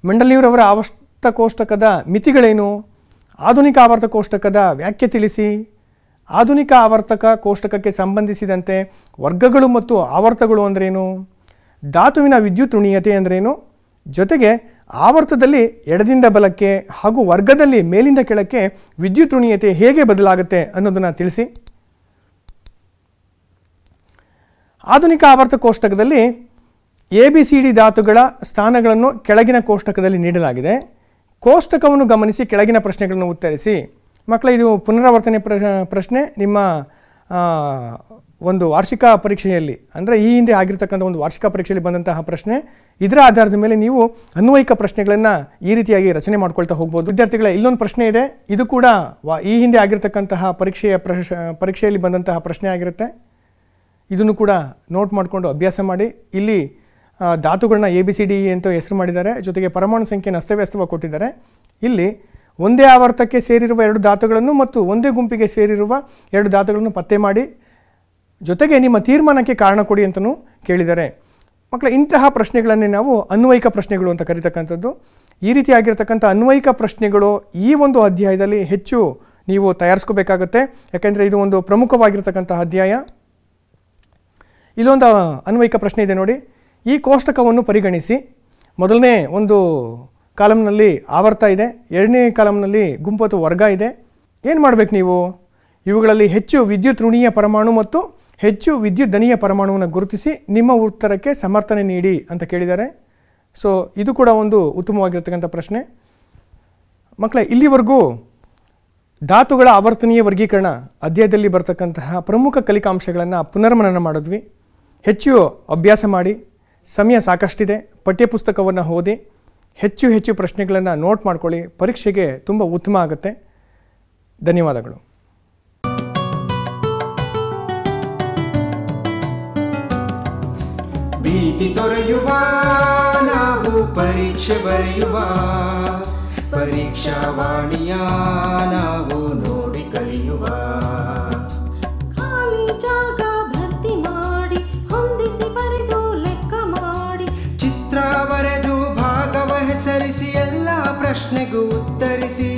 ಮೆಂಡಲಿಯೂರವರ ಆವಶ್ ಕೋಷ್ಟಕದ ಮಿತಿಗಳೇನು ಆಧುನಿಕ ಆವರ್ತ ಕೋಷ್ಟಕದ ವ್ಯಾಖ್ಯೆ ತಿಳಿಸಿ ಆಧುನಿಕ ಆವರ್ತಕ ಕೋಷ್ಟಕಕ್ಕೆ ಸಂಬಂಧಿಸಿದಂತೆ ವರ್ಗಗಳು ಮತ್ತು ಆವರ್ತಗಳು ಅಂದ್ರೇನು ಧಾತುವಿನ ವಿದ್ಯುತ್ ಋಣೀಯತೆ ಅಂದ್ರೇನು ಜೊತೆಗೆ ಆವರ್ತದಲ್ಲಿ ಎಡದಿಂದ ಬಲಕ್ಕೆ ಹಾಗೂ ವರ್ಗದಲ್ಲಿ ಮೇಲಿಂದ ಕೆಳಕ್ಕೆ ವಿದ್ಯುತ್ ಋಣೀಯತೆ ಹೇಗೆ ಬದಲಾಗುತ್ತೆ ಅನ್ನೋದನ್ನು ತಿಳಿಸಿ ಆಧುನಿಕ ಆವರ್ತ ಕೋಷ್ಟಕದಲ್ಲಿ ಎ ಬಿ ಸಿ ಡಿ ಧಾತುಗಳ ಸ್ಥಾನಗಳನ್ನು ಕೆಳಗಿನ ಕೋಷ್ಟಕದಲ್ಲಿ ನೀಡಲಾಗಿದೆ ಕೋಷ್ಟಕವನ್ನು ಗಮನಿಸಿ ಕೆಳಗಿನ ಪ್ರಶ್ನೆಗಳನ್ನು ಉತ್ತರಿಸಿ ಮಕ್ಕಳ ಇದು ಪುನರಾವರ್ತನೆ ಪ್ರಶ್ನೆ ನಿಮ್ಮ ಒಂದು ವಾರ್ಷಿಕ ಪರೀಕ್ಷೆಯಲ್ಲಿ ಅಂದರೆ ಈ ಹಿಂದೆ ಆಗಿರ್ತಕ್ಕಂಥ ಒಂದು ವಾರ್ಷಿಕ ಪರೀಕ್ಷೆಯಲ್ಲಿ ಬಂದಂತಹ ಪ್ರಶ್ನೆ ಇದರ ಆಧಾರದ ಮೇಲೆ ನೀವು ಅನ್ವಯಿಕ ಪ್ರಶ್ನೆಗಳನ್ನು ಈ ರೀತಿಯಾಗಿ ರಚನೆ ಮಾಡ್ಕೊಳ್ತಾ ಹೋಗ್ಬೋದು ವಿದ್ಯಾರ್ಥಿಗಳೇ ಇಲ್ಲೊಂದು ಪ್ರಶ್ನೆ ಇದೆ ಇದು ಕೂಡ ಈ ಹಿಂದೆ ಆಗಿರತಕ್ಕಂತಹ ಪರೀಕ್ಷೆಯ ಪ್ರಶ್ ಪರೀಕ್ಷೆಯಲ್ಲಿ ಬಂದಂತಹ ಪ್ರಶ್ನೆ ಆಗಿರುತ್ತೆ ಇದನ್ನು ಕೂಡ ನೋಟ್ ಮಾಡಿಕೊಂಡು ಅಭ್ಯಾಸ ಮಾಡಿ ಇಲ್ಲಿ ಧಾತುಗಳನ್ನ ಎ ಬಿ ಸಿ ಡಿ ಅಂತ ಹೆಸರು ಮಾಡಿದ್ದಾರೆ ಜೊತೆಗೆ ಪರಮಾಣು ಸಂಖ್ಯೆಯನ್ನು ಅಸ್ತವ್ಯಸ್ತವಾಗಿ ಕೊಟ್ಟಿದ್ದಾರೆ ಇಲ್ಲಿ ಒಂದೇ ಆವರ್ತಕ್ಕೆ ಸೇರಿರುವ ಎರಡು ಧಾತುಗಳನ್ನು ಮತ್ತು ಒಂದೇ ಗುಂಪಿಗೆ ಸೇರಿರುವ ಎರಡು ಧಾತುಗಳನ್ನು ಪತ್ತೆ ಮಾಡಿ ಜೊತೆಗೆ ನಿಮ್ಮ ತೀರ್ಮಾನಕ್ಕೆ ಕಾರಣ ಕೊಡಿ ಅಂತಲೂ ಕೇಳಿದ್ದಾರೆ ಮಕ್ಕಳ ಇಂತಹ ಪ್ರಶ್ನೆಗಳನ್ನೇ ನಾವು ಅನ್ವಯಿಕ ಪ್ರಶ್ನೆಗಳು ಅಂತ ಕರೀತಕ್ಕಂಥದ್ದು ಈ ರೀತಿಯಾಗಿರ್ತಕ್ಕಂಥ ಅನ್ವಯಿಕ ಪ್ರಶ್ನೆಗಳು ಈ ಒಂದು ಅಧ್ಯಾಯದಲ್ಲಿ ಹೆಚ್ಚು ನೀವು ತಯಾರಿಸ್ಕೋಬೇಕಾಗತ್ತೆ ಯಾಕೆಂದರೆ ಇದು ಒಂದು ಪ್ರಮುಖವಾಗಿರ್ತಕ್ಕಂಥ ಅಧ್ಯಾಯ ಇಲ್ಲೊಂದು ಅನ್ವಯಿಕ ಪ್ರಶ್ನೆ ಇದೆ ನೋಡಿ ಈ ಕೋಷ್ಟಕವನ್ನು ಪರಿಗಣಿಸಿ ಮೊದಲನೇ ಒಂದು ಕಾಲಮ್ನಲ್ಲಿ ಆವರ್ತ ಇದೆ ಎರಡನೇ ಕಾಲಮ್ನಲ್ಲಿ ಗುಂಪು ಅಥವಾ ವರ್ಗ ಇದೆ ಏನು ಮಾಡಬೇಕು ನೀವು ಇವುಗಳಲ್ಲಿ ಹೆಚ್ಚು ವಿದ್ಯುತ್ ಋಣೀಯ ಪರಮಾಣು ಮತ್ತು ಹೆಚ್ಚು ವಿದ್ಯುತ್ ಧನೀಯ ಪರಮಾಣುವನ್ನು ಗುರುತಿಸಿ ನಿಮ್ಮ ಉತ್ತರಕ್ಕೆ ಸಮರ್ಥನೆ ನೀಡಿ ಅಂತ ಕೇಳಿದ್ದಾರೆ ಸೊ ಇದು ಕೂಡ ಒಂದು ಉತ್ತಮವಾಗಿರ್ತಕ್ಕಂಥ ಪ್ರಶ್ನೆ ಮಕ್ಕಳೇ ಇಲ್ಲಿವರೆಗೂ ಧಾತುಗಳ ಆವರ್ತನೀಯ ವರ್ಗೀಕರಣ ಅಧ್ಯಾಯದಲ್ಲಿ ಬರ್ತಕ್ಕಂತಹ ಪ್ರಮುಖ ಕಲಿಕಾಂಶಗಳನ್ನು ಪುನರ್ಮನನ ಮಾಡಿದ್ವಿ ಹೆಚ್ಚು ಅಭ್ಯಾಸ ಮಾಡಿ ಸಮಯ ಸಾಕಷ್ಟಿದೆ ಪಠ್ಯಪುಸ್ತಕವನ್ನು ಓದಿ ಹೆಚ್ಚು ಹೆಚ್ಚು ಪ್ರಶ್ನೆಗಳನ್ನು ನೋಟ್ ಮಾಡ್ಕೊಳ್ಳಿ ಪರೀಕ್ಷೆಗೆ ತುಂಬ ಉತ್ತಮ ಆಗುತ್ತೆ ಧನ್ಯವಾದಗಳು ತೊರೆಯುವ ನಾವು ಪರೀಕ್ಷೆ ಬರೆಯುವ ಪರೀಕ್ಷಾ ವಾಣಿಯ ನಾವು ಉತ್ತರಿಸಿ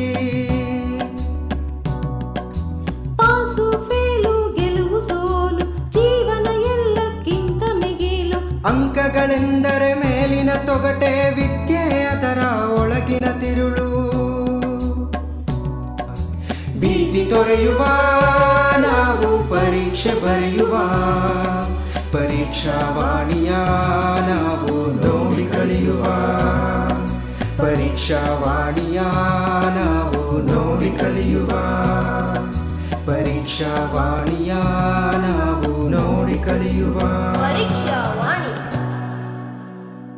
ಪಾಸು ಫೇಲು ಗೆಲುವು ಸೋಲು ಜೀವನ ಎಲ್ಲಕ್ಕಿಂತ ಮಿಗಿಲು ಅಂಕಗಳೆಂದರೆ ಮೇಲಿನ ತೊಗಟೆ ವಿದ್ಯೆ ಅದರ ಒಳಗಿನ ತಿರುಳು ಭೀತಿ ತೊರೆಯುವ ನಾವು ಪರೀಕ್ಷೆ ಬರೆಯುವ ಪರೀಕ್ಷಾವಾಣಿಯ ನಾವು ನೋಡಿ ಕಲಿಯುವ परीक्षा वाण्या न उ नौडि कलयुवा परीक्षा वाणी